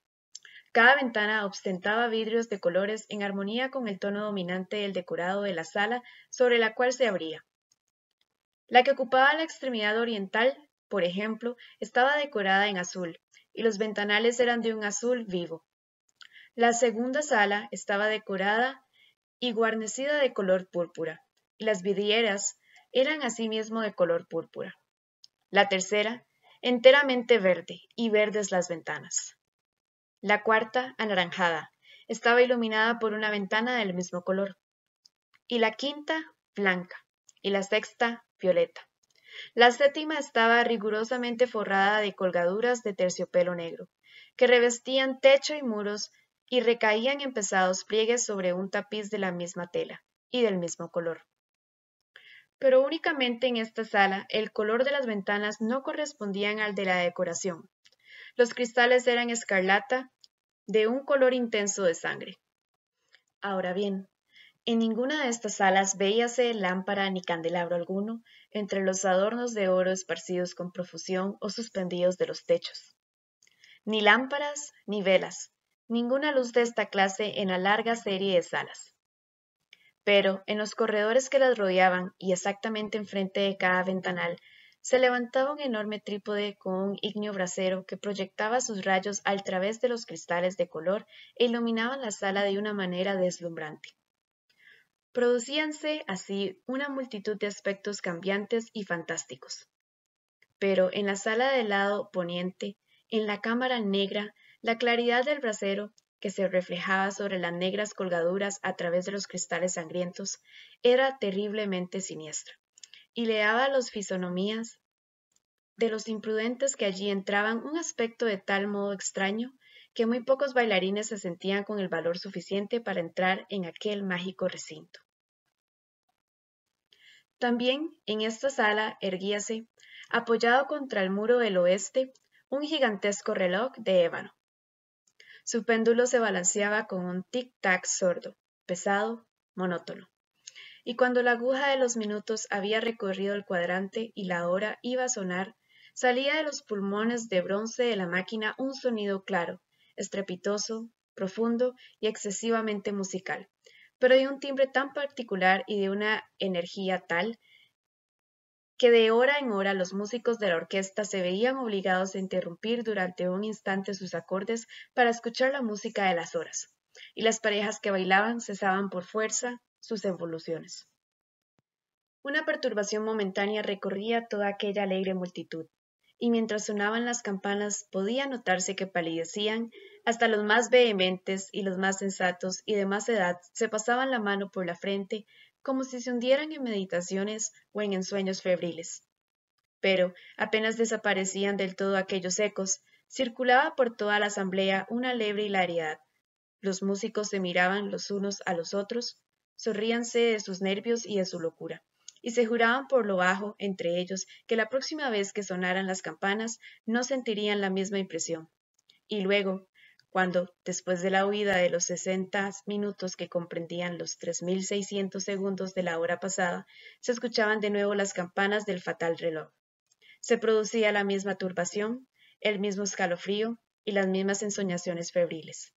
Cada ventana ostentaba vidrios de colores en armonía con el tono dominante del decorado de la sala sobre la cual se abría. La que ocupaba la extremidad oriental, por ejemplo, estaba decorada en azul, y los ventanales eran de un azul vivo. La segunda sala estaba decorada y guarnecida de color púrpura, y las vidrieras eran asimismo de color púrpura. La tercera, enteramente verde, y verdes las ventanas. La cuarta, anaranjada, estaba iluminada por una ventana del mismo color. Y la quinta, blanca, y la sexta violeta. La séptima estaba rigurosamente forrada de colgaduras de terciopelo negro, que revestían techo y muros y recaían en pesados pliegues sobre un tapiz de la misma tela y del mismo color. Pero únicamente en esta sala el color de las ventanas no correspondía al de la decoración. Los cristales eran escarlata, de un color intenso de sangre. Ahora bien, en ninguna de estas salas veíase lámpara ni candelabro alguno entre los adornos de oro esparcidos con profusión o suspendidos de los techos. Ni lámparas ni velas, ninguna luz de esta clase en la larga serie de salas. Pero en los corredores que las rodeaban y exactamente enfrente de cada ventanal se levantaba un enorme trípode con un ignio brasero que proyectaba sus rayos al través de los cristales de color e iluminaban la sala de una manera deslumbrante. Producíanse así una multitud de aspectos cambiantes y fantásticos. Pero en la sala del lado poniente, en la cámara negra, la claridad del brasero, que se reflejaba sobre las negras colgaduras a través de los cristales sangrientos, era terriblemente siniestra, y le daba a las fisonomías de los imprudentes que allí entraban un aspecto de tal modo extraño que muy pocos bailarines se sentían con el valor suficiente para entrar en aquel mágico recinto. También en esta sala erguíase, apoyado contra el muro del oeste, un gigantesco reloj de ébano. Su péndulo se balanceaba con un tic-tac sordo, pesado, monótono. Y cuando la aguja de los minutos había recorrido el cuadrante y la hora iba a sonar, salía de los pulmones de bronce de la máquina un sonido claro, estrepitoso, profundo y excesivamente musical pero de un timbre tan particular y de una energía tal que de hora en hora los músicos de la orquesta se veían obligados a interrumpir durante un instante sus acordes para escuchar la música de las horas, y las parejas que bailaban cesaban por fuerza sus evoluciones. Una perturbación momentánea recorría toda aquella alegre multitud, y mientras sonaban las campanas podía notarse que palidecían hasta los más vehementes y los más sensatos y de más edad se pasaban la mano por la frente como si se hundieran en meditaciones o en ensueños febriles. Pero apenas desaparecían del todo aquellos ecos, circulaba por toda la asamblea una leve hilaridad. Los músicos se miraban los unos a los otros, sonríanse de sus nervios y de su locura, y se juraban por lo bajo entre ellos que la próxima vez que sonaran las campanas no sentirían la misma impresión. Y luego, cuando, después de la huida de los 60 minutos que comprendían los 3.600 segundos de la hora pasada, se escuchaban de nuevo las campanas del fatal reloj. Se producía la misma turbación, el mismo escalofrío y las mismas ensoñaciones febriles.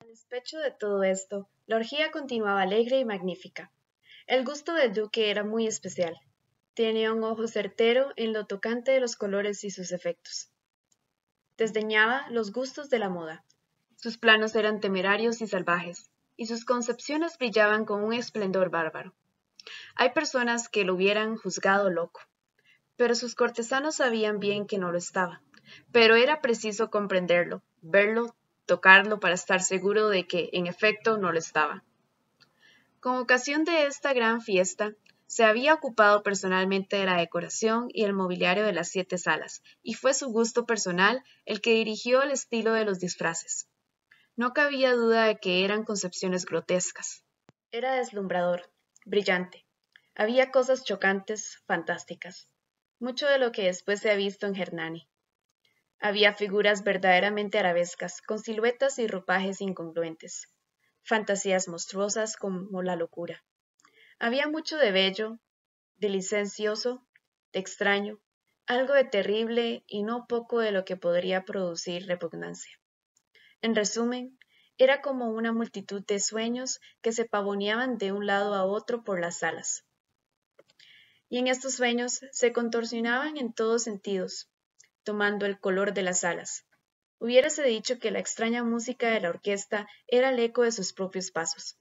A despecho de todo esto, la orgía continuaba alegre y magnífica. El gusto del duque era muy especial. Tenía un ojo certero en lo tocante de los colores y sus efectos desdeñaba los gustos de la moda. Sus planos eran temerarios y salvajes, y sus concepciones brillaban con un esplendor bárbaro. Hay personas que lo hubieran juzgado loco, pero sus cortesanos sabían bien que no lo estaba. Pero era preciso comprenderlo, verlo, tocarlo para estar seguro de que, en efecto, no lo estaba. Con ocasión de esta gran fiesta, se había ocupado personalmente de la decoración y el mobiliario de las siete salas, y fue su gusto personal el que dirigió el estilo de los disfraces. No cabía duda de que eran concepciones grotescas. Era deslumbrador, brillante. Había cosas chocantes, fantásticas. Mucho de lo que después se ha visto en Hernani. Había figuras verdaderamente arabescas, con siluetas y ropajes incongruentes. Fantasías monstruosas como la locura. Había mucho de bello, de licencioso, de extraño, algo de terrible y no poco de lo que podría producir repugnancia. En resumen, era como una multitud de sueños que se pavoneaban de un lado a otro por las alas, Y en estos sueños se contorsionaban en todos sentidos, tomando el color de las alas. Hubiérase dicho que la extraña música de la orquesta era el eco de sus propios pasos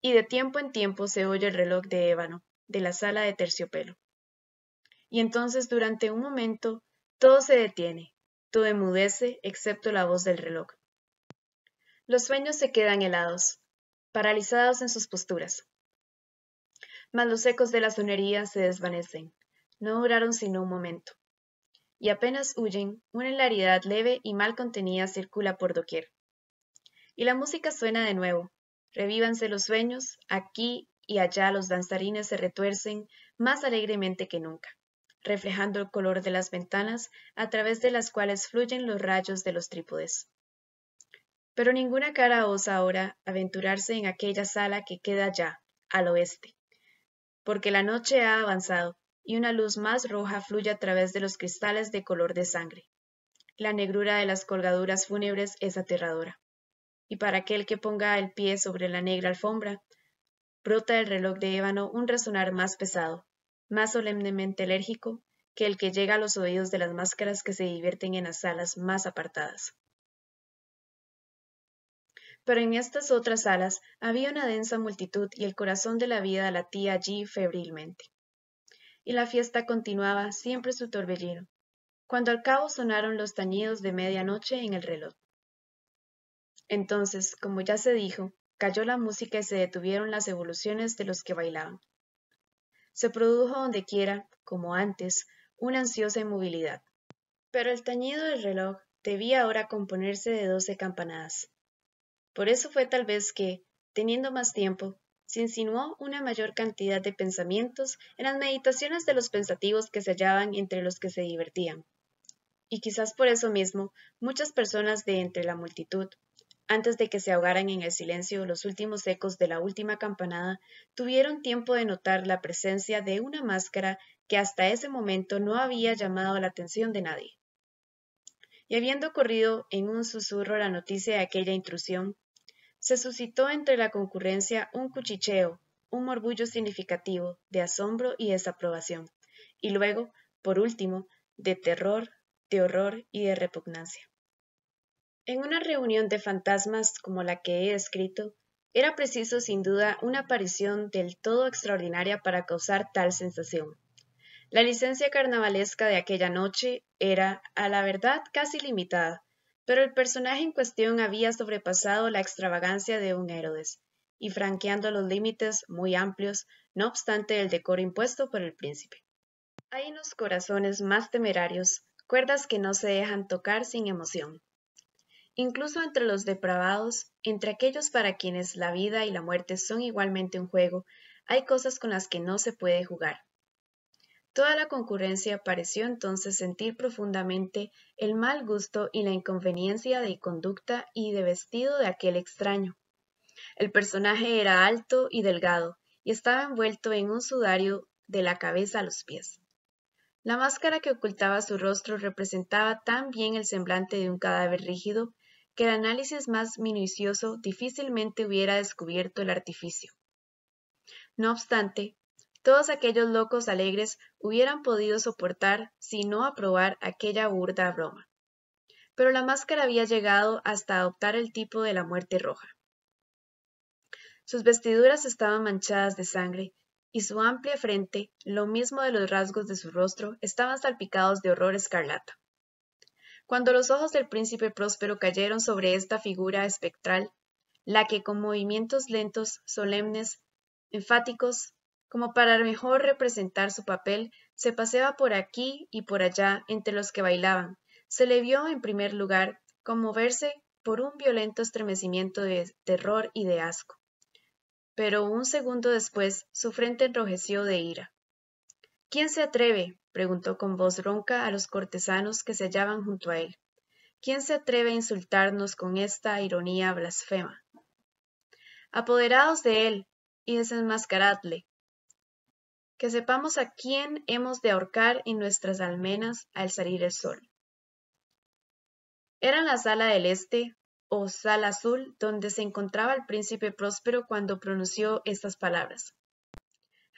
y de tiempo en tiempo se oye el reloj de ébano de la sala de terciopelo. Y entonces durante un momento todo se detiene, todo emudece excepto la voz del reloj. Los sueños se quedan helados, paralizados en sus posturas. Mas los ecos de la sonería se desvanecen. No duraron sino un momento. Y apenas huyen, una hilaridad leve y mal contenida circula por doquier. Y la música suena de nuevo, Revívanse los sueños, aquí y allá los danzarines se retuercen más alegremente que nunca, reflejando el color de las ventanas a través de las cuales fluyen los rayos de los trípodes. Pero ninguna cara osa ahora aventurarse en aquella sala que queda ya al oeste, porque la noche ha avanzado y una luz más roja fluye a través de los cristales de color de sangre. La negrura de las colgaduras fúnebres es aterradora y para aquel que ponga el pie sobre la negra alfombra, brota el reloj de ébano un resonar más pesado, más solemnemente alérgico que el que llega a los oídos de las máscaras que se divierten en las salas más apartadas. Pero en estas otras salas había una densa multitud y el corazón de la vida latía allí febrilmente. Y la fiesta continuaba siempre su torbellino, cuando al cabo sonaron los tañidos de medianoche en el reloj. Entonces, como ya se dijo, cayó la música y se detuvieron las evoluciones de los que bailaban. Se produjo donde quiera, como antes, una ansiosa inmovilidad. Pero el tañido del reloj debía ahora componerse de doce campanadas. Por eso fue tal vez que, teniendo más tiempo, se insinuó una mayor cantidad de pensamientos en las meditaciones de los pensativos que se hallaban entre los que se divertían. Y quizás por eso mismo muchas personas de entre la multitud antes de que se ahogaran en el silencio los últimos ecos de la última campanada, tuvieron tiempo de notar la presencia de una máscara que hasta ese momento no había llamado la atención de nadie. Y habiendo corrido en un susurro la noticia de aquella intrusión, se suscitó entre la concurrencia un cuchicheo, un murmullo significativo de asombro y desaprobación, y luego, por último, de terror, de horror y de repugnancia. En una reunión de fantasmas como la que he escrito, era preciso sin duda una aparición del todo extraordinaria para causar tal sensación. La licencia carnavalesca de aquella noche era, a la verdad, casi limitada, pero el personaje en cuestión había sobrepasado la extravagancia de un Herodes, y franqueando los límites muy amplios, no obstante el decoro impuesto por el príncipe. Hay en corazones más temerarios cuerdas que no se dejan tocar sin emoción incluso entre los depravados, entre aquellos para quienes la vida y la muerte son igualmente un juego, hay cosas con las que no se puede jugar. Toda la concurrencia pareció entonces sentir profundamente el mal gusto y la inconveniencia de conducta y de vestido de aquel extraño. El personaje era alto y delgado, y estaba envuelto en un sudario de la cabeza a los pies. La máscara que ocultaba su rostro representaba tan bien el semblante de un cadáver rígido que el análisis más minucioso difícilmente hubiera descubierto el artificio. No obstante, todos aquellos locos alegres hubieran podido soportar, si no aprobar, aquella burda broma. Pero la máscara había llegado hasta adoptar el tipo de la muerte roja. Sus vestiduras estaban manchadas de sangre, y su amplia frente, lo mismo de los rasgos de su rostro, estaban salpicados de horror escarlata. Cuando los ojos del príncipe próspero cayeron sobre esta figura espectral, la que con movimientos lentos, solemnes, enfáticos, como para mejor representar su papel, se paseaba por aquí y por allá entre los que bailaban, se le vio en primer lugar conmoverse por un violento estremecimiento de terror y de asco. Pero un segundo después su frente enrojeció de ira. ¿Quién se atreve? preguntó con voz ronca a los cortesanos que se hallaban junto a él. ¿Quién se atreve a insultarnos con esta ironía blasfema? Apoderaos de él y desenmascaradle. Que sepamos a quién hemos de ahorcar en nuestras almenas al salir el sol. Era en la sala del este, o sala azul, donde se encontraba el príncipe próspero cuando pronunció estas palabras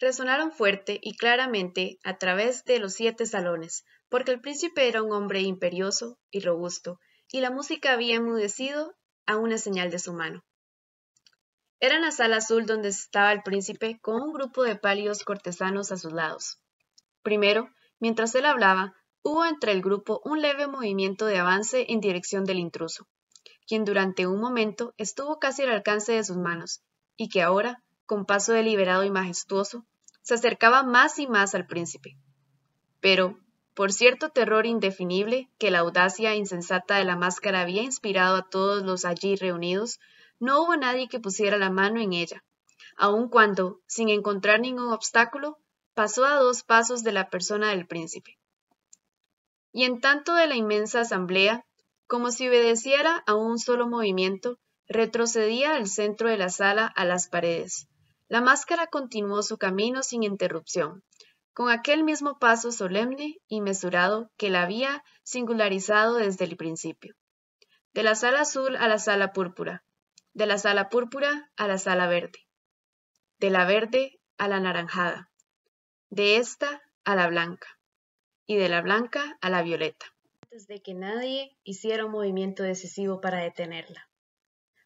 resonaron fuerte y claramente a través de los siete salones, porque el príncipe era un hombre imperioso y robusto, y la música había enmudecido a una señal de su mano. Era en la sala azul donde estaba el príncipe con un grupo de palios cortesanos a sus lados. Primero, mientras él hablaba, hubo entre el grupo un leve movimiento de avance en dirección del intruso, quien durante un momento estuvo casi al alcance de sus manos, y que ahora, con paso deliberado y majestuoso, se acercaba más y más al príncipe. Pero, por cierto terror indefinible que la audacia insensata de la máscara había inspirado a todos los allí reunidos, no hubo nadie que pusiera la mano en ella, aun cuando, sin encontrar ningún obstáculo, pasó a dos pasos de la persona del príncipe. Y en tanto de la inmensa asamblea, como si obedeciera a un solo movimiento, retrocedía al centro de la sala a las paredes, la máscara continuó su camino sin interrupción, con aquel mismo paso solemne y mesurado que la había singularizado desde el principio. De la sala azul a la sala púrpura, de la sala púrpura a la sala verde, de la verde a la naranjada, de esta a la blanca y de la blanca a la violeta. Antes de que nadie hiciera un movimiento decisivo para detenerla.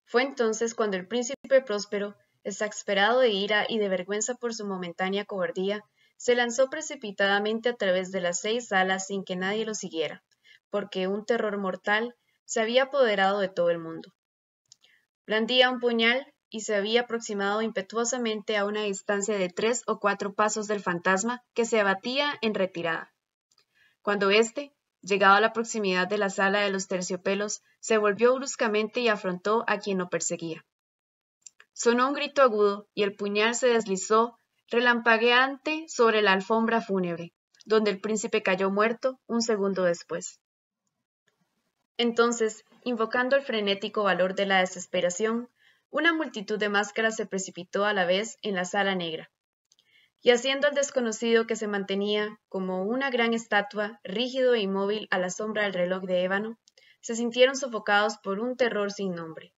Fue entonces cuando el príncipe próspero exasperado de ira y de vergüenza por su momentánea cobardía, se lanzó precipitadamente a través de las seis salas sin que nadie lo siguiera, porque un terror mortal se había apoderado de todo el mundo. Blandía un puñal y se había aproximado impetuosamente a una distancia de tres o cuatro pasos del fantasma que se abatía en retirada. Cuando éste, llegado a la proximidad de la sala de los terciopelos, se volvió bruscamente y afrontó a quien lo perseguía. Sonó un grito agudo y el puñal se deslizó relampagueante sobre la alfombra fúnebre, donde el príncipe cayó muerto un segundo después. Entonces, invocando el frenético valor de la desesperación, una multitud de máscaras se precipitó a la vez en la sala negra, y haciendo al desconocido que se mantenía como una gran estatua, rígido e inmóvil a la sombra del reloj de ébano, se sintieron sofocados por un terror sin nombre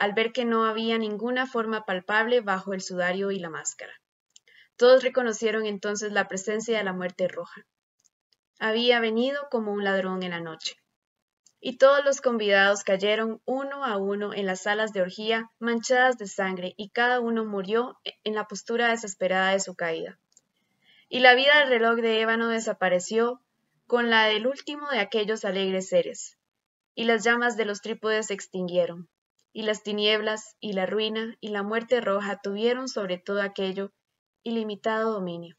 al ver que no había ninguna forma palpable bajo el sudario y la máscara. Todos reconocieron entonces la presencia de la muerte roja. Había venido como un ladrón en la noche. Y todos los convidados cayeron uno a uno en las salas de orgía manchadas de sangre y cada uno murió en la postura desesperada de su caída. Y la vida del reloj de ébano desapareció con la del último de aquellos alegres seres, y las llamas de los trípodes se extinguieron y las tinieblas, y la ruina, y la muerte roja tuvieron sobre todo aquello ilimitado dominio.